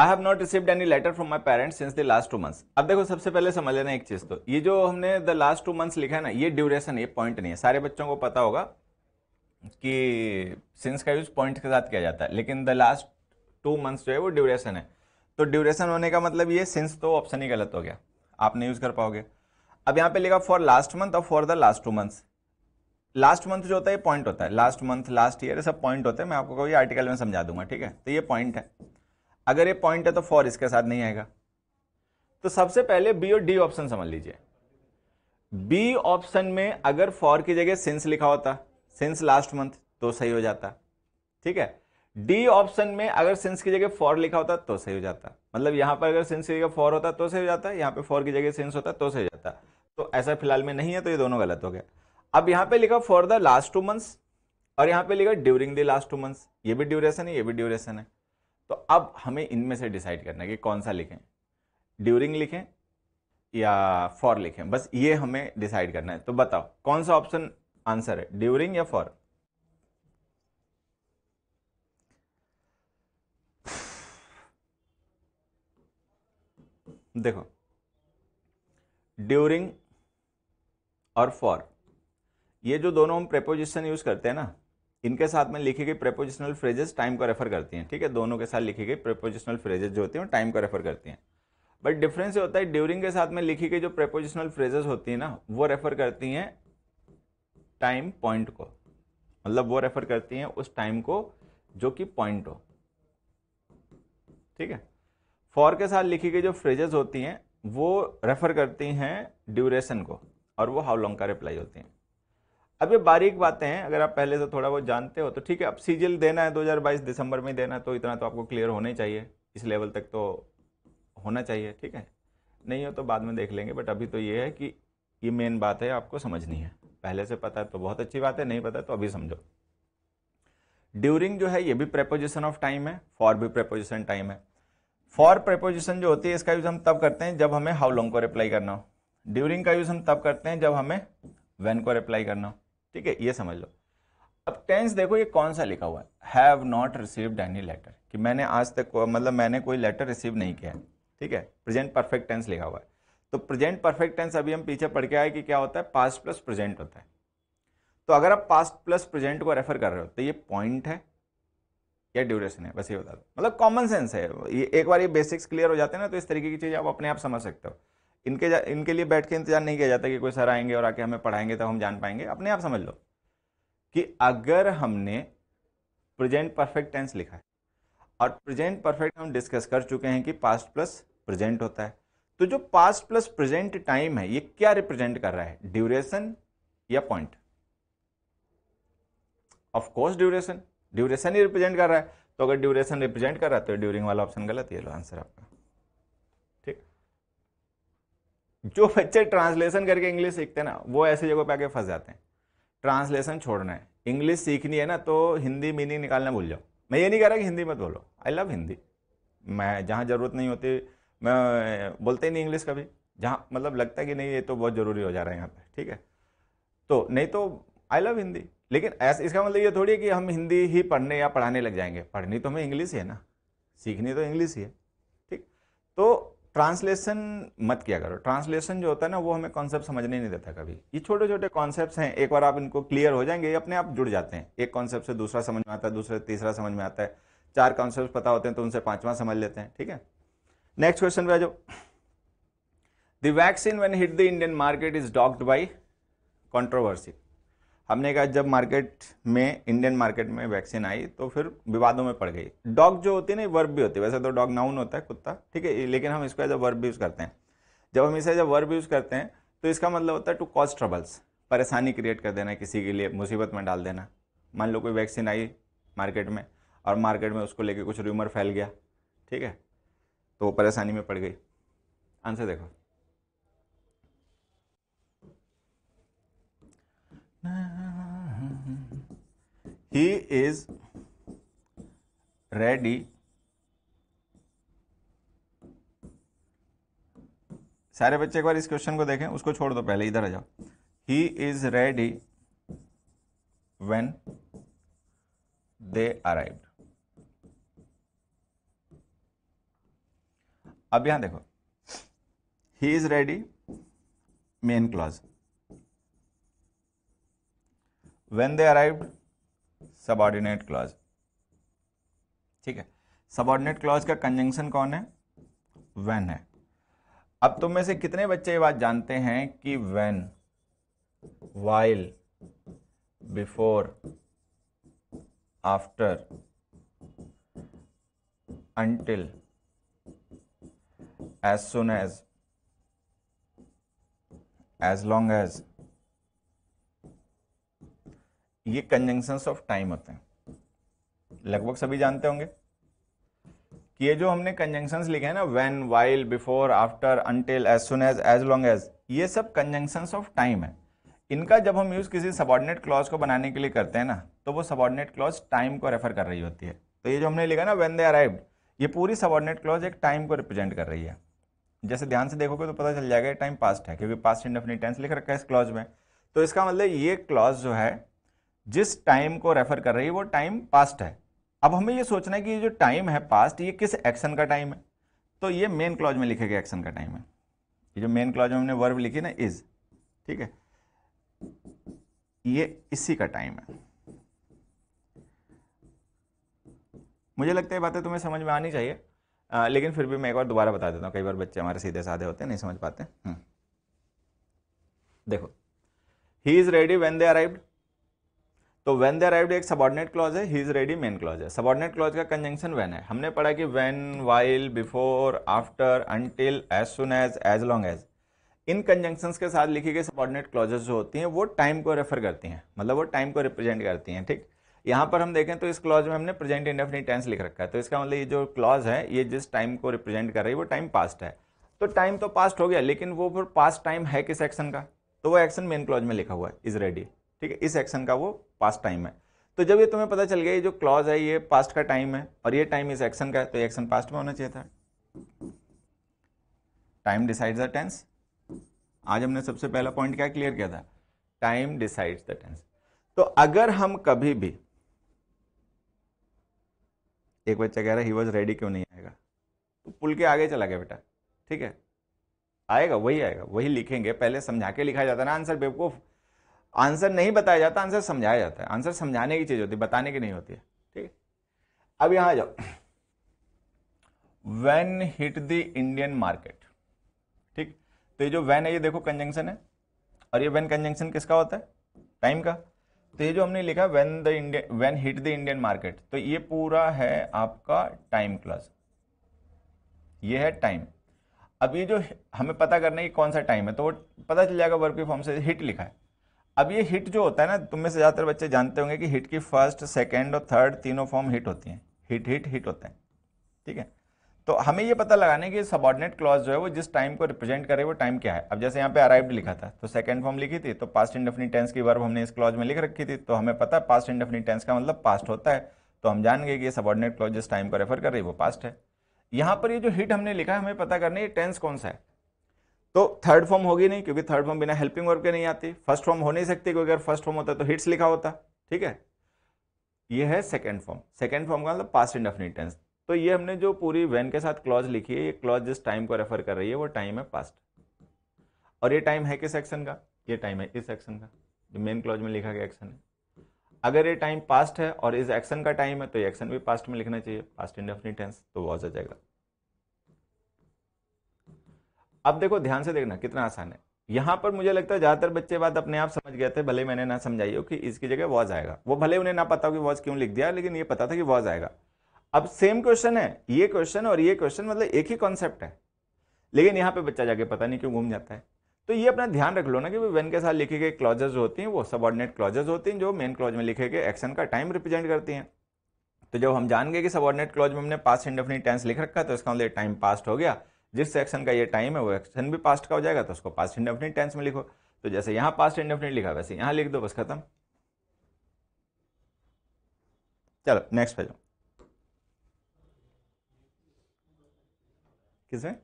I have not received any letter from my parents since the last two months अब देखो सबसे पहले समझ लेना एक चीज़ तो ये जो हमने द लास्ट टू मंथ्स लिखा है ना ये ड्यूरेशन ये पॉइंट नहीं है सारे बच्चों को पता होगा कि सिंस का यूज पॉइंट के साथ किया जाता है लेकिन द लास्ट टू मंथ्स जो है वो ड्यूरेशन है तो ड्यूरेशन होने का मतलब ये सिंस तो ऑप्शन ही गलत हो गया आप नहीं यूज़ कर पाओगे अब यहाँ पे लिखा फॉर लास्ट मंथ और for the last two months last month जो होता है ये पॉइंट होता है लास्ट मंथ लास्ट ईयर सब पॉइंट होते हैं मैं आपको कभी आर्टिकल में समझा दूंगा ठीक है तो ये पॉइंट है अगर ये पॉइंट है तो फॉर इसके साथ नहीं आएगा तो सबसे पहले बी और डी ऑप्शन समझ लीजिए बी ऑप्शन में अगर फॉर की जगह सिंस लिखा होता सिंस लास्ट मंथ तो सही हो जाता ठीक है डी ऑप्शन में अगर सिंस की जगह फॉर लिखा होता तो सही हो जाता मतलब यहां पर अगर सिंस की जगह फॉर होता तो सही हो जाता यहां पे फॉर की जगह सिंस होता तो सही हो जाता तो ऐसा फिलहाल में नहीं है तो ये दोनों गलत हो गया अब यहां पे लिखा for the last two months और यहां पे लिखा during the last two months ये भी ड्यूरेशन है ये भी ड्यूरेशन है तो अब हमें इनमें से डिसाइड करना है कि कौन सा लिखें ड्यूरिंग लिखें या फॉर लिखें बस ये हमें डिसाइड करना है तो बताओ कौन सा ऑप्शन आंसर है ड्यूरिंग या फॉर देखो ड्यूरिंग और फॉर ये जो दोनों हम प्रेपोजिशन यूज़ करते हैं ना इनके साथ में लिखी गई प्रपोजिशनल फ्रेजेस टाइम को रेफर करती हैं ठीक है दोनों के साथ लिखी गई प्रपोजिशनल फ्रेजेस जो होती हैं टाइम को रेफर करती हैं बट डिफरेंस ये होता है ड्यूरिंग के साथ में लिखी गई जो प्रपोजिशनल फ्रेजेस होती हैं ना वो रेफर करती हैं टाइम पॉइंट को मतलब वो रेफर करती हैं उस टाइम को जो कि पॉइंट हो ठीक है फॉर के साथ लिखी गई जो फ्रेजेस होती हैं वो रेफर करती हैं ड्यूरेशन को और वो हाउ लॉन्ग का रिप्लाई होती हैं अब ये बारीक बातें हैं अगर आप पहले से थोड़ा बहुत जानते हो तो ठीक है अब सीजिल देना है 2022 दिसंबर में देना है तो इतना तो आपको क्लियर होना ही चाहिए इस लेवल तक तो होना चाहिए ठीक है नहीं हो तो बाद में देख लेंगे बट अभी तो ये है कि ये मेन बात है आपको समझनी है पहले से पता है तो बहुत अच्छी बात है नहीं पता तो अभी समझो ड्यूरिंग जो है ये भी प्रेपोजिशन ऑफ टाइम है फॉर भी प्रेपोजिशन टाइम है फॉर प्रेपोजिशन जो होती है इसका यूज़ हम तब करते हैं जब हमें हाउ लॉन्ग को रिप्लाई करना हो ड्यूरिंग का यूज़ हम तब करते हैं जब हमें वैन को रिप्लाई करना हो ठीक है ये समझ लो अब टेंस देखो ये कौन सा लिखा हुआ है have not received any letter कि मैंने आज तक मतलब मैंने कोई लेटर रिसीव नहीं किया है ठीक है प्रेजेंट परफेक्ट टेंस लिखा हुआ है तो प्रेजेंट परफेक्ट टेंस अभी हम पीछे पढ़ के आए कि क्या होता है पास्ट प्लस प्रेजेंट होता है तो अगर आप पास्ट प्लस प्रेजेंट को रेफर कर रहे हो तो ये पॉइंट है या ड्यूरेशन है बस ये बता दो मतलब कॉमन सेंस है ये एक बार ये बेसिक्स क्लियर हो जाते हैं ना तो इस तरीके की चीज़ आप अपने आप समझ सकते हो इनके इनके लिए बैठ के इंतजार नहीं किया जाता कि कोई सर आएंगे और आके हमें पढ़ाएंगे तो हम जान पाएंगे अपने आप समझ लो कि अगर हमने प्रेजेंट परफेक्ट टेंस लिखा है और प्रेजेंट परफेक्ट हम डिस्कस कर चुके हैं कि पास्ट प्लस प्रेजेंट होता है तो जो पास्ट प्लस प्रेजेंट टाइम है ये क्या रिप्रेजेंट कर रहा है ड्यूरेशन या point of course duration duration ही रिप्रेजेंट कर रहा है तो अगर ड्यूरेशन रिप्रेजेंट कर रहा है तो ड्यूरिंग वाला ऑप्शन गलत है लो आंसर आपका जो बच्चे ट्रांसलेशन करके इंग्लिश सीखते हैं ना वो ऐसी जगह पे आके फंस जाते हैं ट्रांसलेशन छोड़ना है इंग्लिश सीखनी है ना तो हिंदी मीनिंग निकालना भूल जाओ मैं ये नहीं कह रहा कि हिंदी मत बोलो आई लव हिंदी मैं जहाँ ज़रूरत नहीं होती मैं बोलते ही नहीं इंग्लिश कभी जहाँ मतलब लगता है कि नहीं ये तो बहुत ज़रूरी हो जा रहा है यहाँ पर ठीक है तो नहीं तो आई लव हिंदी लेकिन ऐसा इसका मतलब ये थोड़ी है कि हम हिंदी ही पढ़ने या पढ़ाने लग जाएंगे पढ़नी तो हमें इंग्लिश ही है ना सीखनी तो इंग्लिश ही है ठीक तो ट्रांसलेशन मत किया करो ट्रांसलेशन जो होता है ना वो हमें कॉन्सेप्ट समझने नहीं देता कभी ये छोटे छोटे कॉन्सेप्ट हैं एक बार आप इनको क्लियर हो जाएंगे ये अपने आप जुड़ जाते हैं एक कॉन्सेप्ट से दूसरा समझ में आता है दूसरा तीसरा समझ में आता है चार कॉन्सेप्ट पता होते हैं तो उनसे पांचवा समझ लेते हैं ठीक है नेक्स्ट क्वेश्चन पे आ जाओ the vaccine when hit the Indian market is docked by controversy हमने कहा जब मार्केट में इंडियन मार्केट में वैक्सीन आई तो फिर विवादों में पड़ गई डॉग जो होती है ना वर्ब भी होती है वैसे तो डॉग नाउन होता है कुत्ता ठीक है लेकिन हम इसको एज अ वर्ब यूज़ करते हैं जब हम इसे अ वर्ब यूज़ करते हैं तो इसका मतलब होता है टू कॉज ट्रबल्स परेशानी क्रिएट कर देना किसी के लिए मुसीबत में डाल देना मान लो कोई वैक्सीन आई मार्केट में और मार्केट में उसको लेके कुछ र्यूमर फैल गया ठीक है तो वो परेशानी में पड़ गई आंसर देखो ना he is ready सारे बच्चे एक बार इस क्वेश्चन को देखें उसको छोड़ दो पहले इधर आ जाओ he is ready when they arrived अब यहां देखो he is ready main clause when they arrived subordinate clause ठीक है सबॉर्डिनेट क्लॉज का कंजंक्शन कौन है वैन है अब तुम में से कितने बच्चे ये बात जानते हैं कि when while before after until as soon as as long as ये कंजंक्शन ऑफ टाइम होते हैं लगभग सभी जानते होंगे कि ये जो हमने कंजंक्शन लिखे हैं ना when while before after until as soon as as long as ये सब कंजंक्शन ऑफ टाइम है इनका जब हम यूज़ किसी सबॉर्डिनेट क्लॉज को बनाने के लिए करते हैं ना तो वो सबॉर्डिनेट क्लॉज टाइम को रेफर कर रही होती है तो ये जो हमने लिखा ना वेन दे अराइव्ड ये पूरी सबॉर्डिनेट क्लॉज एक टाइम को रिप्रेजेंट कर रही है जैसे ध्यान से देखोगे तो पता चल जाएगा टाइम पास्ट है क्योंकि पास्ट इंडेफिनिट टेंस लिख रखा है इस क्लॉज में तो इसका मतलब ये क्लॉज जो है जिस टाइम को रेफर कर रही है वो टाइम पास्ट है अब हमें ये सोचना है कि ये जो टाइम है पास्ट ये किस एक्शन का टाइम है तो ये मेन क्लॉज में लिखे गए एक्शन का टाइम है ये जो मेन क्लॉज में हमने वर्ब लिखी ना इज ठीक है ये इसी का टाइम है मुझे लगता है बातें तुम्हें समझ में आनी चाहिए आ, लेकिन फिर भी मैं एक बार दोबारा बता देता हूँ कई बार बच्चे हमारे सीधे साधे होते हैं नहीं समझ पाते हम्म। देखो he is ready when they arrived तो वेन दे अराइव एक सबॉर्डिनेट क्लॉज है he is ready main clause है सबॉर्डिनेट क्लॉज का कंजंक्शन वैन है हमने पढ़ा कि when while before after until as soon as as long as इन कंजंक्शंस के साथ लिखी गई सबॉर्डिनेट क्लॉजेस जो होती हैं वो टाइम को रेफर करती हैं मतलब वो टाइम को रिप्रेजेंट करती हैं ठीक यहाँ पर हम देखें तो इस क्लॉज में हमने प्रेजेंट इंडेफिनिट टेंस लिख रखा है तो इसका मतलब ये जो क्लॉज है ये जिस टाइम को रिप्रेजेंट कर रही है वो टाइम पास्ट है तो टाइम तो पास्ट हो गया लेकिन वो फिर पास्ट टाइम है किस एक्शन का तो वो एक्शन मेन क्लॉज में लिखा हुआ है इज रेडी ठीक है इस एक्शन का वो पास्ट टाइम है तो जब ये तुम्हें पता चल गया ये जो क्लॉज है ये पास्ट का टाइम है और ये टाइम इस एक्शन का है तो एक्शन पास्ट में होना चाहिए था टाइम डिसाइड्स द टेंस आज हमने सबसे पहला पॉइंट क्या क्लियर किया था टाइम डिसाइड्स द टेंस तो अगर हम कभी भी एक बच्चा कह रहा है ही वॉज रेडी क्यों नहीं आएगा तो पुल के आगे चला गया बेटा ठीक है आएगा वही आएगा वही लिखेंगे पहले समझा के लिखा जाता है ना आंसर बेवकूफ़ आंसर नहीं बताया जाता आंसर समझाया जाता है आंसर समझाने की चीज होती है बताने की नहीं होती है ठीक है अब यहां जाओ when hit the Indian market ठीक तो ये जो वैन है ये देखो कंजंक्शन है और ये वैन कंजंक्शन किसका होता है टाइम का तो ये जो हमने लिखा when the Indian when hit the Indian market तो ये पूरा है आपका टाइम क्लास ये है टाइम अब ये जो हमें पता करना है कि कौन सा टाइम है तो वो पता चल जाएगा वर्क के फॉर्म से हिट लिखा है अब ये हिट जो होता है ना तुम में से ज़्यादातर बच्चे जानते होंगे कि हिट की फर्स्ट सेकेंड और थर्ड तीनों फॉर्म हिट होती हैं हिट हिट हिट होते हैं ठीक है तो हमें ये पता लगाने कि सबॉर्डिनेट क्लॉज जो है वो जिस टाइम को रिप्रेजेंट करे वो टाइम क्या है अब जैसे यहाँ पे अराइव्ड लिखा था तो सेकंड फॉर्म लिखी थी तो पास्ट इंडेफिनिट टेंस की वर्ब हमने इस क्लॉज में लिख रखी थी तो हमें पता है पास्ट इंडेफिनिट टेंस का मतलब पास्ट होता है तो हम जान गए कि यह सबॉर्डिनेट क्लॉज जिस टाइम को रेफर कर रही है वो पास्ट है यहाँ पर ये जो हिट हमने लिखा है हमें पता करना ये टेंस कौन सा है तो थर्ड फॉर्म होगी नहीं क्योंकि थर्ड फॉर्म बिना हेल्पिंग वर्ब के नहीं आती फर्स्ट फॉर्म हो नहीं सकती क्योंकि अगर फर्स्ट फॉर्म होता तो हिट्स लिखा होता ठीक है ये है सेकेंड फॉर्म सेकेंड फॉर्म का मतलब पास्ट इंडेफिनिट टेंस तो ये हमने जो पूरी वैन के साथ क्लॉज लिखी है ये क्लॉज जिस टाइम को रेफर कर रही है वो टाइम है पास्ट और ये टाइम है किस एक्शन का ये टाइम है इस एक्शन का जो मेन क्लॉज में लिखा गया एक्शन है अगर ये टाइम पास्ट है और इस एक्शन का टाइम है तो ये एक्शन भी पास्ट में लिखना चाहिए पास्ट इंडेफिनिट टेंस तो वॉज आ जाएगा अब देखो ध्यान से देखना कितना आसान है यहां पर मुझे लगता है ज़्यादातर बच्चे बात अपने आप समझ गए थे भले मैंने ना समझाई हो कि इसकी जगह वॉज आएगा वो भले उन्हें ना पता हो कि वॉज क्यों लिख दिया लेकिन ये पता था कि वॉज आएगा अब सेम क्वेश्चन है ये क्वेश्चन और ये क्वेश्चन मतलब एक ही कॉन्सेप्ट है लेकिन यहाँ पे बच्चा जाके पता नहीं क्यों घूम जाता है तो ये अपना ध्यान रख लो ना कि वेन के साथ लिखे गए क्लॉजेज होती हैं वो सबॉर्डिनेट क्लॉजेज होती हैं जो मेन क्लॉज में लिखे गए एक्शन का टाइम रिप्रेजेंट करती हैं तो जब हम जान गए कि सबॉर्डिनेट क्लॉज में हमने पास्ट इंडेफिनिट टेंस लिख रखा तो इसका मतलब टाइम पास्ट हो गया जिस एक्शन का ये टाइम है वो एक्शन भी पास्ट का हो जाएगा तो उसको पास्ट इंडेफिनिट टेंस में लिखो तो जैसे यहाँ पास्ट इंडेफिनिट लिखा वैसे यहाँ लिख दो बस खत्म चलो नेक्स्ट पे जाओ किसमें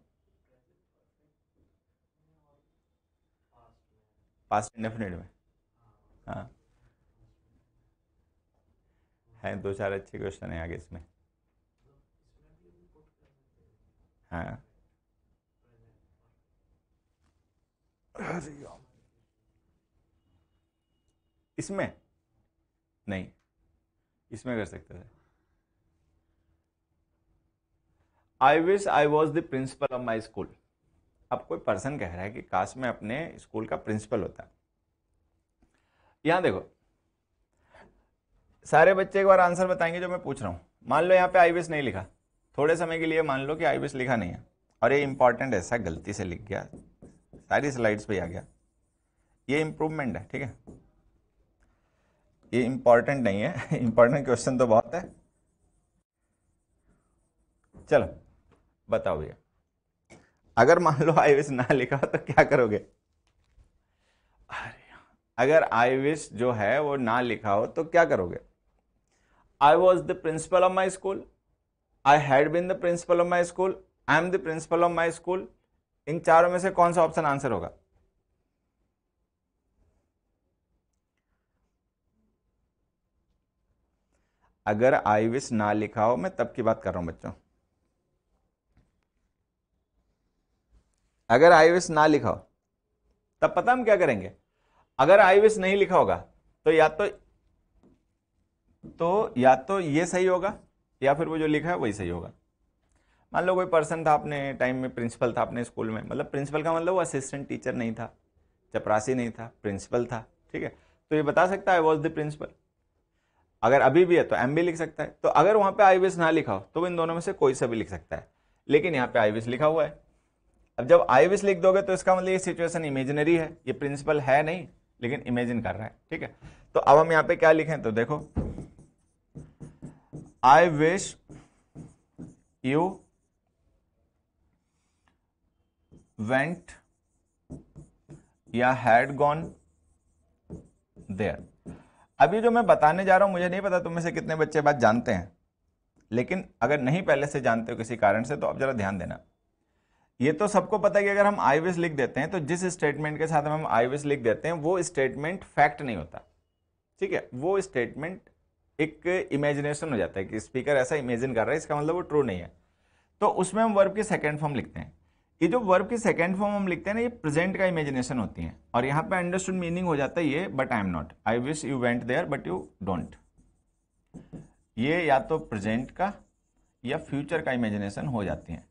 पास्ट इंडेफिनिट में हाँ है दो चार अच्छे क्वेश्चन है आगे इसमें हाँ इसमें नहीं इसमें कर सकते थे I wish I was the principal of my school अब कोई पर्सन कह रहा है कि काश में अपने स्कूल का प्रिंसिपल होता यहां देखो सारे बच्चे एक बार आंसर बताएंगे जो मैं पूछ रहा हूं मान लो यहाँ पे आई विश नहीं लिखा थोड़े समय के लिए मान लो कि आई विश लिखा नहीं है और ये इंपॉर्टेंट ऐसा गलती से लिख गया सारी स्लाइड्स पे आ गया ये इम्प्रूवमेंट है ठीक है ये इम्पॉर्टेंट नहीं है इम्पॉर्टेंट क्वेश्चन तो बहुत है चलो बताओ भैया अगर मान लो आई विश ना लिखा तो क्या करोगे अरे अगर आई विश जो है वो ना लिखा हो तो क्या करोगे I was the principal of my school I had been the principal of my school I am the principal of my school इन चारों में से कौन सा ऑप्शन आंसर होगा अगर आई विश ना लिखा हो मैं तब की बात कर रहा हूं बच्चों अगर आई विश ना लिखा हो तब पता हम क्या करेंगे अगर आई विश नहीं लिखा होगा तो या तो तो या तो ये सही होगा या फिर वो जो लिखा है वही सही होगा मान लो कोई पर्सन था अपने टाइम में प्रिंसिपल था अपने स्कूल में मतलब प्रिंसिपल का मतलब वो असिस्टेंट टीचर नहीं था चपरासी नहीं था प्रिंसिपल था ठीक है तो ये बता सकता है वॉज द प्रिंसिपल अगर अभी भी है तो एम भी लिख सकता है तो अगर वहाँ पे आई ना लिखा हो तो इन दोनों में से कोई सा भी लिख सकता है लेकिन यहाँ पे आई लिखा हुआ है अब जब आई लिख दोगे तो इसका मतलब ये सिचुएशन इमेजिनरी है ये प्रिंसिपल है नहीं लेकिन इमेजिन कर रहा है ठीक है तो अब हम यहाँ पे क्या लिखें तो देखो आई विश यू वेंट या हैड गॉन देयर अभी जो मैं बताने जा रहा हूं मुझे नहीं पता तुम में से कितने बच्चे बात जानते हैं लेकिन अगर नहीं पहले से जानते हो किसी कारण से तो आप ज़रा ध्यान देना ये तो सबको पता है कि अगर हम आईविस लिख देते हैं तो जिस स्टेटमेंट के साथ हम आईविस लिख देते हैं वो स्टेटमेंट फैक्ट नहीं होता ठीक है वो स्टेटमेंट एक इमेजिनेशन हो जाता है कि स्पीकर ऐसा इमेजिन कर रहा है इसका मतलब वो ट्रू नहीं है तो उसमें हम वर्ब की सेकेंड फॉर्म लिखते हैं ये जो वर्ब की सेकेंड फॉर्म हम लिखते हैं ना ये प्रेजेंट का इमेजिनेशन होती है और यहाँ पे अंडरस्टूड मीनिंग हो जाता है ये but I am not I wish you went there but you don't ये या तो प्रेजेंट का या फ्यूचर का इमेजिनेशन हो जाती है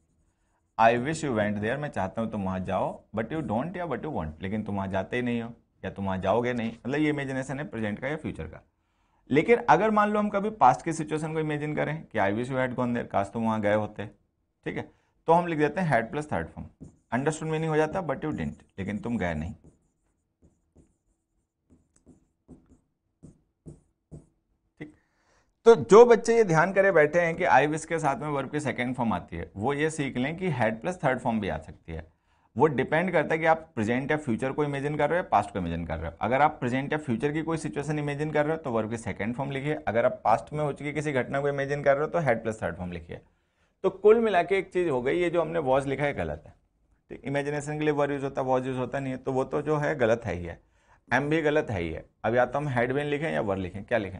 I wish you went there मैं चाहता हूँ तुम वहाँ जाओ बट यू डोंट या बट यू वॉन्ट लेकिन तुम वहाँ जाते ही नहीं हो या तुम वहाँ जाओगे नहीं मतलब ये इमेजिनेशन है प्रेजेंट का या फ्यूचर का लेकिन अगर मान लो हम कभी पास्ट की सिचुएशन को इमेजिन करें कि I wish you had gone there काश तुम वहाँ गए होते ठीक है तो हम लिख देते हैं had plus third form understood meaning हो जाता बट यू डिंट लेकिन तुम गए नहीं ठीक तो जो बच्चे ये ध्यान करे बैठे हैं कि आई विस के साथ में वर्ब की सेकेंड फॉर्म आती है वो ये सीख लें कि हेड प्लस थर्ड फॉर्म भी आ सकती है वो डिपेंड करता है कि आप प्रेजेंट या फ्यूचर को इमेजिन कर रहे हो पास्ट को इमेजिन कर रहे हो अगर आप प्रेजेंट या फ्यूचर की कोई सिचुएशन इमेजिन कर रहे हो तो वर्ब की सेकंड फॉर्म लिखिए अगर आप पास्ट में हो चुकी किसी घटना को इमेजिन कर रहे हो तो हेड प्लस थर्ड फॉर्म लिखिए तो कुल मिला के एक चीज़ हो गई ये जो हमने वॉज लिखा है गलत है तो इमेजिनेशन के लिए वर्ड यूज़ होता है वॉज यूज़ होता नहीं है तो वो तो जो है गलत है ही है एम भी गलत है ही है अब या तो हम हेड लिखें या वर लिखें क्या लिखें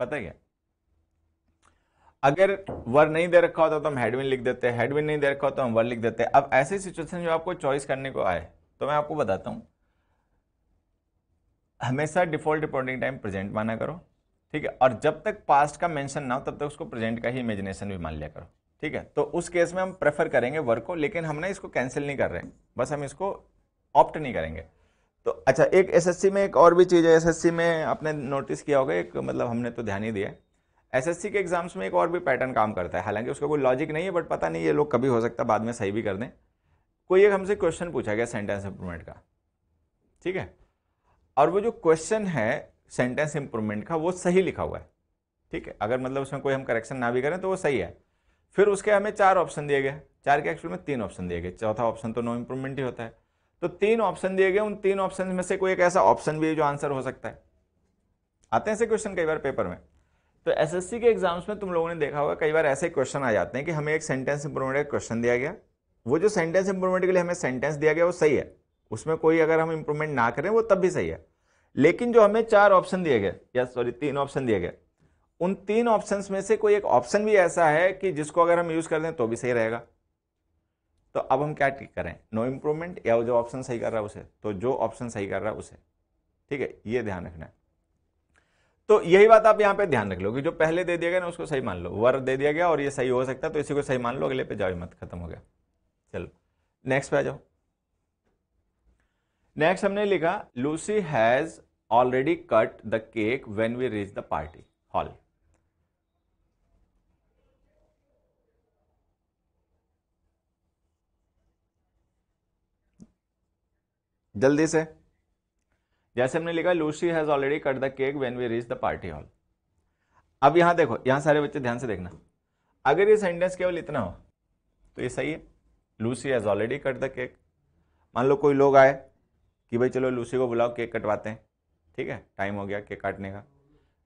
पता है क्या अगर वर नहीं दे रखा होता तो हम हेडविन लिख देते हैं हेडविन नहीं दे रखा होता तो हम वर लिख देते हैं अब ऐसे सिचुएशन जो आपको चॉइस करने को आए तो मैं आपको बताता हूं हमेशा डिफॉल्ट रिपोर्टिंग टाइम प्रेजेंट माना करो ठीक है और जब तक पास्ट का मेंशन ना हो तब तक उसको प्रेजेंट का ही इमेजिनेशन भी मान लिया करो ठीक है तो उस केस में हम प्रेफर करेंगे वर्क को लेकिन हम ना इसको कैंसिल नहीं कर रहे बस हम इसको ऑप्ट नहीं करेंगे तो अच्छा एक एसएससी में एक और भी चीज़ है एसएससी में आपने नोटिस किया होगा एक मतलब हमने तो ध्यान ही दिया एस के एग्जाम्स में एक और भी पैटर्न काम करता है हालांकि उसका कोई लॉजिक नहीं है बट पता नहीं ये लोग कभी हो सकता बाद में सही भी कर दें कोई एक हमसे क्वेश्चन पूछा गया सेंटेंस इंप्रूवमेंट का ठीक है और वो जो क्वेश्चन है सेंटेंस इंप्रूवमेंट का वो सही लिखा हुआ है ठीक है अगर मतलब उसमें कोई हम करेक्शन ना भी करें तो वो सही है फिर उसके हमें चार ऑप्शन दिए गए चार के एक्चुअल में तीन ऑप्शन दिए गए चौथा ऑप्शन तो नो इम्प्रूवमेंट ही होता है तो तीन ऑप्शन दिए गए उन तीन ऑप्शन में से कोई एक ऐसा ऑप्शन भी है जो आंसर हो सकता है आते हैं ऐसे क्वेश्चन कई बार पेपर में तो एसएससी के एग्जाम्स में तुम लोगों ने देखा होगा कई बार ऐसे क्वेश्चन आ जाते हैं कि हमें एक सेंटेंस इंप्रूवमेंट का क्वेश्चन दिया गया वो जो सेंटेंस इंप्रूवमेंट के लिए हमें सेंटेंस दिया गया वो सही है उसमें कोई अगर हम इंप्रूवमेंट ना करें वो तब भी सही है लेकिन जो हमें चार ऑप्शन दिए गए या सॉरी तीन ऑप्शन दिए गए उन तीन ऑप्शंस में से कोई एक ऑप्शन भी ऐसा है कि जिसको अगर हम यूज़ कर दें तो भी सही रहेगा तो अब हम क्या टिक करें नो इम्प्रूवमेंट या जो ऑप्शन सही कर रहा है उसे तो जो ऑप्शन सही कर रहा है उसे ठीक है ये ध्यान रखना है तो यही बात आप यहां पे ध्यान रख लो कि जो पहले दे दिया गया ना उसको सही मान लो वर दे दिया गया और ये सही हो सकता है तो इसी को सही मान लो अगले पे जाओ मत खत्म हो गया चलो नेक्स्ट पे आ जाओ नेक्स्ट हमने लिखा Lucy has already cut the cake when we reach the party hall जल्दी से जैसे हमने लिखा Lucy has already cut the cake when we reach the party hall अब यहां देखो यहाँ सारे बच्चे ध्यान से देखना अगर ये सेंटेंस केवल इतना हो तो ये सही है Lucy has already cut the cake मान लो कोई लोग आए कि भाई चलो लूसी को बुलाओ केक कटवाते हैं ठीक है टाइम हो गया केक काटने का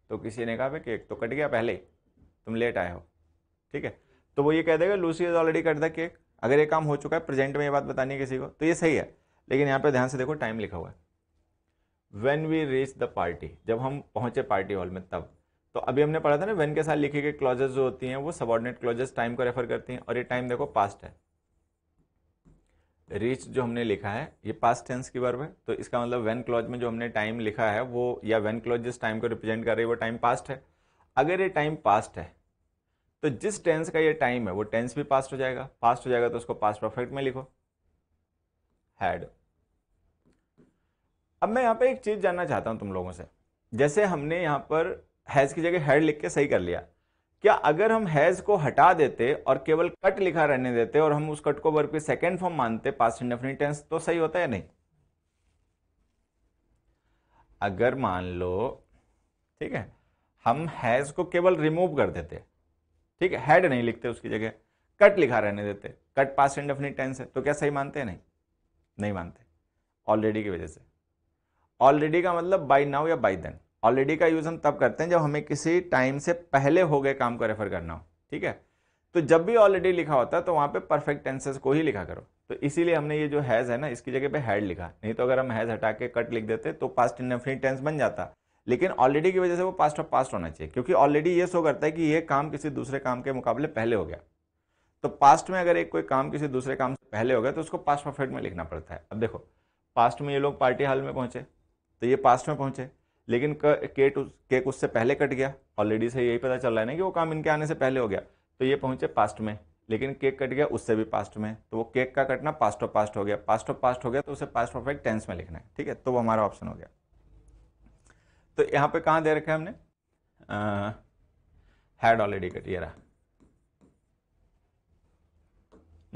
तो किसी ने कहा भाई केक तो कट गया पहले ही तुम लेट आए हो ठीक है तो वो ये कह देगा Lucy has already cut the cake अगर ये काम हो चुका है प्रेजेंट में ये बात बतानी है किसी को तो ये सही है लेकिन यहाँ पे ध्यान से देखो टाइम लिखा हुआ है when we reach the party जब हम पहुँचे पार्टी हॉल में तब तो अभी हमने पढ़ा था ना वेन के साथ लिखे गए क्लॉजेस जो होती हैं वो सबॉर्डिनेट क्लॉजेस टाइम को रेफर करती हैं और ये टाइम देखो पास्ट है रीच जो हमने लिखा है ये पास्ट टेंस की वर्ब है तो इसका मतलब वेन क्लॉज में जो हमने टाइम लिखा है वो या वेन क्लॉज जिस टाइम को रिप्रेजेंट कर रही है वो टाइम पास्ट है अगर ये टाइम पास्ट है तो जिस टेंस का ये टाइम है वो टेंस भी पास्ट हो जाएगा पास्ट हो जाएगा तो उसको पास्ट परफेक्ट में लिखो हैड अब मैं यहाँ पे एक चीज़ जानना चाहता हूँ तुम लोगों से जैसे हमने यहाँ पर हैज़ की जगह हैड लिख के सही कर लिया क्या अगर हम हैज़ को हटा देते और केवल कट लिखा रहने देते और हम उस कट को वर्ग के सेकेंड फॉर्म मानते पास इंडेफिनिट टेंस तो सही होता है नहीं अगर मान लो ठीक है हम हैज़ को केवल रिमूव कर देते ठीक है हैड नहीं लिखते उसकी जगह कट लिखा रहने देते कट पास इंडेफिनिट टेंस है तो क्या सही मानते हैं नहीं नहीं मानते ऑलरेडी की वजह से ऑलरेडी का मतलब बाई नाउ या बाई देन ऑलरेडी का यूज़ हम तब करते हैं जब हमें किसी टाइम से पहले हो गए काम को रेफर करना हो ठीक है तो जब भी ऑलरेडी लिखा होता है तो वहां पे परफेक्ट टेंसेस को ही लिखा करो तो इसीलिए हमने ये जो हैज़ है ना इसकी जगह पे हैड लिखा नहीं तो अगर हम हैज़ हटा के कट लिख देते तो पास्ट इनफिनिट टेंस बन जाता लेकिन ऑलरेडी की वजह से वो पास्ट ऑफ पास्ट होना चाहिए क्योंकि ऑलरेडी ये शो करता है कि ये काम किसी दूसरे काम के मुकाबले पहले हो गया तो पास्ट में अगर एक कोई काम किसी दूसरे काम से पहले हो गया तो उसको पास्ट परफेक्ट में लिखना पड़ता है अब देखो पास्ट में ये लोग पार्टी हॉल में पहुंचे तो ये पास्ट में पहुंचे लेकिन उस केक उससे पहले कट गया ऑलरेडी से यही पता चल रहा है ना कि वो काम इनके आने से पहले हो गया तो ये पहुंचे पास्ट में लेकिन केक कट गया उससे भी पास्ट में तो वो केक का कटना पास्ट ऑफ पास्ट हो गया पास्ट ऑफ पास्ट हो गया तो उसे पास्ट परफेक्ट टेंस में लिखना है ठीक है तो वो हमारा ऑप्शन हो गया तो यहाँ पे कहाँ दे रखा है हमने हैड ऑलरेडी कट ये रहा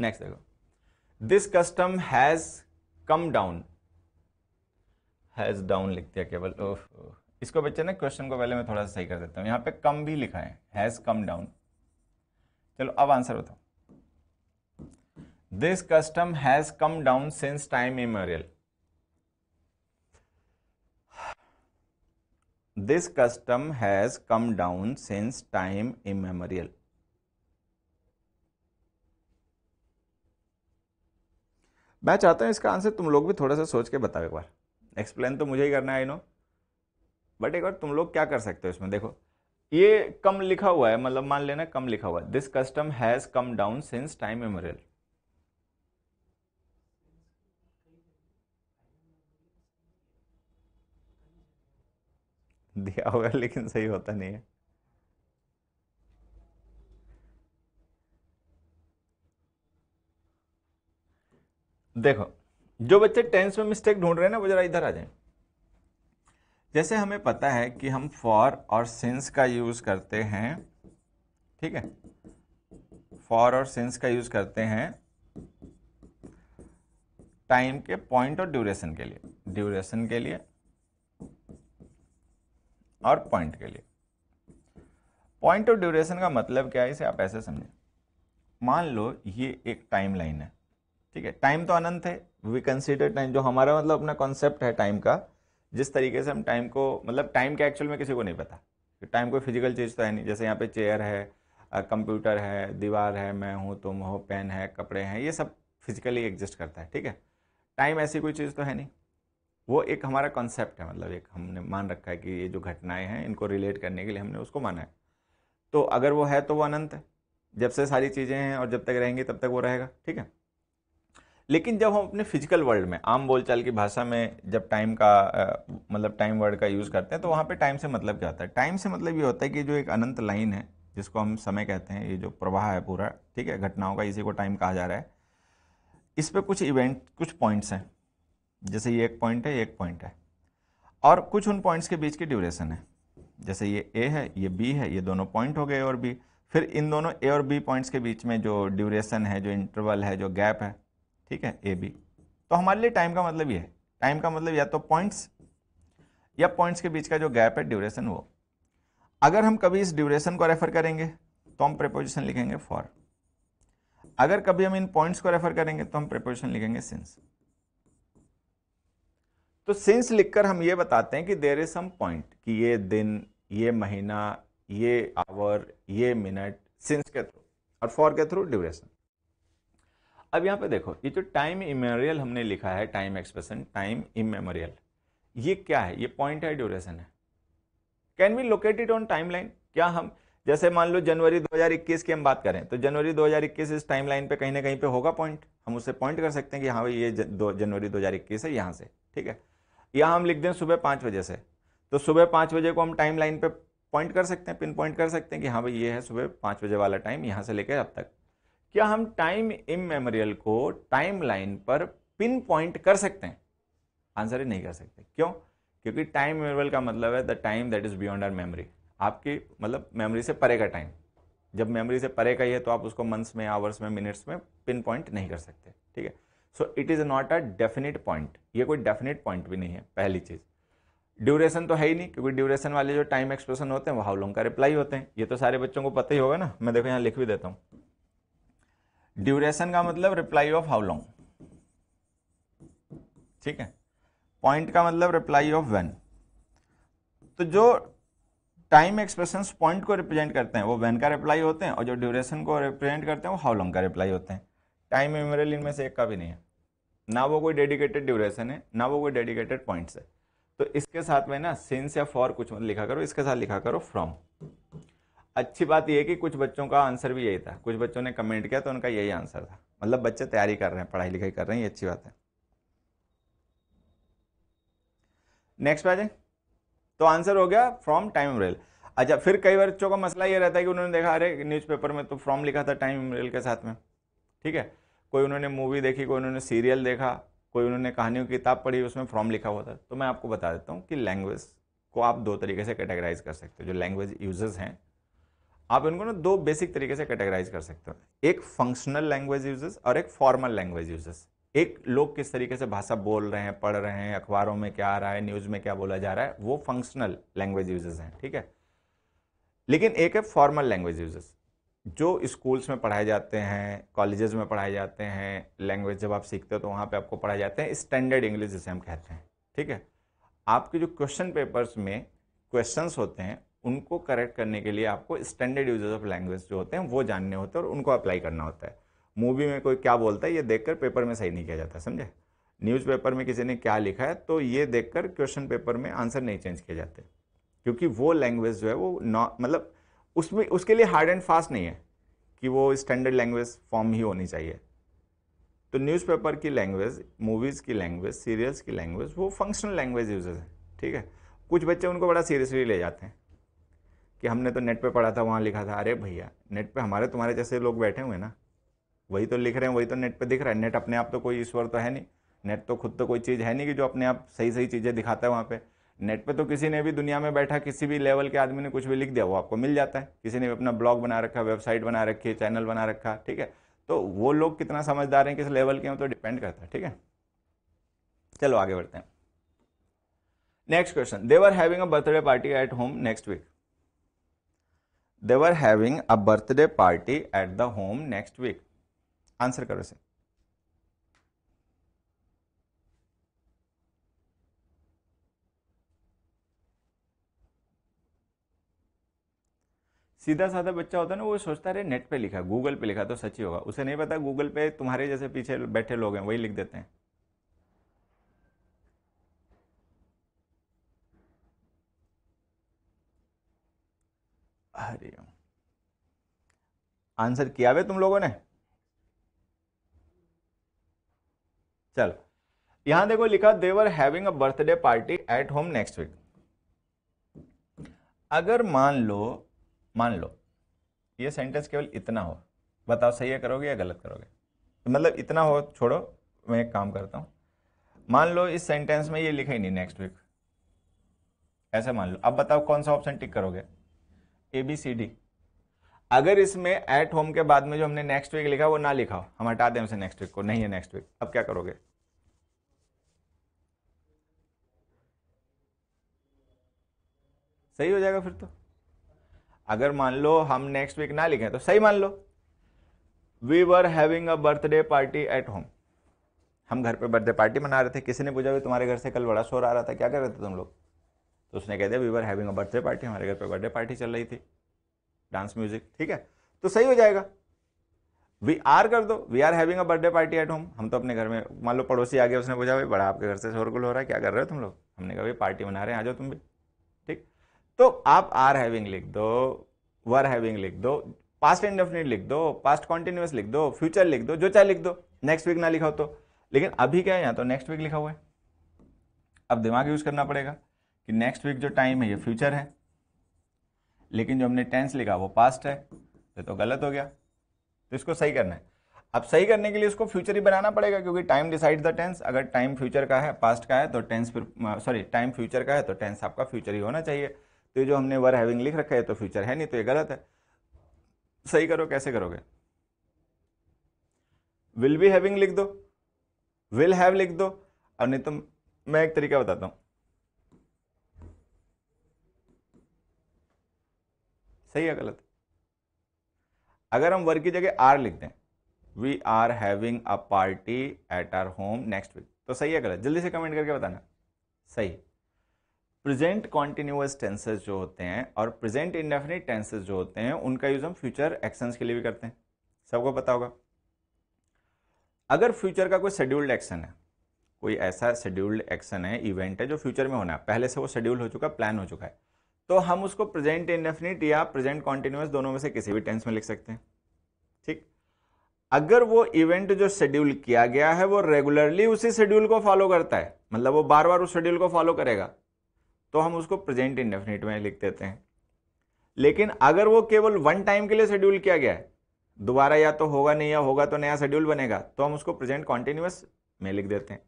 नेक्स्ट देखो this custom has come down has down लिख दिया केवल इसको बच्चे ना क्वेश्चन को पहले मैं थोड़ा सा सही कर देता हूं यहां पे कम भी लिखा है हैज कम डाउन चलो अब आंसर बताओ this custom has come down since time immemorial this custom has come down since time immemorial मैं चाहता हूँ इसका आंसर तुम लोग भी थोड़ा सा सोच के बताओ एक बार एक्सप्लेन तो मुझे ही करना है आई नो बट एक बार तुम लोग क्या कर सकते हो इसमें देखो ये कम लिखा हुआ है मतलब मान लेना कम लिखा हुआ है this custom has come down since time memorial दिया होगा लेकिन सही होता नहीं है देखो जो बच्चे टेंस में मिस्टेक ढूंढ रहे हैं ना वो जरा इधर आ जाए जैसे हमें पता है कि हम फॉर और सिंस का यूज़ करते हैं ठीक है फॉर और सिंस का यूज़ करते हैं टाइम के पॉइंट और ड्यूरेशन के लिए ड्यूरेशन के लिए और पॉइंट के लिए पॉइंट और ड्यूरेशन का मतलब क्या है इसे आप ऐसे समझें मान लो ये एक टाइम लाइन है ठीक है टाइम तो अनंत है वी कंसिडर टाइम जो हमारा मतलब अपना कॉन्सेप्ट है टाइम का जिस तरीके से हम टाइम को मतलब टाइम के एक्चुअल में किसी को नहीं पता टाइम कोई फिजिकल चीज़ तो है नहीं जैसे यहाँ पे चेयर है कंप्यूटर है दीवार है मैं हूँ तुम हो पेन है कपड़े हैं ये सब फिजिकली एग्जिस्ट करता है ठीक है टाइम ऐसी कोई चीज़ तो है नहीं वो एक हमारा कॉन्सेप्ट है मतलब एक हमने मान रखा है कि ये जो घटनाएं हैं इनको रिलेट करने के लिए हमने उसको माना है तो अगर वो है तो वो अनंत है जब से सारी चीज़ें हैं और जब तक रहेंगी तब तक वो रहेगा ठीक है लेकिन जब हम अपने फिजिकल वर्ल्ड में आम बोलचाल की भाषा में जब टाइम का मतलब टाइम वर्ड का यूज़ करते हैं तो वहाँ पे टाइम से मतलब क्या होता है टाइम से मतलब ये होता है कि जो एक अनंत लाइन है जिसको हम समय कहते हैं ये जो प्रवाह है पूरा ठीक है घटनाओं का इसी को टाइम कहा जा रहा है इस पर कुछ इवेंट कुछ पॉइंट्स हैं जैसे ये एक पॉइंट है एक पॉइंट है और कुछ उन पॉइंट्स के बीच की ड्यूरेशन है जैसे ये ए है ये बी है ये दोनों पॉइंट हो गए और बी फिर इन दोनों ए और बी पॉइंट्स के बीच में जो ड्यूरेशन है जो इंटरवल है जो गैप है ठीक है ए बी तो हमारे लिए टाइम का मतलब ये है टाइम का मतलब या तो पॉइंट्स या पॉइंट्स के बीच का जो गैप है ड्यूरेशन वो अगर हम कभी इस ड्यूरेशन को रेफर करेंगे तो हम प्रिपोजिशन लिखेंगे फॉर अगर कभी हम इन पॉइंट्स को रेफर करेंगे तो हम प्रिपोजिशन लिखेंगे सिंस तो सिंस लिखकर हम ये बताते हैं कि देर इज सम पॉइंट कि ये दिन ये महीना ये आवर ये मिनट सिंस के थ्रू और फॉर के थ्रू ड्यूरेशन अब यहाँ पे देखो ये जो टाइम इमेमोरियल हमने लिखा है टाइम एक्सप्रेशन टाइम इमेमोरियल ये क्या है ये पॉइंट है ड्यूरेशन है can we located on time line क्या हम जैसे मान लो जनवरी 2021 की हम बात करें तो जनवरी 2021 इस टाइम लाइन पे कहीं ना कहीं पे होगा पॉइंट हम उससे पॉइंट कर सकते हैं कि हाँ भाई ये जनवरी 2021 है यहाँ से ठीक है यहाँ हम लिख दें सुबह पाँच बजे से तो सुबह पाँच बजे को हम टाइम लाइन पे पॉइंट कर सकते हैं पिन पॉइंट कर सकते हैं कि हाँ भाई ये है सुबह पाँच बजे वाला टाइम यहाँ से लेकर अब तक क्या हम टाइम मेमोरियल को टाइम लाइन पर पिन पॉइंट कर सकते हैं आंसर ही नहीं कर सकते क्यों क्योंकि टाइम मेमोरियल का मतलब है the time that is beyond our memory आपकी मतलब मेमोरी से परे का टाइम जब मेमोरी से परे का ही है तो आप उसको मंथ्स में आवर्स में मिनट्स में पिन पॉइंट नहीं कर सकते ठीक है so it is not a definite point ये कोई डेफिनेट पॉइंट भी नहीं है पहली चीज़ ड्यूरेशन तो है ही नहीं क्योंकि ड्यूरेशन वाले जो टाइम एक्सप्रेशन होते हैं वो हाउ लॉन्ग का रिप्लाई होते हैं ये तो सारे बच्चों को पता ही होगा ना मैं देखो यहाँ लिख भी देता हूँ ड्यूरेशन का मतलब रिप्लाई ऑफ हाउ लॉन्ग ठीक है पॉइंट का मतलब रिप्लाई ऑफ वेन तो जो टाइम एक्सप्रेशन पॉइंट को रिप्रेजेंट करते हैं वो वेन का रिप्लाई होते हैं और जो ड्यूरेशन को रिप्रेजेंट करते हैं वो हाउ लॉन्ग का रिप्लाई होते हैं टाइम मेमोरियल इनमें से एक का भी नहीं है ना वो कोई डेडिकेटेड ड्यूरेशन है ना वो कोई डेडिकेटेड पॉइंट्स है तो इसके साथ में ना सिंस या फॉर कुछ मतलब लिखा करो इसके साथ लिखा करो फ्रॉम अच्छी बात यह कि कुछ बच्चों का आंसर भी यही था कुछ बच्चों ने कमेंट किया तो उनका यही आंसर था मतलब बच्चे तैयारी कर रहे हैं पढ़ाई लिखाई कर रहे हैं ये अच्छी बात है नेक्स्ट आ तो आंसर हो गया फ्रॉम टाइम रेल अच्छा फिर कई बच्चों का मसला ये रहता है कि उन्होंने देखा अरे न्यूज़पेपर में तो फ्रॉम लिखा था टाइम रेल के साथ में ठीक है कोई उन्होंने मूवी देखी कोई उन्होंने सीरियल देखा कोई उन्होंने कहानियों की किताब पढ़ी उसमें फॉर्म लिखा हुआ था तो मैं आपको बता देता हूँ कि लैंग्वेज को आप दो तरीके से कैटेगराइज कर सकते हो जो लैंग्वेज यूजर्स हैं आप इनको ना दो बेसिक तरीके से कैटेगराइज कर सकते हो एक फंक्शनल लैंग्वेज यूजेस और एक फॉर्मल लैंग्वेज यूजेस एक लोग किस तरीके से भाषा बोल रहे हैं पढ़ रहे हैं अखबारों में क्या आ रहा है न्यूज़ में क्या बोला जा रहा है वो फंक्शनल लैंग्वेज यूजेस हैं ठीक है लेकिन एक है फॉर्मल लैंग्वेज यूजेस जो स्कूल्स में पढ़ाए जाते हैं कॉलेजेस में पढ़ाए जाते हैं लैंग्वेज जब आप सीखते हो तो वहाँ पे आपको पढ़ाए जाते हैं स्टैंडर्ड इंग्लिश जिसे हम कहते हैं ठीक है आपके जो क्वेश्चन पेपर्स में क्वेश्चंस होते हैं उनको करेक्ट करने के लिए आपको स्टैंडर्ड यूजेज ऑफ लैंग्वेज जो होते हैं वो जानने होते हैं और उनको अप्लाई करना होता है मूवी में कोई क्या बोलता है ये देखकर पेपर में सही नहीं किया जाता समझे न्यूज़पेपर में किसी ने क्या लिखा है तो ये देखकर क्वेश्चन पेपर में आंसर नहीं चेंज किए जाते क्योंकि वो लैंग्वेज जो है वो नॉ मतलब उसमें उसके लिए हार्ड एंड फास्ट नहीं है कि वो स्टैंडर्ड लैंग्वेज फॉर्म ही होनी चाहिए तो न्यूज़पेपर की लैंग्वेज मूवीज़ की लैंग्वेज सीरियल्स की लैंग्वेज वो फंक्शनल लैंग्वेज यूजेज है ठीक है कुछ बच्चे उनको बड़ा सीरियसली ले जाते हैं कि हमने तो नेट पे पढ़ा था वहाँ लिखा था अरे भैया नेट पे हमारे तुम्हारे जैसे लोग बैठे हुए ना वही तो लिख रहे हैं वही तो नेट पे दिख रहा है नेट अपने आप तो कोई ईश्वर तो है नहीं नेट तो खुद तो कोई चीज़ है नहीं कि जो अपने आप सही सही चीज़ें दिखाता है वहाँ पर नेट पर तो किसी ने भी दुनिया में बैठा किसी भी लेवल के आदमी ने कुछ भी लिख दिया वो आपको मिल जाता है किसी ने भी अपना ब्लॉग बना रखा वेबसाइट बना रखी है चैनल बना रखा ठीक है तो वो लोग कितना समझदार हैं किस लेवल के हैं तो डिपेंड करता है ठीक है चलो आगे बढ़ते हैं next question they're having a birthday party at home next week they were having a birthday party at the home next week answer करो इसे सीधा साधा बच्चा होता है ना वो सोचता है नेट पे लिखा गूगल पे लिखा तो सच ही होगा उसे नहीं पता गूगल पे तुम्हारे जैसे पीछे बैठे लोग हैं वही लिख देते हैं ओम आंसर किया वे तुम लोगों ने चलो यहां देखो लिखा they're having a birthday party at home next week अगर मान लो मान लो ये सेंटेंस केवल इतना हो बताओ सही है करोगे या गलत करोगे तो मतलब इतना हो छोड़ो मैं एक काम करता हूँ मान लो इस सेंटेंस में ये लिखा ही नहीं नेक्स्ट वीक ऐसे मान लो अब बताओ कौन सा ऑप्शन टिक करोगे ए बी सी डी अगर इसमें एट होम के बाद में जो हमने नेक्स्ट वीक लिखा वो ना लिखा हो हम हटा दें उसे नेक्स्ट वीक को नहीं है नेक्स्ट वीक अब क्या करोगे सही हो जाएगा फिर तो अगर मान लो हम नेक्स्ट वीक ना लिखें तो सही मान लो we were having a birthday party at home हम घर पे बर्थडे पार्टी मना रहे थे किसी ने पूछा भी तुम्हारे घर से कल बड़ा शोर आ रहा था क्या कर रहे थे तुम लोग तो उसने कह दिया we were having a birthday party हमारे घर पर बर्थडे पार्टी चल रही थी डांस म्यूजिक ठीक है तो सही हो जाएगा वी आर कर दो we are having a birthday party at home हम तो अपने घर में मान लो पड़ोसी आ गया उसने पूछा भाई बड़ा आपके घर से शोरगुल हो रहा है क्या कर रहे हो तुम लोग हमने कहा भाई पार्टी मना रहे हैं आ जाओ तुम भी ठीक तो आप आर हैविंग लिख दो वर हैविंग लिख दो पास्ट इंडेफिनिट लिख दो पास्ट कॉन्टिन्यूस लिख दो फ्यूचर लिख दो जो चाहे लिख दो नेक्स्ट वीक ना लिखा हो तो लेकिन अभी क्या है यहाँ तो नेक्स्ट वीक लिखा हुआ है अब दिमाग यूज़ करना पड़ेगा कि नेक्स्ट वीक जो टाइम है ये फ्यूचर है लेकिन जो हमने टेंस लिखा वो पास्ट है ये तो गलत हो गया तो इसको सही करना है अब सही करने के लिए इसको फ्यूचर ही बनाना पड़ेगा क्योंकि टाइम डिसाइड द टेंस अगर टाइम फ्यूचर का है पास्ट का है तो टेंस फिर सॉरी टाइम फ्यूचर का है तो टेंस आपका फ्यूचर ही होना चाहिए तो ये जो हमने वर हैविंग लिख रखा है तो फ्यूचर है नहीं तो ये गलत है सही करो कैसे करोगे विल बी हैविंग लिख दो विल हैव लिख दो और नहीं तो मैं एक तरीका बताता हूँ सही है गलत अगर हम वर्ग की जगह आर लिख दें we are having a party at our home next week तो सही है गलत जल्दी से कमेंट करके बताना सही प्रेजेंट कॉन्टिन्यूस टेंसेज जो होते हैं और प्रेजेंट इंडेफिनिट टेंसेज जो होते हैं उनका यूज़ हम फ्यूचर एक्शंस के लिए भी करते हैं सबको पता होगा अगर फ्यूचर का कोई शेड्यूल्ड एक्शन है कोई ऐसा शेड्यूल्ड एक्शन है इवेंट है जो फ्यूचर में होना है पहले से वो शेड्यूल हो चुका प्लान हो चुका है तो हम उसको प्रेजेंट इनडेफिनिट या प्रेजेंट कॉन्टिन्यूस दोनों में से किसी भी टेंस में लिख सकते हैं ठीक अगर वो इवेंट जो शेड्यूल किया गया है वो रेगुलरली उसी शेड्यूल को फॉलो करता है मतलब वो बार बार उस शेड्यूल को फॉलो करेगा तो हम उसको प्रेजेंट इनडेफिनिट में लिख देते हैं लेकिन अगर वो केवल वन टाइम के लिए शेड्यूल किया गया है दोबारा या तो होगा नहीं या होगा तो नया शेड्यूल बनेगा तो हम उसको प्रेजेंट कॉन्टिन्यूस में लिख देते हैं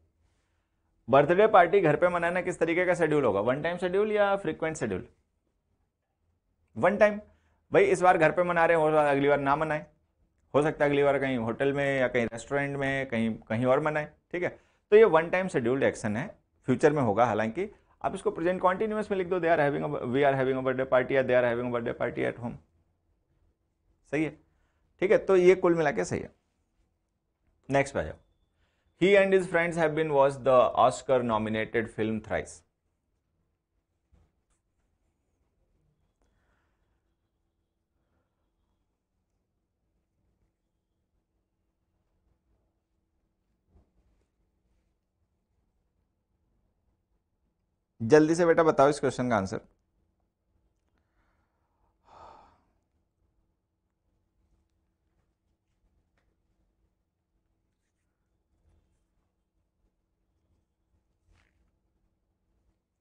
बर्थडे पार्टी घर पे मनाना किस तरीके का शेड्यूल होगा वन टाइम शेड्यूल या फ्रीक्वेंट शेड्यूल वन टाइम भाई इस बार घर पे मना रहे हो अगली बार ना मनाएं हो सकता है अगली बार कहीं होटल में या कहीं रेस्टोरेंट में कहीं कहीं और मनाएं ठीक है तो ये वन टाइम शेड्यूल्ड एक्शन है फ्यूचर में होगा हालांकि आप इसको प्रेजेंट कॉन्टिन्यूस में लिख दो they are having we are having birthday party या they are having birthday party at home सही है ठीक है तो ये कुल मिला के सही है नेक्स्ट आ जाओ he and his friends have been watch the Oscar nominated film thrice जल्दी से बेटा बताओ इस क्वेश्चन का आंसर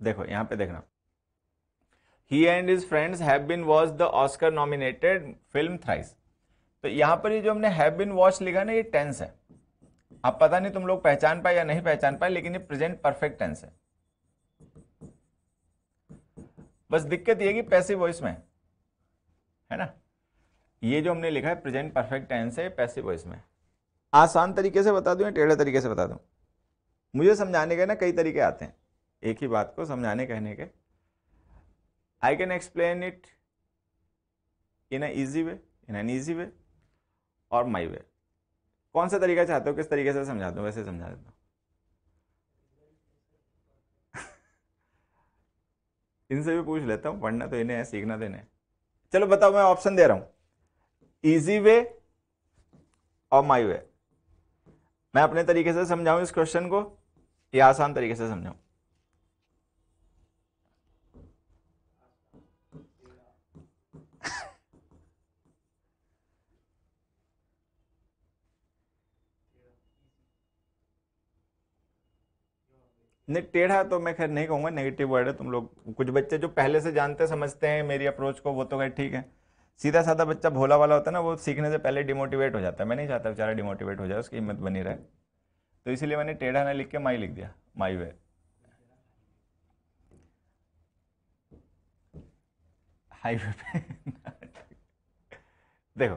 देखो यहां पे देखना he and his friends have been watch the Oscar nominated film thrice तो यहां पर ये जो हमने हैव बिन वॉच लिखा ना ये टेंस है आप पता नहीं तुम लोग पहचान पाए या नहीं पहचान पाए लेकिन ये प्रेजेंट परफेक्ट टेंस है बस दिक्कत ये कि पैसिव वॉइस में है ना ये जो हमने लिखा है प्रेजेंट परफेक्ट टेंस है पैसिव वॉइस में आसान तरीके से बता दूं या टेढ़े तरीके से बता दूं मुझे समझाने के ना कई तरीके आते हैं एक ही बात को समझाने कहने के I can explain it in easy easy way in an easy way और माई वे कौन सा तरीका चाहते हो किस तरीके से समझा हूँ वैसे समझा देता हूँ इनसे भी पूछ लेता हूँ पढ़ना तो इन्हें है सीखना तो इन्हें चलो बताओ मैं ऑप्शन दे रहा हूँ ईजी वे और माई वे मैं अपने तरीके से समझाऊँ इस क्वेश्चन को या आसान तरीके से समझाऊँ नहीं टेढ़ा तो मैं खैर नहीं कहूँगा नेगेटिव वर्ड है तुम लोग कुछ बच्चे जो पहले से जानते समझते हैं मेरी अप्रोच को वो तो खैर ठीक है सीधा साधा बच्चा भोला वाला होता है ना वो सीखने से पहले डिमोटिवेट हो जाता है मैं नहीं चाहता बेचारा डिमोटिवेट हो जाए उसकी हिम्मत बनी रहे तो इसीलिए मैंने टेढ़ा ना लिख के माई लिख दिया माई वे हाईवे पे देखो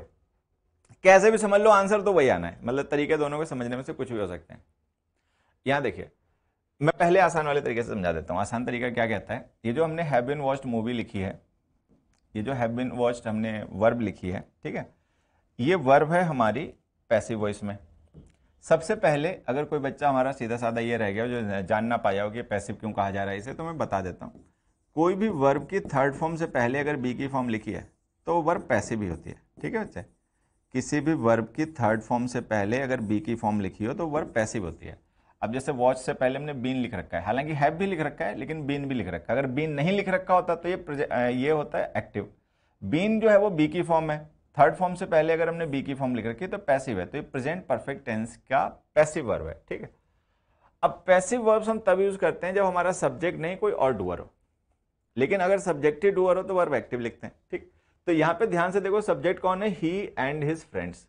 कैसे भी समझ लो आंसर तो वही आना है मतलब तरीके दोनों के समझने में से कुछ भी हो सकते हैं यहां देखिए मैं पहले आसान वाले तरीके से समझा देता हूँ आसान तरीका क्या कहता है ये जो हमने हैव बिन वॉच्ड मूवी लिखी है ये जो हैव बिन वॉच्ड हमने वर्ब लिखी है ठीक है ये वर्ब है हमारी पैसिव वॉइस में सबसे पहले अगर कोई बच्चा हमारा सीधा साधा ये रह गया जो जान ना पाया हो कि पैसिव क्यों कहा जा रहा है इसे तो मैं बता देता हूँ कोई भी वर्ब की थर्ड फॉर्म से पहले अगर बी की फॉर्म लिखी है तो वो वर्ब पैसिव ही होती है ठीक है बच्चे किसी भी वर्ब की थर्ड फॉर्म से पहले अगर बी की फॉर्म लिखी हो तो वर्ब पैसिव होती है अब जैसे वॉच से पहले हमने बीन लिख रखा है हालांकि हैव भी लिख रखा है लेकिन बीन भी लिख रखा है अगर बीन नहीं लिख रखा होता तो ये ये होता है एक्टिव बीन जो है वो बी की फॉर्म है थर्ड फॉर्म से पहले अगर हमने बी की फॉर्म लिख रखी है तो पैसिव है तो ये प्रेजेंट परफेक्ट टेंस का पैसिव वर्ब है ठीक है अब पैसिव वर्ब्स हम तब यूज़ करते हैं जब हमारा सब्जेक्ट नहीं कोई और डूअर हो लेकिन अगर सब्जेक्टिव डूअर हो तो वर्ब एक्टिव लिखते हैं ठीक तो यहां पे ध्यान से देखो सब्जेक्ट कौन है ही एंड हिज फ्रेंड्स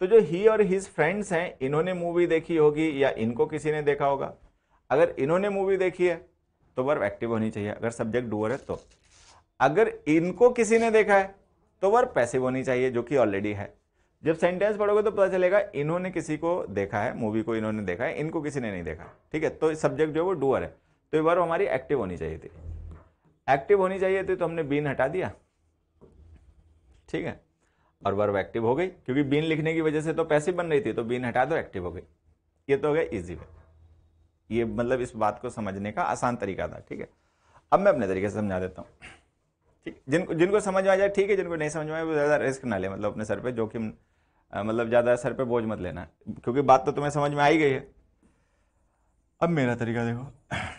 तो जो ही और हिज फ्रेंड्स हैं इन्होंने मूवी देखी होगी या इनको किसी ने देखा होगा अगर इन्होंने मूवी देखी है तो वर्ब एक्टिव होनी चाहिए अगर सब्जेक्ट डूअर है तो अगर इनको किसी ने देखा है तो वर्ब पैसिव होनी चाहिए जो कि ऑलरेडी है जब सेंटेंस पढ़ोगे तो पता चलेगा इन्होंने किसी को देखा है मूवी को इन्होंने देखा है इनको किसी ने नहीं देखा ठीक है तो सब्जेक्ट जो है वो डूअर है तो ये वर्ब हमारी एक्टिव होनी चाहिए थी एक्टिव होनी चाहिए थी तो हमने बीन हटा दिया ठीक है और वर्ब एक्टिव हो गई क्योंकि बीन लिखने की वजह से तो पैसे बन रही थी तो बीन हटा दो एक्टिव हो गई ये तो हो गया ईजी वे ये मतलब इस बात को समझने का आसान तरीका था ठीक है अब मैं अपने तरीके से समझा देता हूँ ठीक जिनको जिनको समझ में आ जाए ठीक है जिनको नहीं समझ में आए वो ज़्यादा रिस्क ना ले मतलब अपने सर पर जोखिम मतलब ज़्यादा सर पर बोझ मत लेना क्योंकि बात तो तुम्हें समझ में आ ही गई है अब मेरा तरीका देखो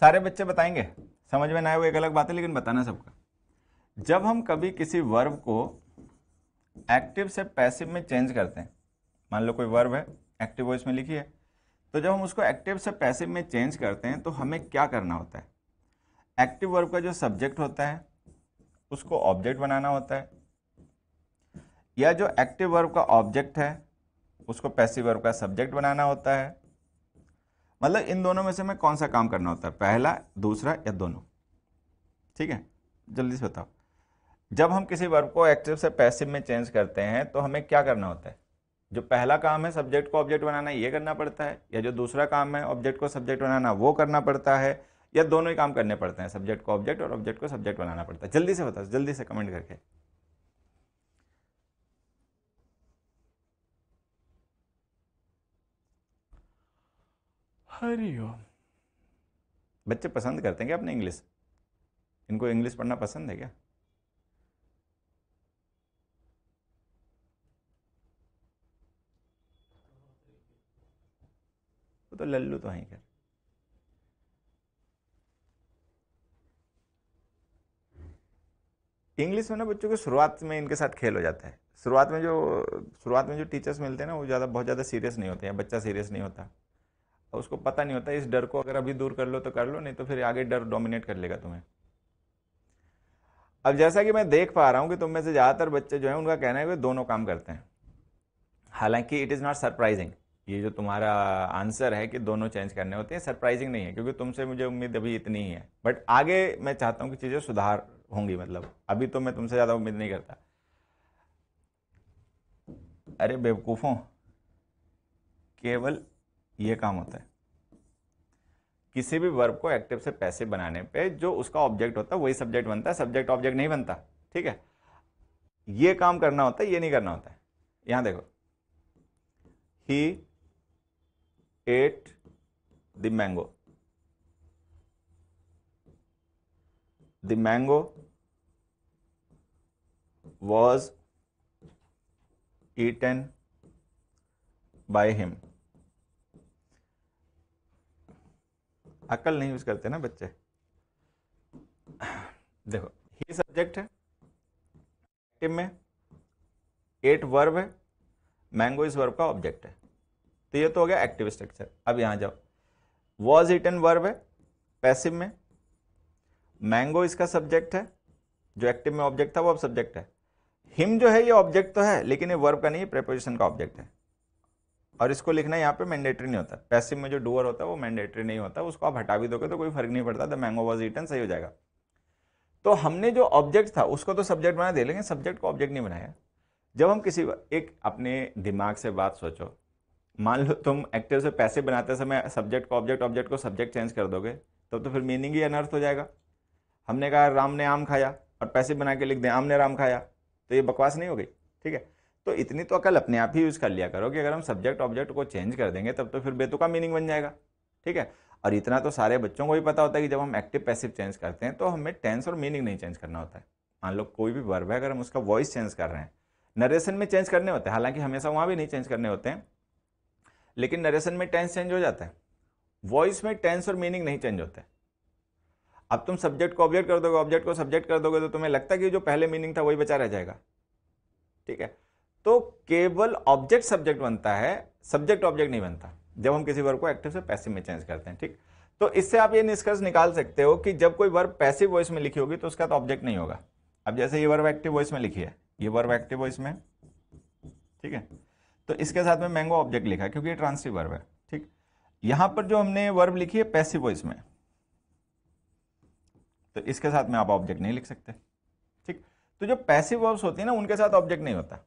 सारे बच्चे बताएंगे समझ में ना आए वो एक अलग बात है लेकिन बताना सबका जब हम कभी किसी वर्ब को एक्टिव से पैसिव में चेंज करते हैं मान लो कोई वर्ब है एक्टिव वॉइस में लिखी है तो जब हम उसको एक्टिव से पैसिव में चेंज करते हैं तो हमें क्या करना होता है एक्टिव वर्ब का जो सब्जेक्ट होता है उसको ऑब्जेक्ट बनाना होता है या जो एक्टिव वर्ब का ऑब्जेक्ट है उसको पैसिव वर्ब का सब्जेक्ट बनाना होता है मतलब इन दोनों में से मैं कौन सा काम करना होता है पहला दूसरा या दोनों ठीक है जल्दी से बताओ जब हम किसी वर्ब को एक्टिव से पैसिव में चेंज करते हैं तो हमें क्या करना होता है जो पहला काम है सब्जेक्ट को ऑब्जेक्ट बनाना ये करना पड़ता है या जो दूसरा काम है ऑब्जेक्ट को सब्जेक्ट बनाना वो करना पड़ता है या दोनों ही काम करने पड़ते हैं सब्जेक्ट को ऑब्जेक्ट और ऑब्जेक्ट को सब्जेक्ट बनाना पड़ता है जल्दी से बताओ जल्दी से कमेंट करके हरिओम बच्चे पसंद करते हैं क्या अपने इंग्लिश इनको इंग्लिश पढ़ना पसंद है क्या वो तो लल्लू तो हैं कर इंग्लिश में ना बच्चों को शुरुआत में इनके साथ खेल हो जाता है शुरुआत में जो शुरुआत में जो टीचर्स मिलते हैं ना वो ज़्यादा बहुत ज़्यादा सीरियस नहीं होते हैं बच्चा सीरियस नहीं होता उसको पता नहीं होता इस डर को अगर अभी दूर कर लो तो कर लो नहीं तो फिर आगे डर डोमिनेट कर लेगा तुम्हें अब जैसा कि मैं देख पा रहा हूं कि तुम में से ज़्यादातर बच्चे जो है उनका कहना है कि दोनों काम करते हैं हालांकि इट इज़ नॉट सरप्राइजिंग ये जो तुम्हारा आंसर है कि दोनों चेंज करने होते हैं सरप्राइजिंग नहीं है क्योंकि तुमसे मुझे उम्मीद अभी इतनी ही है बट आगे मैं चाहता हूं कि चीज़ें सुधार होंगी मतलब अभी तो मैं तुमसे ज़्यादा उम्मीद नहीं करता अरे बेवकूफ़ों केवल ये काम होता है किसी भी वर्ब को एक्टिव से पैसे बनाने पे जो उसका ऑब्जेक्ट होता है वही सब्जेक्ट बनता है सब्जेक्ट ऑब्जेक्ट नहीं बनता ठीक है ये काम करना होता है ये नहीं करना होता है यहां देखो he ate the mango the mango was eaten by him अकल नहीं यूज़ करते ना बच्चे देखो ही सब्जेक्ट है एक्टिव में एट वर्ब है मैंगो इस वर्ब का ऑब्जेक्ट है तो ये तो हो गया एक्टिव स्ट्रक्चर अब यहां जाओ वॉज इटन वर्ब है पैसिव में मैंगो इसका सब्जेक्ट है जो एक्टिव में ऑब्जेक्ट था वो अब सब्जेक्ट है हिम जो है ये ऑब्जेक्ट तो है लेकिन ये वर्ब का नहीं है प्रेपोजिशन का ऑब्जेक्ट है और इसको लिखना यहाँ पे मैंडेटरी नहीं होता पैसिव में जो डूअर होता है वो मैंडेटरी नहीं होता उसको आप हटा भी दोगे तो कोई फर्क नहीं पड़ता द मैंगो वॉज रिटर्न सही हो जाएगा तो हमने जो ऑब्जेक्ट था उसको तो सब्जेक्ट बना दे लेकिन सब्जेक्ट को ऑब्जेक्ट नहीं बनाया जब हम किसी एक अपने दिमाग से बात सोचो मान लो तुम एक्टिव से पैसे बनाते समय सब्जेक्ट को ऑब्जेक्ट ऑब्जेक्ट को सब्जेक्ट चेंज कर दोगे तब तो फिर मीनिंग ही अनर्थ हो जाएगा हमने कहा राम ने आम खाया और पैसे बना के लिख दें आम ने राम खाया तो ये बकवास नहीं हो गई ठीक है तो इतनी तो अकल अपने आप ही यूज़ कर लिया करो कि अगर हम सब्जेक्ट ऑब्जेक्ट को चेंज कर देंगे तब तो फिर बेतुका मीनिंग बन जाएगा ठीक है और इतना तो सारे बच्चों को भी पता होता है कि जब हम एक्टिव पैसिव चेंज करते हैं तो हमें टेंस और मीनिंग नहीं चेंज करना होता है मान लो कोई भी वर्ब है अगर हम उसका वॉइस चेंज कर रहे हैं नरेशन में चेंज करने होते हैं हालांकि हमेशा वहाँ भी नहीं चेंज करने होते हैं लेकिन नरेशन में टेंस चेंज हो जाता है वॉइस में टेंस और मीनिंग नहीं चेंज होता है अब तुम सब्जेक्ट को ऑब्जेक्ट कर दोगे ऑब्जेक्ट को सब्जेक्ट कर दोगे तो तुम्हें लगता है कि जो पहले मीनिंग था वही बचा रह जाएगा ठीक है तो केवल ऑब्जेक्ट सब्जेक्ट बनता है सब्जेक्ट ऑब्जेक्ट नहीं बनता जब हम किसी वर्ग को एक्टिव से पैसिव में चेंज करते हैं ठीक तो इससे आप ये निष्कर्ष निकाल सकते हो कि जब कोई वर्ब पैसिव वॉइस में लिखी होगी तो उसका तो ऑब्जेक्ट नहीं होगा अब जैसे ये वर्ब एक्टिव वॉइस में लिखी है ये वर्ब एक्टिव वॉइस में ठीक है तो इसके साथ में मैंगो ऑब्जेक्ट लिखा है क्योंकि ये ट्रांसिव वर्ब है ठीक यहां पर जो हमने वर्ब लिखी है पैसिव वॉइस में तो इसके साथ में आप ऑब्जेक्ट नहीं लिख सकते ठीक तो जो पैसिव वर्ब्स होती है ना उनके साथ ऑब्जेक्ट नहीं होता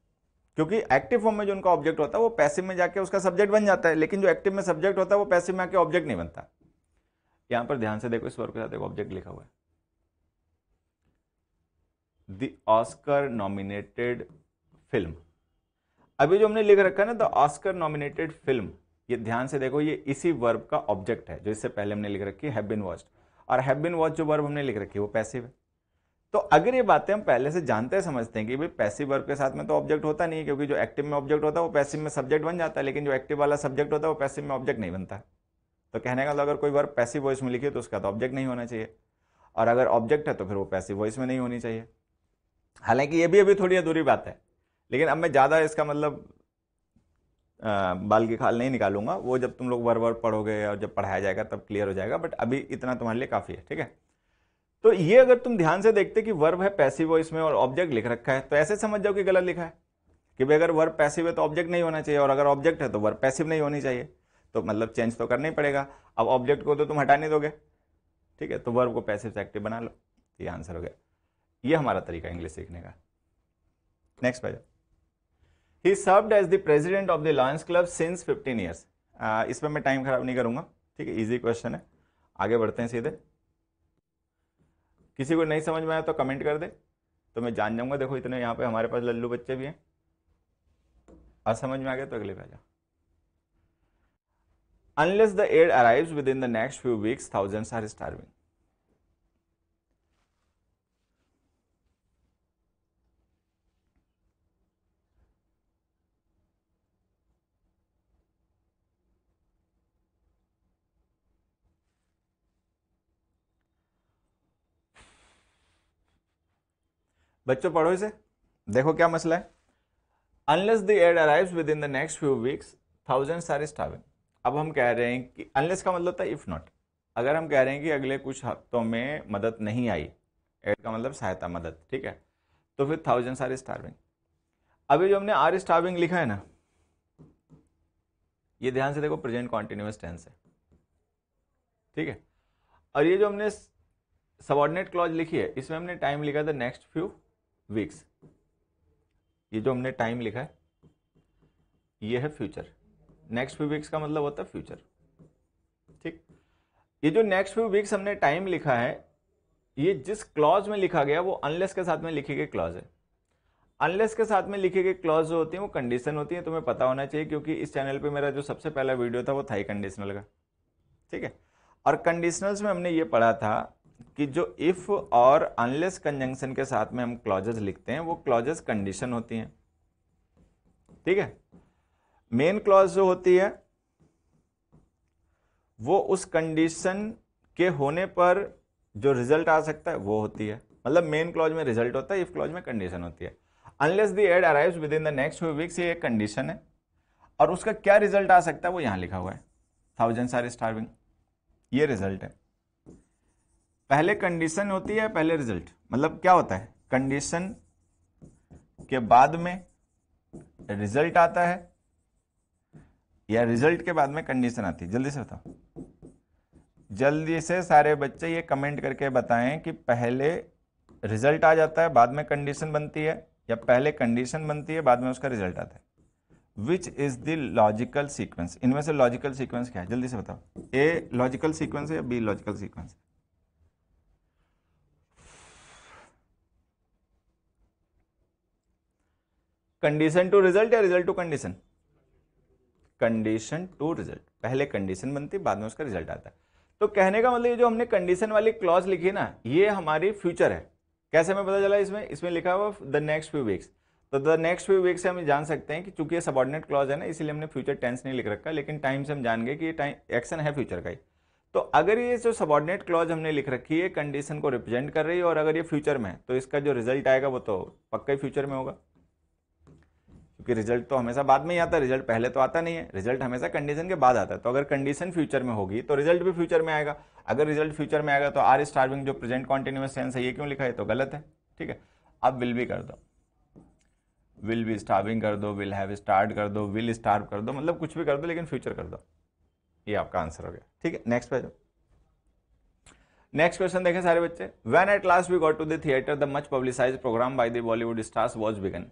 क्योंकि एक्टिव फॉर्म में जो उनका ऑब्जेक्ट होता है वो पैसिव में जाके उसका सब्जेक्ट बन जाता है लेकिन जो एक्टिव में सब्जेक्ट होता है वो पैसिव में आके ऑब्जेक्ट नहीं बनता यहां पर ध्यान से देखो इस वर्ग के साथ एक ऑब्जेक्ट लिखा हुआ है द ऑस्कर नॉमिनेटेड फिल्म अभी जो हमने लिख रखा है ना द ऑस्कर नॉमिनेटेड फिल्म ये ध्यान से देखो ये इसी वर्ब का ऑब्जेक्ट है जो इससे पहले हमने लिख रखी है हैव बिन वॉच्ड और हैव बिन वॉच जो वर्ब हमने लिख रखी है वो पैसिव है तो अगर ये बातें हम पहले से जानते हैं समझते हैं कि भाई पैसिव वर्ब के साथ में तो ऑब्जेक्ट होता नहीं है क्योंकि जो एक्टिव में ऑब्जेक्ट होता है वो पैसिव में सब्जेक्ट बन जाता है लेकिन जो एक्टिव वाला सब्जेक्ट होता है वो पैसिव में ऑब्जेक्ट नहीं बनता है तो कहने का मतलब अगर कोई वर्ब पैसिव वॉइस में लिखी है तो उसका तो ऑब्जेक्ट नहीं होना चाहिए और अगर ऑब्जेक्ट है तो फिर वो पैसिव वॉइस में नहीं होनी चाहिए हालांकि ये भी अभी थोड़ी अधूरी बात है लेकिन अब मैं ज़्यादा इसका मतलब बाल की खाल नहीं निकालूंगा वो जब तुम लोग वर वर पढ़ोगे और जब पढ़ाया जाएगा तब क्लियर हो जाएगा बट अभी इतना तुम्हारे लिए काफ़ी है ठीक है तो ये अगर तुम ध्यान से देखते कि वर्ब है पैसिव वॉइस में और ऑब्जेक्ट लिख रखा है तो ऐसे समझ जाओ कि गलत लिखा है कि भाई अगर वर्ब पैसिव है तो ऑब्जेक्ट नहीं होना चाहिए और अगर ऑब्जेक्ट है तो वर्ब पैसिव नहीं होनी चाहिए तो मतलब चेंज तो करना ही पड़ेगा अब ऑब्जेक्ट को तो तुम हटा नहीं दोगे ठीक है तो वर्ब को पैसिव से एक्टिव बना लो ये आंसर हो गया ये हमारा तरीका इंग्लिश सीखने का नेक्स्ट भाई he served as the president of the Lions Club since fifteen years इसमें मैं टाइम खराब नहीं करूँगा ठीक है ईजी क्वेश्चन है आगे बढ़ते हैं सीधे किसी को नहीं समझ में आया तो कमेंट कर दे तो मैं जान जाऊंगा देखो इतने यहाँ पे हमारे पास लल्लू बच्चे भी हैं और समझ में आ गया तो अगले पे आ जाओ the aid aid within the next few weeks thousands are starving बच्चों पढ़ो इसे देखो क्या मसला है unless the aid arrive within the next few weeks thousands are starving अब हम कह रहे हैं कि अनलेस का मतलब था इफ़ नॉट अगर हम कह रहे हैं कि अगले कुछ हफ्तों में मदद नहीं आई एड का मतलब सहायता मदद ठीक है तो फिर थाउजेंड्स आर स्टार्विंग अभी जो हमने आर स्टार्विंग लिखा है ना ये ध्यान से देखो प्रेजेंट कॉन्टिन्यूस टेंस है ठीक है और ये जो हमने सबॉर्डिनेट क्लॉज लिखी है इसमें हमने टाइम लिखा था नेक्स्ट फ्यू वीक्स ये जो हमने टाइम लिखा है ये है फ्यूचर नेक्स्ट फ्यू वीक्स का मतलब होता है फ्यूचर ठीक ये जो नेक्स्ट फ्यू वीक्स हमने टाइम लिखा है ये जिस क्लॉज में लिखा गया वो अनलेस के साथ में लिखे गई क्लॉज है अनलेस के साथ में लिखे गए क्लॉज जो होती है वो कंडीशन होती है तुम्हें पता होना चाहिए क्योंकि इस चैनल पे मेरा जो सबसे पहला वीडियो था वो था कंडीशनल का ठीक है और कंडीशनल्स में हमने ये पढ़ा था कि जो इफ़ और अनलेस कंजंक्शन के साथ में हम क्लॉजेस लिखते हैं वो क्लॉजेस कंडीशन होती हैं ठीक है मेन क्लॉज जो होती है वो उस कंडीशन के होने पर जो रिजल्ट आ सकता है वो होती है मतलब मेन क्लॉज में रिजल्ट होता है इफ क्लॉज में कंडीशन होती है unless the aid arrives within the next few weeks ये एक कंडीशन है और उसका क्या रिजल्ट आ सकता है वो यहां लिखा हुआ है थाउजेंड्स आर स्टार्विंग ये रिजल्ट है पहले कंडीशन होती है पहले रिजल्ट मतलब क्या होता है कंडीशन के बाद में रिजल्ट आता है या रिजल्ट के बाद में कंडीशन आती है जल्दी से बताओ जल्दी से सारे बच्चे ये कमेंट करके बताएं कि पहले रिजल्ट आ जाता है बाद में कंडीशन बनती है या पहले कंडीशन बनती है बाद में उसका रिजल्ट आता है which is the logical sequence इनमें से लॉजिकल सीक्वेंस क्या है जल्दी से बताओ ए लॉजिकल सीक्वेंस है या B logical sequence condition to result या result to condition condition to result पहले कंडीशन बनती बाद में उसका रिजल्ट आता है तो कहने का मतलब ये जो हमने कंडीशन वाली क्लॉज लिखी ना ये हमारी फ्यूचर है कैसे हमें पता चला इसमें इसमें लिखा हुआ द नेक्स्ट फ्यू वीक्स तो द नेक्स्ट फ्यू वीक्स से हम जान सकते हैं कि चूंकि ये सबॉर्डिनेट क्लॉज है ना इसलिए हमने फ्यूचर टेंस नहीं लिख रखा लेकिन टाइम से हम जान गए कि ये टाइम एक्शन है फ्यूचर का ही तो अगर ये जो सबॉर्डिनेट क्लॉज हमने लिख रखी है कंडीशन को रिप्रेजेंट कर रही है और अगर ये फ्यूचर में है तो इसका जो रिजल्ट आएगा वो तो पक्का ही फ्यूचर में होगा क्योंकि रिजल्ट तो हमेशा बाद में ही आता है रिजल्ट पहले तो आता नहीं है रिजल्ट हमेशा कंडीशन के बाद आता है तो अगर कंडीशन फ्यूचर में होगी तो रिजल्ट भी फ्यूचर में आएगा अगर रिजल्ट फ्यूचर में आएगा तो आर स्टार्विंग जो प्रेजेंट कॉन्टिन्यूस टेंस है ये क्यों लिखा है तो गलत है ठीक है अब विल भी कर दो विल भी स्टार्विंग कर दो विल हैव स्टार्ट कर दो विल स्टार्व कर दो मतलब कुछ भी कर दो लेकिन फ्यूचर कर दो ये आपका आंसर हो गया ठीक है नेक्स्ट पे नेक्स्ट क्वेश्चन देखें सारे बच्चे when at last we got to the theatre the much publicise programme by the Bollywood stars was begun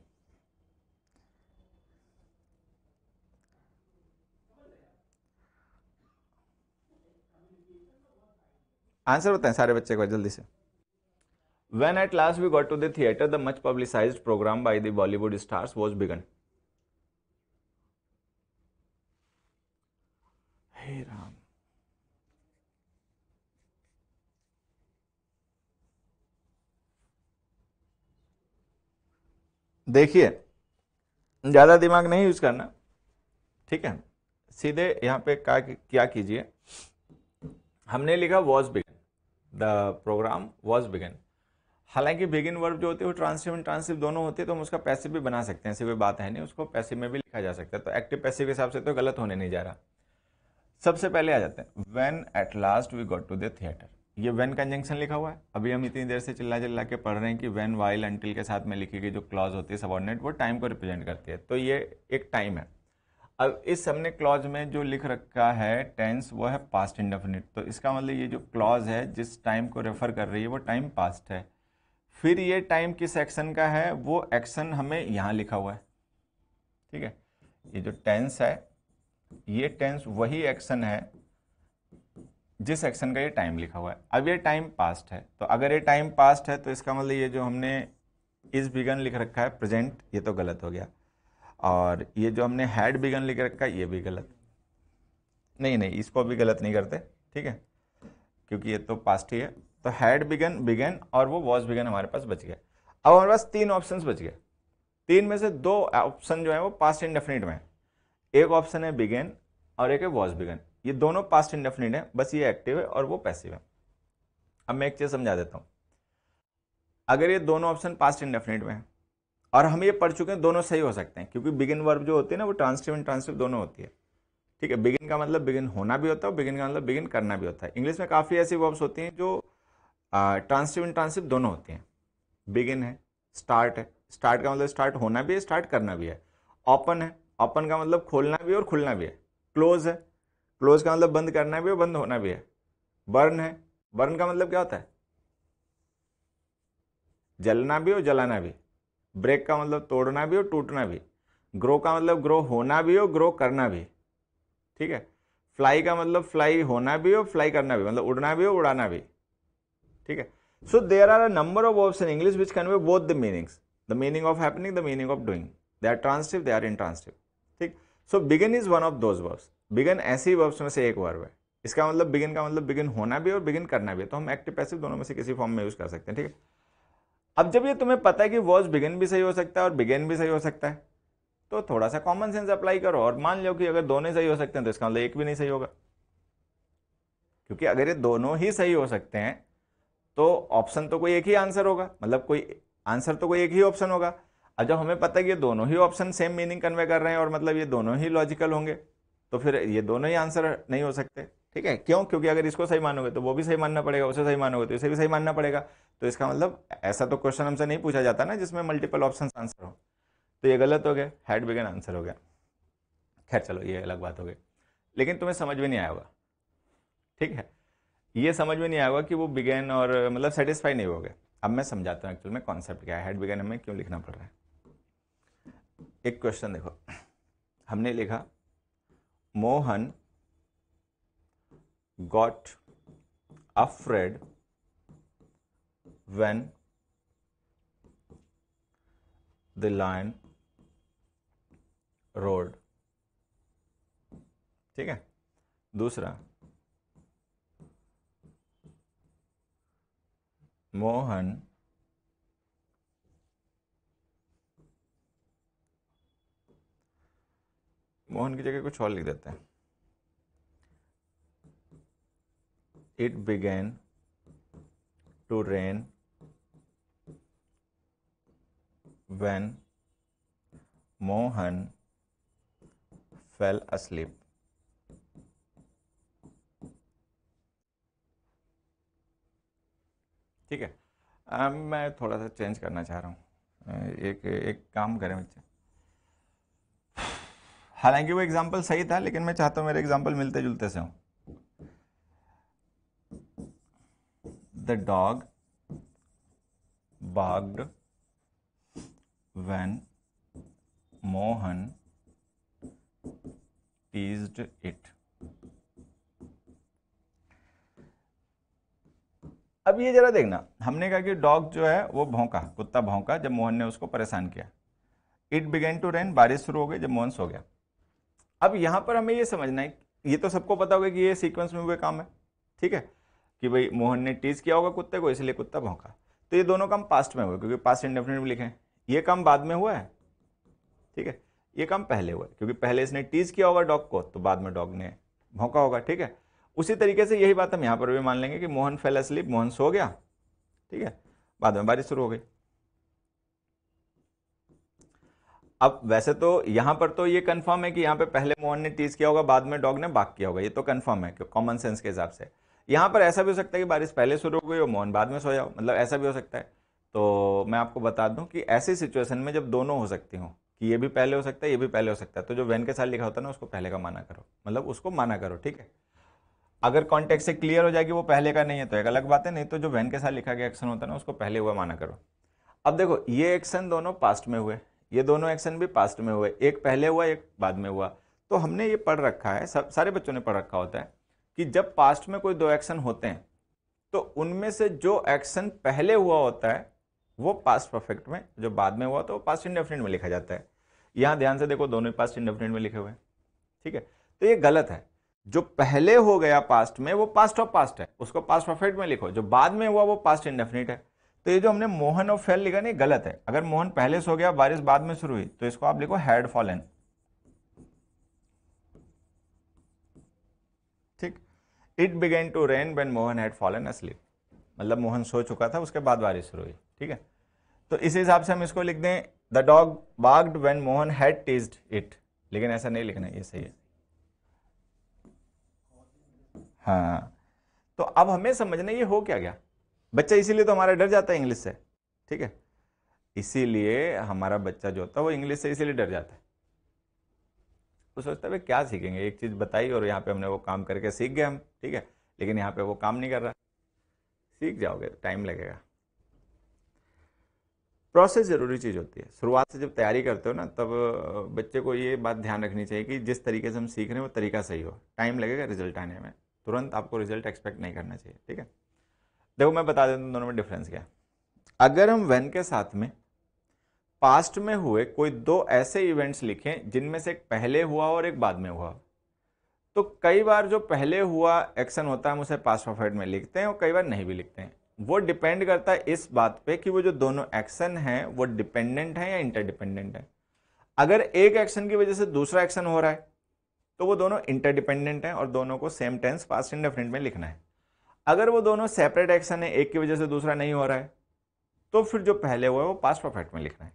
answer बताएं सारे बच्चे को जल्दी से when at last we got to theatre the much publicise programme by the Bollywood stars was begun देखिए ज्यादा दिमाग नहीं यूज करना ठीक है सीधे यहां पे क्या कीजिए हमने लिखा was begun the programme was begun हालांकि बिगिन वर्ब जो होते हैं वो ट्रांसिव एंड ट्रांसिव दोनों होते हैं तो हम उसका पैसिव भी बना सकते हैं ऐसी कोई बात है नहीं उसको पैसिव में भी लिखा जा सकता है तो एक्टिव पैसिव के हिसाब से तो गलत होने नहीं जा रहा सबसे पहले आ जाते हैं when at last we got to the theatre ये वेन कंजंक्शन लिखा हुआ है अभी हम इतनी देर से चिल्ला चिल्ला के पढ़ रहे हैं कि वेन वाइल एंटिल के साथ में लिखी गई जो क्लॉज होती है सबॉर्डिनेट वो टाइम को रिप्रेजेंट करती है तो ये एक टाइम है अब इस हमने क्लॉज में जो लिख रखा है टेंस वो है पास्ट इंडेफिनिट तो इसका मतलब ये जो क्लॉज है जिस टाइम को रेफर कर रही है वो टाइम पास्ट है फिर ये टाइम किस एक्शन का है वो एक्शन हमें यहाँ लिखा हुआ है ठीक है ये जो टेंस है ये टेंस वही एक्शन है जिस एक्शन का ये टाइम लिखा हुआ है अब ये टाइम पास्ट है तो अगर ये टाइम पास्ट है तो इसका मतलब ये जो हमने इस बिगन लिख रखा है प्रेजेंट ये तो गलत हो गया और ये जो हमने हैड बिगन लिख रखा है ये भी गलत नहीं नहीं इसको भी गलत नहीं करते ठीक है क्योंकि ये तो पास्ट ही है तो हैड बिगन बिगन और वो वॉज बिगन हमारे पास बच गया अब हमारे पास तीन ऑप्शन बच गए तीन में से दो ऑप्शन जो है वो पास्ट इंडेफिनिट में है एक ऑप्शन है बिगेन और एक है वॉज बिगन ये दोनों पास्ट इंडेफिनिट है बस ये एक्टिव है और वो पैसिव है अब मैं एक चीज़ समझा देता हूँ अगर ये दोनों ऑप्शन पास्ट इंडेफिनिट में है और हम ये पढ़ चुके हैं दोनों सही हो सकते हैं क्योंकि बिगिन वर्ब जो होती है ना वो ट्रांसटिव एंड ट्रांसटिव दोनों होती है ठीक है बिगिन का मतलब बिगिन होना भी होता है और बिगिन का मतलब बिगिन करना भी होता है इंग्लिश में काफ़ी ऐसी वर्ब्स होती हैं जो ट्रांसटिव एंड ट्रांसटिव दोनों होती हैं बिगिन है स्टार्ट है स्टार्ट का मतलब स्टार्ट होना भी है स्टार्ट करना भी है ओपन है ओपन का मतलब खोलना भी है और खुलना भी है क्लोज है क्लोज का मतलब बंद करना भी और बंद होना भी है बर्न है बर्न का मतलब क्या होता है जलना भी और जलाना भी ब्रेक का मतलब तोड़ना भी और टूटना भी ग्रो का मतलब ग्रो होना भी और ग्रो करना भी ठीक है फ्लाई का मतलब फ्लाई होना भी और फ्लाई करना भी मतलब उड़ना भी और उड़ाना भी ठीक है so there are a number of verbs in English which convey both the meanings the meaning of happening the meaning of doing they are transitive they are transitive ठीक so begin is one of those verbs begun ऐसी वर्ब्स में से एक वर्ब है इसका मतलब बिगिन का मतलब बिगिन होना भी और बिगिन करना भी तो हम एक्टिव पैसिव दोनों में से किसी फॉर्म में यूज कर सकते हैं ठीक है अब जब ये तुम्हें पता है कि वॉज बिगिन भी सही हो सकता है और बिगेन भी सही हो सकता है तो थोड़ा सा कॉमन सेंस अप्लाई करो और मान लो कि अगर दोनों सही हो सकते हैं तो इसका मतलब एक भी नहीं सही होगा क्योंकि अगर ये दोनों ही सही हो सकते हैं तो ऑप्शन तो कोई एक ही आंसर होगा मतलब कोई आंसर तो कोई एक ही ऑप्शन होगा अब जब हमें पता है कि ये दोनों ही ऑप्शन सेम मीनिंग कन्वे कर रहे हैं और मतलब ये दोनों ही लॉजिकल होंगे तो फिर ये दोनों ही आंसर नहीं हो सकते ठीक है क्यों क्योंकि अगर इसको सही मानोगे तो वो भी सही मानना पड़ेगा उसे सही मानोगे तो इसे भी सही मानना पड़ेगा तो इसका मतलब ऐसा तो क्वेश्चन हमसे नहीं पूछा जाता ना जिसमें मल्टीपल ऑप्शन आंसर हो तो ये गलत हो गया हेड बिगन आंसर हो गया खैर चलो ये अलग बात हो गई लेकिन तुम्हें समझ में नहीं आया होगा ठीक है ये समझ में नहीं आया होगा कि वो बिगेन और मतलब सेटिस्फाई नहीं हो गए अब मैं समझाता हूँ एक्चुअल में कॉन्सेप्ट क्या है हेड बिगेन हमें क्यों लिखना पड़ रहा है एक क्वेश्चन देखो हमने लिखा Mohan got afraid when the lion roared ठीक है दूसरा मोहन मोहन की जगह कुछ और लिख देते हैं it began to rain when Mohan fell asleep. ठीक है अब मैं थोड़ा सा चेंज करना चाह रहा हूँ एक एक काम करें बच्चे हालांकि वो एग्ज़ाम्पल सही था लेकिन मैं चाहता हूँ मेरे एग्ज़ाम्पल मिलते जुलते से हों the dog barked when Mohan teased it. अब ये जरा देखना हमने कहा कि डॉग जो है वो भौंका कुत्ता भौंका जब मोहन ने उसको परेशान किया इट बिगेन टू रेन बारिश शुरू हो गई जब मोहन सो गया अब यहां पर हमें ये समझना है ये तो सबको पता होगा कि ये सीक्वेंस में हुए काम है ठीक है कि भाई मोहन ने टीज़ किया होगा कुत्ते को इसलिए कुत्ता भौंका तो ये दोनों काम पास्ट में हुए क्योंकि पास्ट इंडेफिनेट में लिखे हैं ये काम बाद में हुआ है ठीक है ये काम पहले हुआ है क्योंकि पहले इसने टीज़ किया होगा डॉग को तो बाद में डॉग ने भौंका होगा ठीक है उसी तरीके से यही बात हम यहाँ पर भी मान लेंगे कि मोहन फेल असलीप मोहन सो गया ठीक है बाद में बारिश शुरू हो गई अब वैसे तो यहां पर तो ये कन्फर्म है कि यहां पे पहले मोहन ने टीज किया होगा बाद में डॉग ने बाग किया होगा ये तो कन्फर्म है कॉमन सेंस के हिसाब से यहाँ पर ऐसा भी हो सकता है कि बारिश पहले शुरू हो गई और मोहन बाद में सो जाओ मतलब ऐसा भी हो सकता है तो मैं आपको बता दूं कि ऐसी सिचुएशन में जब दोनों हो सकती हों कि ये भी पहले हो सकता है ये भी पहले हो सकता है तो जो वैन के साथ लिखा होता है ना उसको पहले का माना करो मतलब उसको माना करो ठीक है अगर कॉन्टेक्ट से क्लियर हो जाएगी वो पहले का नहीं है तो एक अलग बात है नहीं तो जो वैन के साथ लिखा गया एक्शन होता है ना उसको पहले हुआ माना करो अब देखो ये एक्शन दोनों पास्ट में हुए ये दोनों एक्शन भी पास्ट में हुए एक पहले हुआ एक बाद में हुआ तो हमने ये पढ़ रखा है सब सारे बच्चों ने पढ़ रखा होता है कि जब पास्ट में कोई दो एक्शन होते हैं तो उनमें से जो एक्शन पहले हुआ होता है वो पास्ट परफेक्ट में जो बाद में हुआ तो वो पास्ट इंडेफिनेट में लिखा जाता है यहाँ ध्यान से देखो दोनों पास्ट इंडेफिनेट में लिखे हुए हैं ठीक है तो ये गलत है जो पहले हो गया पास्ट में वो पास्ट ऑफ पास्ट है उसको पास्ट परफेक्ट में लिखो जो बाद में हुआ वो पास्ट इंडेफिनिट है तो ये जो हमने मोहन और फेल लिखा नहीं गलत है अगर मोहन पहले से हो गया बारिश बाद में शुरू हुई तो इसको आप लिखो had fallen it began to rain when Mohan had fallen asleep मतलब मोहन सो चुका था उसके बाद बारिश शुरू हुई ठीक है तो इस हिसाब से हम इसको लिख दें the dog barked when Mohan had taste it लेकिन ऐसा नहीं लिखना ये सही है हाँ तो अब हमें समझना ये हो क्या गया बच्चा इसीलिए तो हमारा डर जाता है इंग्लिश से ठीक है इसीलिए हमारा बच्चा जो होता है वो इंग्लिश से इसीलिए डर जाता है तो सोचता है क्या सीखेंगे एक चीज़ बताई और यहाँ पे हमने वो काम करके सीख गए हम ठीक है लेकिन यहाँ पे वो काम नहीं कर रहा सीख जाओगे तो टाइम लगेगा प्रोसेस ज़रूरी चीज़ होती है शुरुआत से जब तैयारी करते हो ना तब बच्चे को ये बात ध्यान रखनी चाहिए कि जिस तरीके से हम सीख रहे हैं वो तरीका सही हो टाइम लगेगा रिजल्ट आने में तुरंत आपको रिजल्ट एक्सपेक्ट नहीं करना चाहिए ठीक है देखो मैं बता देता हूँ दोनों में डिफरेंस क्या अगर हम वैन के साथ में पास्ट में हुए कोई दो ऐसे इवेंट्स लिखें जिनमें से एक पहले हुआ और एक बाद में हुआ तो कई बार जो पहले हुआ एक्शन होता है हम उसे पास्ट परफेक्ट में लिखते हैं और कई बार नहीं भी लिखते हैं वो डिपेंड करता है इस बात पे कि वो जो दोनों एक्शन हैं वो डिपेंडेंट हैं या इंटरडिपेंडेंट हैं अगर एक एक्शन की वजह से दूसरा एक्शन हो रहा है तो वो दोनों इंटरडिपेंडेंट हैं और दोनों को सेम टेंस पास्ट इंडेफिनेट में लिखना है अगर वो दोनों सेपरेट एक्शन है एक की वजह से दूसरा नहीं हो रहा है तो फिर जो पहले हुआ है वो पास्ट परफेक्ट में लिखना है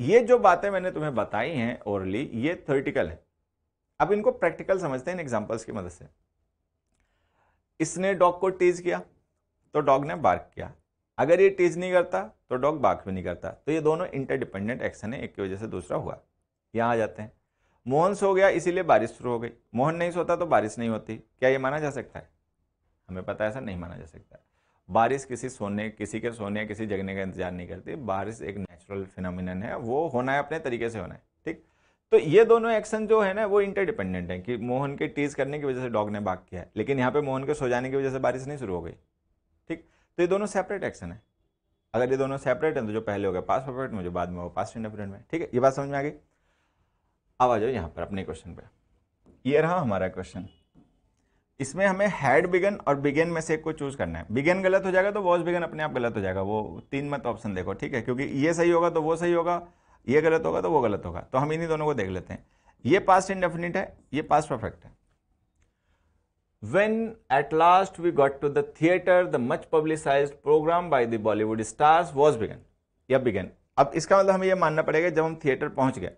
ये जो बातें मैंने तुम्हें बताई हैं ओरली ये थोरिटिकल है अब इनको प्रैक्टिकल समझते हैं इन एग्जाम्पल्स की मदद से इसने डॉग को टीज किया तो डॉग ने बार्क किया अगर ये टीज नहीं करता तो डॉग बार्क भी नहीं करता तो ये दोनों इंटरडिपेंडेंट एक्शन है एक की वजह से दूसरा हुआ यहाँ आ जाते हैं मोहन सो गया इसीलिए बारिश शुरू हो गई मोहन नहीं सोता तो बारिश नहीं होती क्या ये माना जा सकता है हमें पता है ऐसा नहीं माना जा सकता है बारिश किसी सोने किसी के सोने या किसी जगने का इंतजार नहीं करती बारिश एक नेचुरल फिनोमिनन है वो होना है अपने तरीके से होना है ठीक तो ये दोनों एक्शन जो है ना वो इंटरडिपेंडेंट है कि मोहन के टीज करने की वजह से डॉग ने बाग किया है लेकिन यहाँ पे मोहन के सो जाने की वजह से बारिश नहीं शुरू हो गई ठीक तो ये दोनों सेपरेट एक्शन है अगर ये दोनों सेपरेट हैं तो जो पहले हो गया पास परफेक्ट में जो बाद में हो पास इंडिपेंडेंट में ठीक है ये बात समझ में आ गई अब आ जाओ यहाँ पर अपने क्वेश्चन पर ये रहा हमारा क्वेश्चन इसमें हमें हैड बिगन और बिगेन में से एक को चूज करना है बिगेन गलत हो जाएगा तो वॉज बिगन अपने आप गलत हो जाएगा वो तीन मत ऑप्शन देखो ठीक है क्योंकि ये सही होगा तो वो सही होगा ये गलत होगा तो वो गलत होगा तो हम इन्हीं दोनों को देख लेते हैं ये पास्ट इंडेफिनिट है ये पास्ट परफेक्ट है When at last we got to the theater, the much publicized program by the Bollywood stars was begun. या बिगन अब इसका मतलब हमें यह मानना पड़ेगा जब हम थिएटर पहुंच गए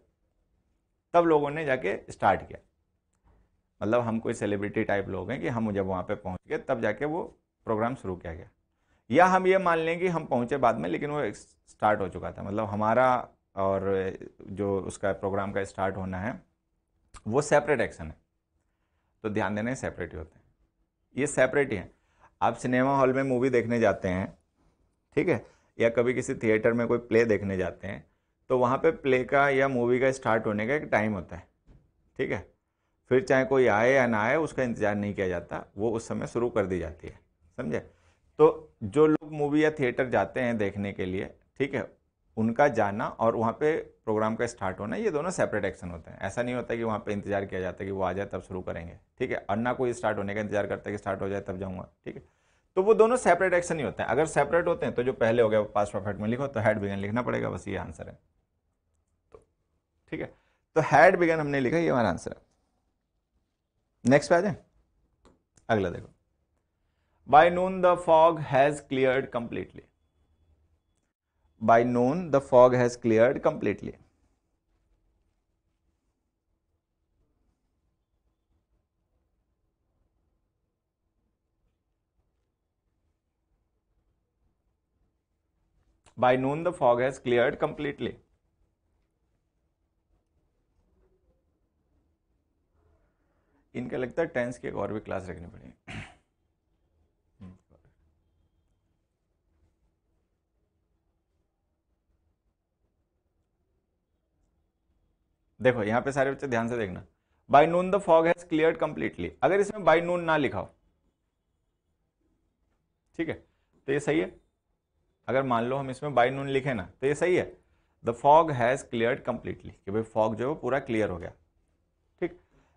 तब लोगों ने जाके स्टार्ट किया मतलब हम कोई सेलिब्रिटी टाइप लोग हैं कि हम जब वहाँ पे पहुँच गए तब जाके वो प्रोग्राम शुरू किया गया या हम ये मान लें कि हम पहुँचे बाद में लेकिन वो स्टार्ट हो चुका था मतलब हमारा और जो उसका प्रोग्राम का स्टार्ट होना है वो सेपरेट एक्शन है तो ध्यान देना सेपरेट ही होते हैं ये सेपरेट ही हैं आप सिनेमा हॉल में मूवी देखने जाते हैं ठीक है या कभी किसी थिएटर में कोई प्ले देखने जाते हैं तो वहाँ पे प्ले का या मूवी का स्टार्ट होने का एक टाइम होता है ठीक है फिर चाहे कोई आए या ना आए उसका इंतज़ार नहीं किया जाता वो उस समय शुरू कर दी जाती है समझे तो जो लोग मूवी या थिएटर जाते हैं देखने के लिए ठीक है उनका जाना और वहाँ पे प्रोग्राम का स्टार्ट होना ये दोनों सेपरेट एक्शन होते हैं ऐसा नहीं होता कि वहाँ पे इंतजार किया जाता है कि वो आ जाए तब शुरू करेंगे ठीक है और ना कोई स्टार्ट होने का इंतजार करता है कि स्टार्ट हो जाए तब जाऊँगा ठीक है तो वो दोनों सेपरेट एक्शन ही होते हैं अगर सेपरेट होते हैं तो जो पहले हो गया वो पास परफेक्ट में लिखो तो हैड बिगन लिखना पड़ेगा बस ये आंसर है तो ठीक है तो हैड बिगन हमने लिखा ये हमारा आंसर है नेक्स्ट पे आ जाए अगला देखो by noon the fog has cleared completely by noon the fog has cleared completely by noon the fog has cleared completely इनका लगता है टेंस की एक और भी क्लास रखनी पड़ेगी देखो यहां पे सारे बच्चे ध्यान से देखना by noon the fog has clear completely अगर इसमें बाई नून ना लिखाओ ठीक है तो ये सही है अगर मान लो हम इसमें बाई नून लिखे ना तो ये सही है the fog has clear completely कि भाई फॉग जो है वो पूरा क्लियर हो गया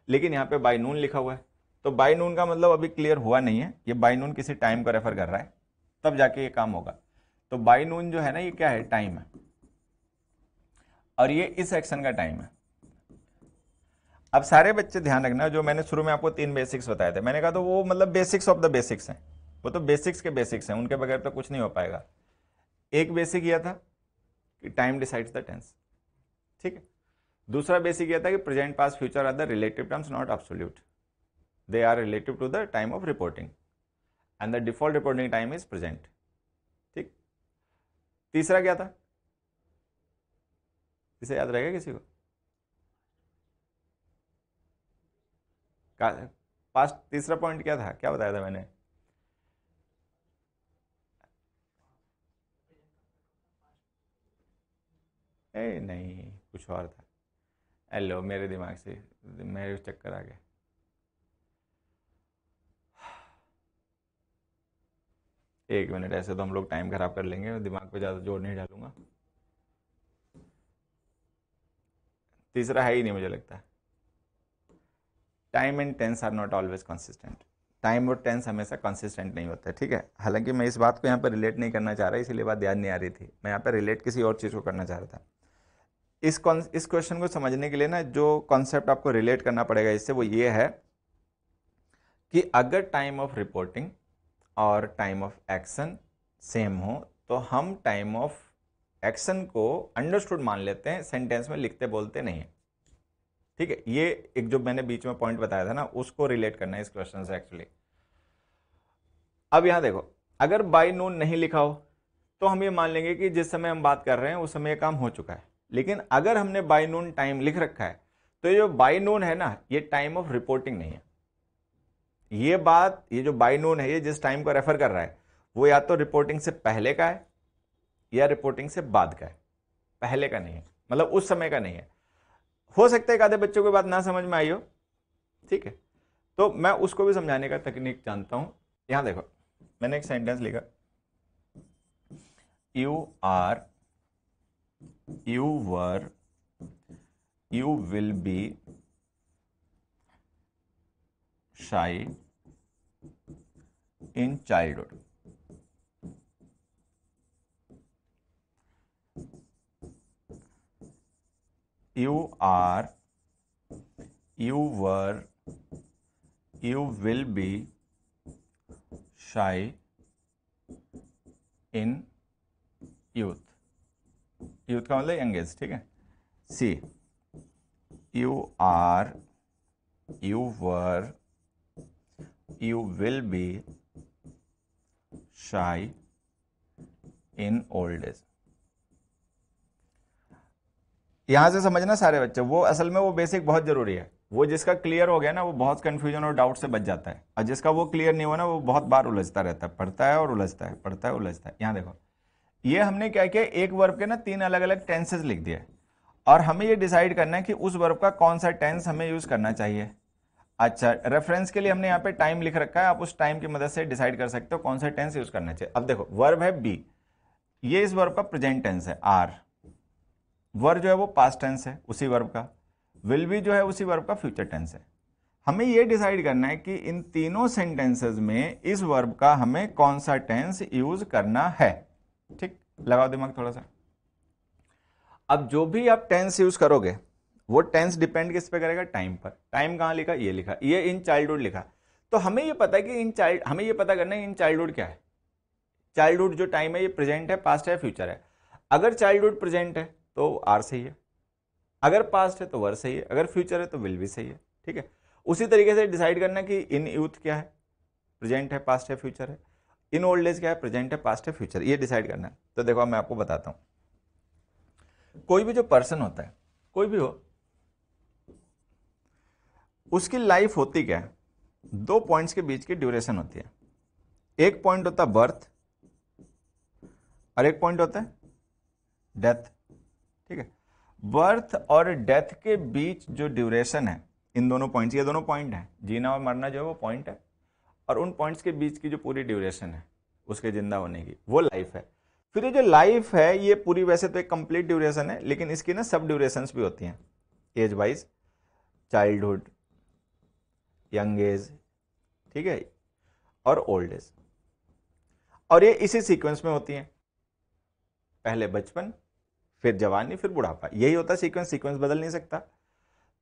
लेकिन यहाँ पे बाई नून लिखा हुआ है तो बाई नून का मतलब अभी क्लियर हुआ नहीं है ये बाई नून किसी टाइम को रेफर कर रहा है तब जाके ये काम होगा तो बाई नून जो है ना ये क्या है टाइम है और ये इस एक्शन का टाइम है अब सारे बच्चे ध्यान रखना जो मैंने शुरू में आपको तीन बेसिक्स बताए थे मैंने कहा तो वो मतलब बेसिक्स ऑफ द बेसिक्स हैं वो तो बेसिक्स के बेसिक्स हैं उनके बगैर तो कुछ नहीं हो पाएगा एक बेसिक यह था कि टाइम डिसाइड्स द टेंस ठीक है दूसरा बेसिक यह था कि present past future are the relative terms not absolute they are relative to the time of reporting and the default reporting time is present ठीक तीसरा क्या था इसे याद रहेगा किसी को पास्ट तीसरा पॉइंट क्या था क्या बताया था मैंने नहीं कुछ और था हेलो मेरे दिमाग से मेरे चक्कर आ गए एक मिनट ऐसे तो हम लोग टाइम ख़राब कर लेंगे दिमाग पे ज़्यादा जोर नहीं डालूंगा तीसरा है ही नहीं मुझे लगता time and tense are not always consistent time और टेंस हमेशा कंसिस्टेंट नहीं होता है ठीक है हालांकि मैं इस बात को यहाँ पर रिलेट नहीं करना चाह रहा इसलिए बात ध्यान नहीं आ रही थी मैं यहाँ पर रिलेट किसी और चीज़ को करना चाह रहा था इस इस क्वेश्चन को समझने के लिए ना जो कॉन्सेप्ट आपको रिलेट करना पड़ेगा इससे वो ये है कि अगर टाइम ऑफ रिपोर्टिंग और टाइम ऑफ एक्शन सेम हो तो हम टाइम ऑफ एक्शन को अंडरस्टूड मान लेते हैं सेंटेंस में लिखते बोलते नहीं है ठीक है ये एक जो मैंने बीच में पॉइंट बताया था ना उसको रिलेट करना है इस क्वेश्चन से एक्चुअली अब यहाँ देखो अगर बाई नोन नहीं लिखा हो तो हम ये मान लेंगे कि जिस समय हम बात कर रहे हैं उस समय यह काम हो चुका है लेकिन अगर हमने बाय नून टाइम लिख रखा है तो जो बाय नून है ना ये टाइम ऑफ रिपोर्टिंग नहीं है ये बात ये जो बाय नून है ये जिस टाइम को रेफर कर रहा है वो या तो रिपोर्टिंग से पहले का है या रिपोर्टिंग से बाद का है पहले का नहीं है मतलब उस समय का नहीं है हो सकता है एक आधे बच्चों की बात ना समझ में आई हो ठीक है तो मैं उसको भी समझाने का तकनीक जानता हूं यहां देखो मैंने एक सेंटेंस लिखा you are you were you will be shy in childhood you are you were you will be shy in youth youth का मतलब यंगेज ठीक है see you are you were you will be shy in old age यहां से समझना सारे बच्चे वो असल में वो बेसिक बहुत जरूरी है वो जिसका क्लियर हो गया ना वो बहुत कंफ्यूजन और डाउट से बच जाता है और जिसका वो क्लियर नहीं हुआ ना वो बहुत बार उलझता रहता है पढ़ता है और उलझता है पढ़ता है उलझता है यहां देखो ये हमने क्या किया एक वर्ब के ना तीन अलग अलग टेंसेज लिख दिए और हमें ये डिसाइड करना है कि उस वर्ब का कौन सा टेंस हमें यूज़ करना चाहिए अच्छा रेफरेंस के लिए हमने यहाँ पे टाइम लिख रखा है आप उस टाइम की मदद से डिसाइड कर सकते हो कौन सा टेंस यूज़ करना चाहिए अब देखो वर्ब है बी ये इस वर्ब का प्रेजेंट टेंस है आर वर्ब जो है वो पास्ट टेंस है उसी वर्ब का विल बी जो है उसी वर्ब का फ्यूचर टेंस है हमें ये डिसाइड करना है कि इन तीनों सेंटेंसेज में इस वर्ब का हमें कौन सा टेंस यूज करना है ठीक लगाओ दिमाग थोड़ा सा अब जो भी आप टेंस यूज करोगे वो टेंस डिपेंड किस पे करेगा टाइम पर टाइम कहाँ लिखा ये लिखा ये इन चाइल्डहुड लिखा तो हमें ये पता है कि इन चाइल्ड हमें ये पता करना है इन चाइल्डहुड क्या है चाइल्डहुड जो टाइम है ये प्रेजेंट है पास्ट है फ्यूचर है अगर चाइल्डहुड प्रेजेंट है तो आर सही है अगर पास्ट है तो वर सही है अगर फ्यूचर है तो विल भी सही है ठीक है उसी तरीके से डिसाइड करना कि इन यूथ क्या है प्रेजेंट है पास्ट है फ्यूचर है इन ओल्ड एज क्या है प्रेजेंट है पास्ट है फ्यूचर ये डिसाइड करना है तो देखो मैं आपको बताता हूँ कोई भी जो पर्सन होता है कोई भी हो उसकी लाइफ होती क्या है दो पॉइंट्स के बीच की ड्यूरेशन होती है एक पॉइंट होता है बर्थ और एक पॉइंट होता है डेथ ठीक है बर्थ और डेथ के बीच जो ड्यूरेशन है इन दोनों पॉइंट्स ये दोनों पॉइंट हैं जीना और मरना जो है वो पॉइंट है और उन पॉइंट्स के बीच की जो पूरी ड्यूरेशन है उसके जिंदा होने की वो लाइफ है फिर ये जो लाइफ है ये पूरी वैसे तो एक कंप्लीट ड्यूरेशन है लेकिन इसकी ना सब ड्यूरेशंस भी होती हैं age wise childhood young age ठीक है और ओल्ड एज और ये इसी सीक्वेंस में होती हैं पहले बचपन फिर जवानी फिर बुढ़ापा यही होता है सीक्वेंस सीक्वेंस बदल नहीं सकता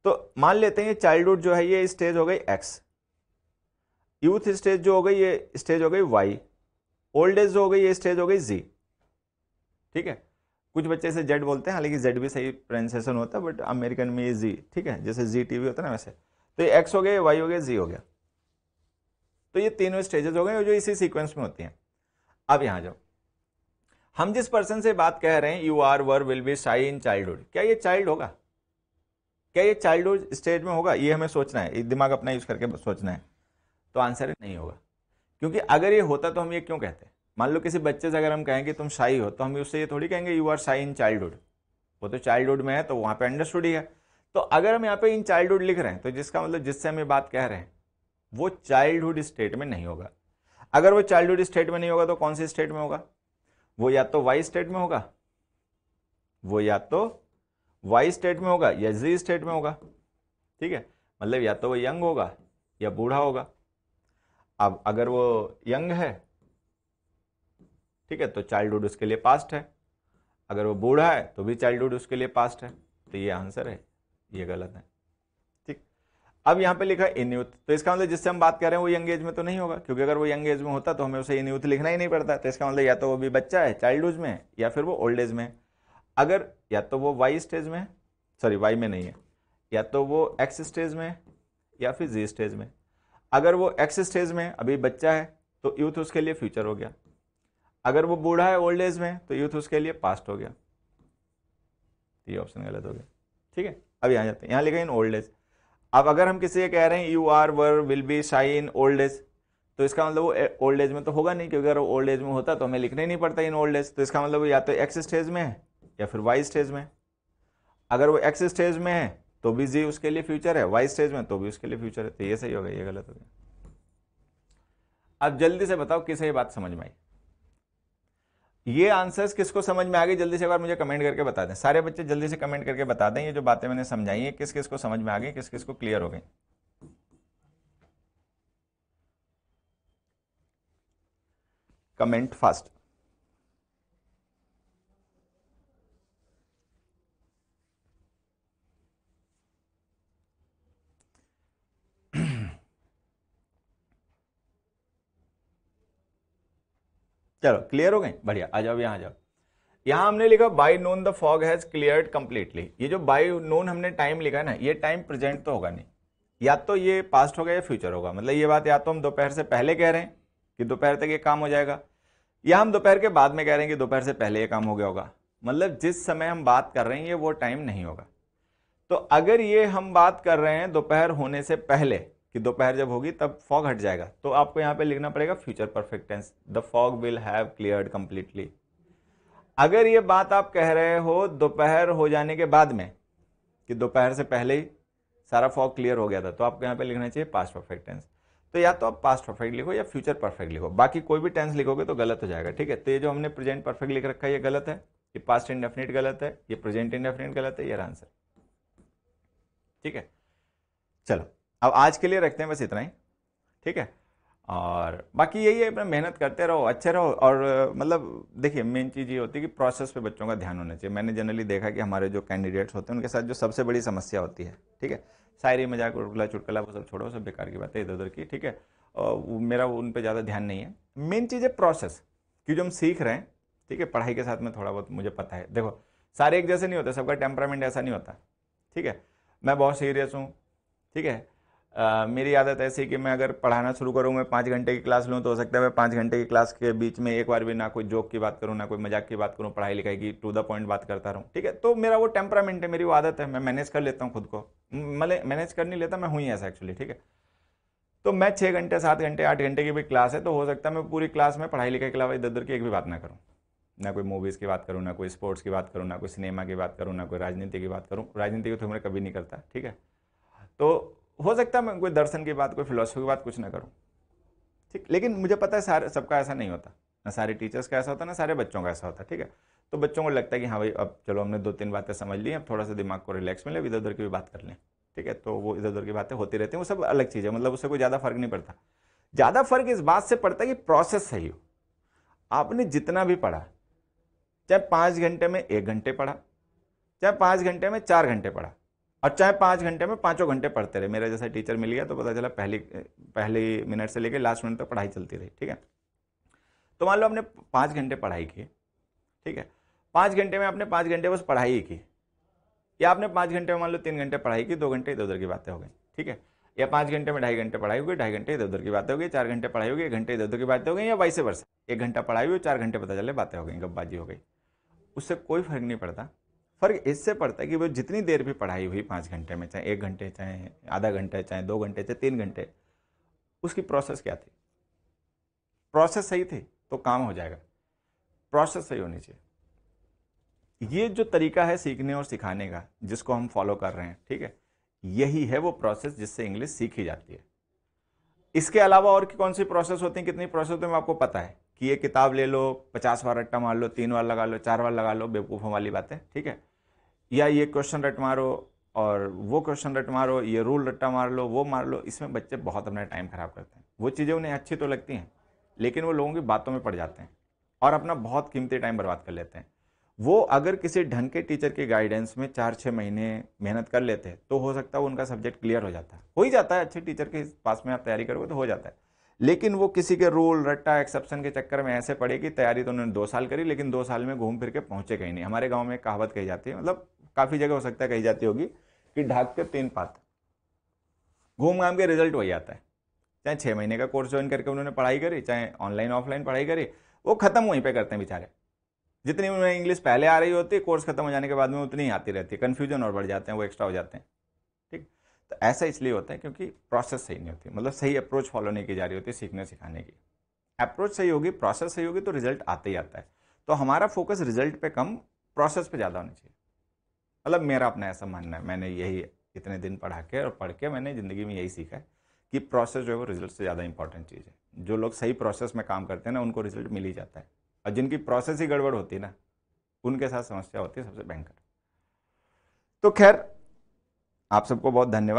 तो मान लेते हैं ये चाइल्डहुड जो है ये स्टेज हो गई एक्स यूथ स्टेज जो हो गई ये स्टेज हो गई वाई ओल्ड एज जो हो गई ये स्टेज हो गई जी ठीक है कुछ बच्चे इसे जेड बोलते हैं हालांकि जेड भी सही प्रोनाउंसिएशन होता है बट अमेरिकन में ये जी ठीक है जैसे जी टीवी होता है ना वैसे तो ये एक्स हो गया वाई हो गया जी हो गया तो ये तीनों स्टेजेस हो गए जो इसी सीक्वेंस में होती हैं अब यहाँ जाओ हम जिस पर्सन से बात कह रहे हैं you are were will be shy in childhood क्या ये चाइल्ड होगा क्या ये चाइल्डहुड स्टेज में होगा ये हमें सोचना है दिमाग अपना यूज करके सोचना है तो आंसर नहीं होगा क्योंकि अगर ये होता तो हम ये क्यों कहते हैं मान लो किसी बच्चे से अगर हम कहेंगे तुम शाही हो तो हम उससे ये थोड़ी कहेंगे you are shy in childhood वो तो चाइल्डहुड में है तो वहाँ पे अंडरस्टूड ही है तो अगर हम यहाँ पे इन चाइल्डहुड लिख रहे हैं तो जिसका मतलब जिससे हम ये बात कह रहे हैं वो चाइल्डहुड स्टेट में नहीं होगा अगर वो चाइल्डहुड स्टेट में नहीं होगा तो कौन से स्टेट में होगा वो या तो वाई स्टेट में होगा वो या तो वाई स्टेट में होगा या जी स्टेट में होगा ठीक है मतलब या तो वो यंग होगा या बूढ़ा होगा अब अगर वो यंग है ठीक है तो चाइल्डहुड उसके लिए पास्ट है अगर वो बूढ़ा है तो भी चाइल्डहुड उसके लिए पास्ट है तो ये आंसर है ये गलत है ठीक अब यहाँ पे लिखा इनयूथ तो इसका मतलब जिससे हम बात कर रहे हैं वो यंग एज में तो नहीं होगा क्योंकि अगर वो यंग एज में होता तो हमें उसे इनयूथ लिखना ही नहीं पड़ता तो इसका मतलब या तो वो भी बच्चा है चाइल्डहुड में या फिर वो ओल्ड एज में अगर या तो वो वाई स्टेज में सॉरी वाई में नहीं है या तो वो एक्स स्टेज में या फिर जी स्टेज में अगर वो एक्स स्टेज में अभी बच्चा है तो यूथ उसके लिए फ्यूचर हो गया अगर वो बूढ़ा है ओल्ड एज में तो यूथ उसके लिए पास्ट हो गया तो ये ऑप्शन गलत हो गया ठीक है अब यहाँ जाते हैं यहाँ लिखा इन ओल्ड एज अब अगर हम किसी ये कह रहे हैं you are were will be shy in old age तो इसका मतलब वो ओल्ड एज में तो होगा नहीं क्योंकि अगर वो ओल्ड एज में होता तो हमें लिखना ही नहीं पड़ता इन ओल्ड एज तो इसका मतलब या तो एक्स स्टेज में है या फिर वाई स्टेज में है अगर वो एक्स स्टेज में है तो भी जी उसके लिए फ्यूचर है वाई स्टेज में तो भी उसके लिए फ्यूचर है तो ये सही हो गया ये गलत हो गया अब जल्दी से बताओ किसे ये बात समझ में आई ये आंसर्स किसको समझ में आ गए जल्दी से एक बार मुझे कमेंट करके बता दें सारे बच्चे जल्दी से कमेंट करके बता दें ये जो बातें मैंने समझाई हैं किस किस को समझ में आ गई किस किस को क्लियर हो गई कमेंट फास्ट चलो क्लियर हो गए बढ़िया आ जाओ आ जाओ यहां हमने लिखा by noon the fog has clear completely ये जो बाई नोन हमने टाइम लिखा है ना ये टाइम प्रेजेंट तो होगा नहीं या तो ये पास्ट होगा या फ्यूचर होगा मतलब ये बात या तो हम दोपहर से पहले कह रहे हैं कि दोपहर तक ये काम हो जाएगा या हम दोपहर के बाद में कह रहे हैं कि दोपहर से पहले ये काम हो गया होगा मतलब जिस समय हम बात कर रहे हैं ये वो टाइम नहीं होगा तो अगर ये हम बात कर रहे हैं दोपहर होने से पहले कि दोपहर जब होगी तब फॉग हट जाएगा तो आपको यहाँ पे लिखना पड़ेगा future perfect tense the fog will have cleared completely अगर ये बात आप कह रहे हो दोपहर हो जाने के बाद में कि दोपहर से पहले ही सारा फॉग क्लियर हो गया था तो आपको यहाँ पे लिखना चाहिए पास्ट परफेक्ट टेंस तो या तो आप पास्ट परफेक्ट लिखो या फ्यूचर परफेक्ट लिखो बाकी कोई भी टेंस लिखोगे तो गलत हो जाएगा ठीक है तो ये जो हमने प्रेजेंट परफेक्ट लिख रखा है ये गलत है ये पास्ट इंडेफिनेट गलत है ये प्रेजेंट इंडेफिनेट गलत है ये आंसर ठीक है चलो अब आज के लिए रखते हैं बस इतना ही ठीक है और बाकी यही है अपना मेहनत करते रहो अच्छे रहो और मतलब देखिए मेन चीज़ ये होती है कि प्रोसेस पे बच्चों का ध्यान होना चाहिए मैंने जनरली देखा कि हमारे जो कैंडिडेट्स होते हैं उनके साथ जो सबसे बड़ी समस्या होती है ठीक है शायरी मजाक उड़कला चुटकला वो सब छोड़ो सब बेकार की बातें इधर उधर की ठीक है और मेरा उन पर ज़्यादा ध्यान नहीं है मेन चीज़ है प्रोसेस कि जो हम सीख रहे हैं ठीक है पढ़ाई के साथ में थोड़ा बहुत मुझे पता है देखो सारे एक जैसे नहीं होते सबका टेम्परामेंट ऐसा नहीं होता ठीक है मैं बहुत सीरियस हूँ ठीक है Uh, मेरी आदत ऐसी कि मैं अगर पढ़ाना शुरू करूँ मैं पाँच घंटे की क्लास लूँ तो हो सकता है मैं पाँच घंटे की क्लास के बीच में एक बार भी ना कोई जोक की बात करूँ ना कोई मजाक की बात करूँ पढ़ाई लिखाई की टू द पॉइंट बात करता रहूँ ठीक है तो मेरा वो टेम्परामेंट है मेरी वो आदत है मैं मैनेज कर लेता हूँ खुद को मतलब मैनेज कर नहीं लेता मैं हूँ ही ऐसा एक्चुअली ठीक है तो मैं छः घंटे सात घंटे आठ घंटे की भी क्लास है तो हो सकता है मैं पूरी क्लास में पढ़ाई लिखाई के अलावा इधर उधर की एक भी बात ना करूँ ना कोई मूवीज़ की बात करूँ ना कोई स्पोर्ट्स की बात करूँ ना कोई सिनेमा की बात करूँ ना कोई राजनीति की बात करूँ राजनीति की तो मैं कभी नहीं करता ठीक है तो हो सकता है मैं कोई दर्शन की बात कोई फिलोसफी की बात कुछ ना करूँ ठीक लेकिन मुझे पता है सारे सबका ऐसा नहीं होता ना सारे टीचर्स का ऐसा होता ना सारे बच्चों का ऐसा होता ठीक है तो बच्चों को लगता है कि हाँ भाई अब चलो हमने दो तीन बातें समझ ली अब थोड़ा सा दिमाग को रिलैक्स मिले इधर उधर की भी बात कर लें ठीक है तो वो इधर उधर की बातें होती रहती हैं वो सब अलग चीज़ है मतलब उससे कोई ज़्यादा फर्क नहीं पड़ता ज़्यादा फर्क इस बात से पड़ता है कि प्रोसेस सही हो आपने जितना भी पढ़ा चाहे पाँच घंटे में एक घंटे पढ़ा चाहे पाँच घंटे में चार घंटे पढ़ा और चाहे पाँच घंटे में पाँचों घंटे पढ़ते रहे मेरा जैसा टीचर मिल गया तो पता चला पहली पहले मिनट से लेकर लास्ट मिनट तक तो पढ़ाई चलती रही ठीक है तो मान लो आपने पाँच घंटे पढ़ाई की ठीक है पाँच घंटे में आपने पाँच घंटे बस पढ़ाई ही की या आपने पाँच घंटे में मान लो तीन घंटे पढ़ाई की दो घंटे इधर उधर की बातें हो गई ठीक है या पाँच घंटे में ढाई घंटे पढ़ाई होगी ढाई घंटे इधर उधर की बातें होगी चार घंटे पढ़ाई होगी एक घंटे इधर उधर की बातें हो गई या वैसे वर्ष एक घंटा पढ़ाई हुई चार घंटे पता चले बातें हो गई गब्बाजी हो गई उससे कोई फर्क नहीं पड़ता फर्क इससे पड़ता है कि वो जितनी देर भी पढ़ाई हुई पाँच घंटे में चाहे एक घंटे चाहे आधा घंटे चाहे दो घंटे चाहे तीन घंटे उसकी प्रोसेस क्या थी प्रोसेस सही थी तो काम हो जाएगा प्रोसेस सही होनी चाहिए ये जो तरीका है सीखने और सिखाने का जिसको हम फॉलो कर रहे हैं ठीक है यही है वो प्रोसेस जिससे इंग्लिश सीखी जाती है इसके अलावा और कौन सी प्रोसेस होती है कितनी प्रोसेस होती है आपको पता है कि ये किताब ले लो पचास बार अट्टा मार लो तीन बार लगा लो चार बार लगा लो बेवकूफ़ों वाली बातें ठीक है या ये क्वेश्चन रट मारो और वो क्वेश्चन रट मारो ये रूल रट्टा मार लो वो मार लो इसमें बच्चे बहुत अपना टाइम खराब करते हैं वो चीज़ें उन्हें अच्छी तो लगती हैं लेकिन वो लोगों की बातों में पड़ जाते हैं और अपना बहुत कीमती टाइम बर्बाद कर लेते हैं वो अगर किसी ढंग के टीचर के गाइडेंस में चार छः महीने मेहनत कर लेते हैं तो हो सकता है उनका सब्जेक्ट क्लियर हो जाता है हो ही जाता है अच्छे टीचर के पास में आप तैयारी करोगे तो हो जाता है लेकिन वो किसी के रूल रट्टा एक्सेप्शन के चक्कर में ऐसे पड़े कि तैयारी तो उन्होंने दो साल करी लेकिन दो साल में घूम फिर के पहुंचे कहीं नहीं हमारे गाँव में कहावत कही जाती है मतलब काफ़ी जगह हो सकता है कही जाती होगी कि ढाक के तीन पात घूम घाम के रिजल्ट वही आता है चाहे छः महीने का कोर्स ज्वाइन करके उन्होंने पढ़ाई करी चाहे ऑनलाइन ऑफलाइन पढ़ाई करी वो ख़त्म वहीं पर करते हैं बेचारे जितनी उन्हें इंग्लिश पहले आ रही होती है कोर्स खत्म हो जाने के बाद में उतनी ही आती रहती है कन्फ्यूजन और बढ़ जाते हैं वो एक्स्ट्रा हो जाते हैं ठीक तो ऐसा इसलिए होता है क्योंकि प्रोसेस सही नहीं होती मतलब सही अप्रोच फॉलो नहीं की जा रही होती सीखने सिखाने की अप्रोच सही होगी प्रोसेस सही होगी तो रिजल्ट आते ही आता है तो हमारा फोकस रिजल्ट पे कम प्रोसेस पे ज़्यादा होना चाहिए मतलब मेरा अपना ऐसा मानना है मैंने यही इतने दिन पढ़ा के और पढ़ के मैंने ज़िंदगी में यही सीखा है कि प्रोसेस जो है वो रिजल्ट से ज़्यादा इंपॉर्टेंट चीज़ है जो लोग सही प्रोसेस में काम करते हैं ना उनको रिजल्ट मिल ही जाता है और जिनकी प्रोसेस ही गड़बड़ होती है ना उनके साथ समस्या होती है सबसे भयंकर तो खैर आप सबको बहुत धन्यवाद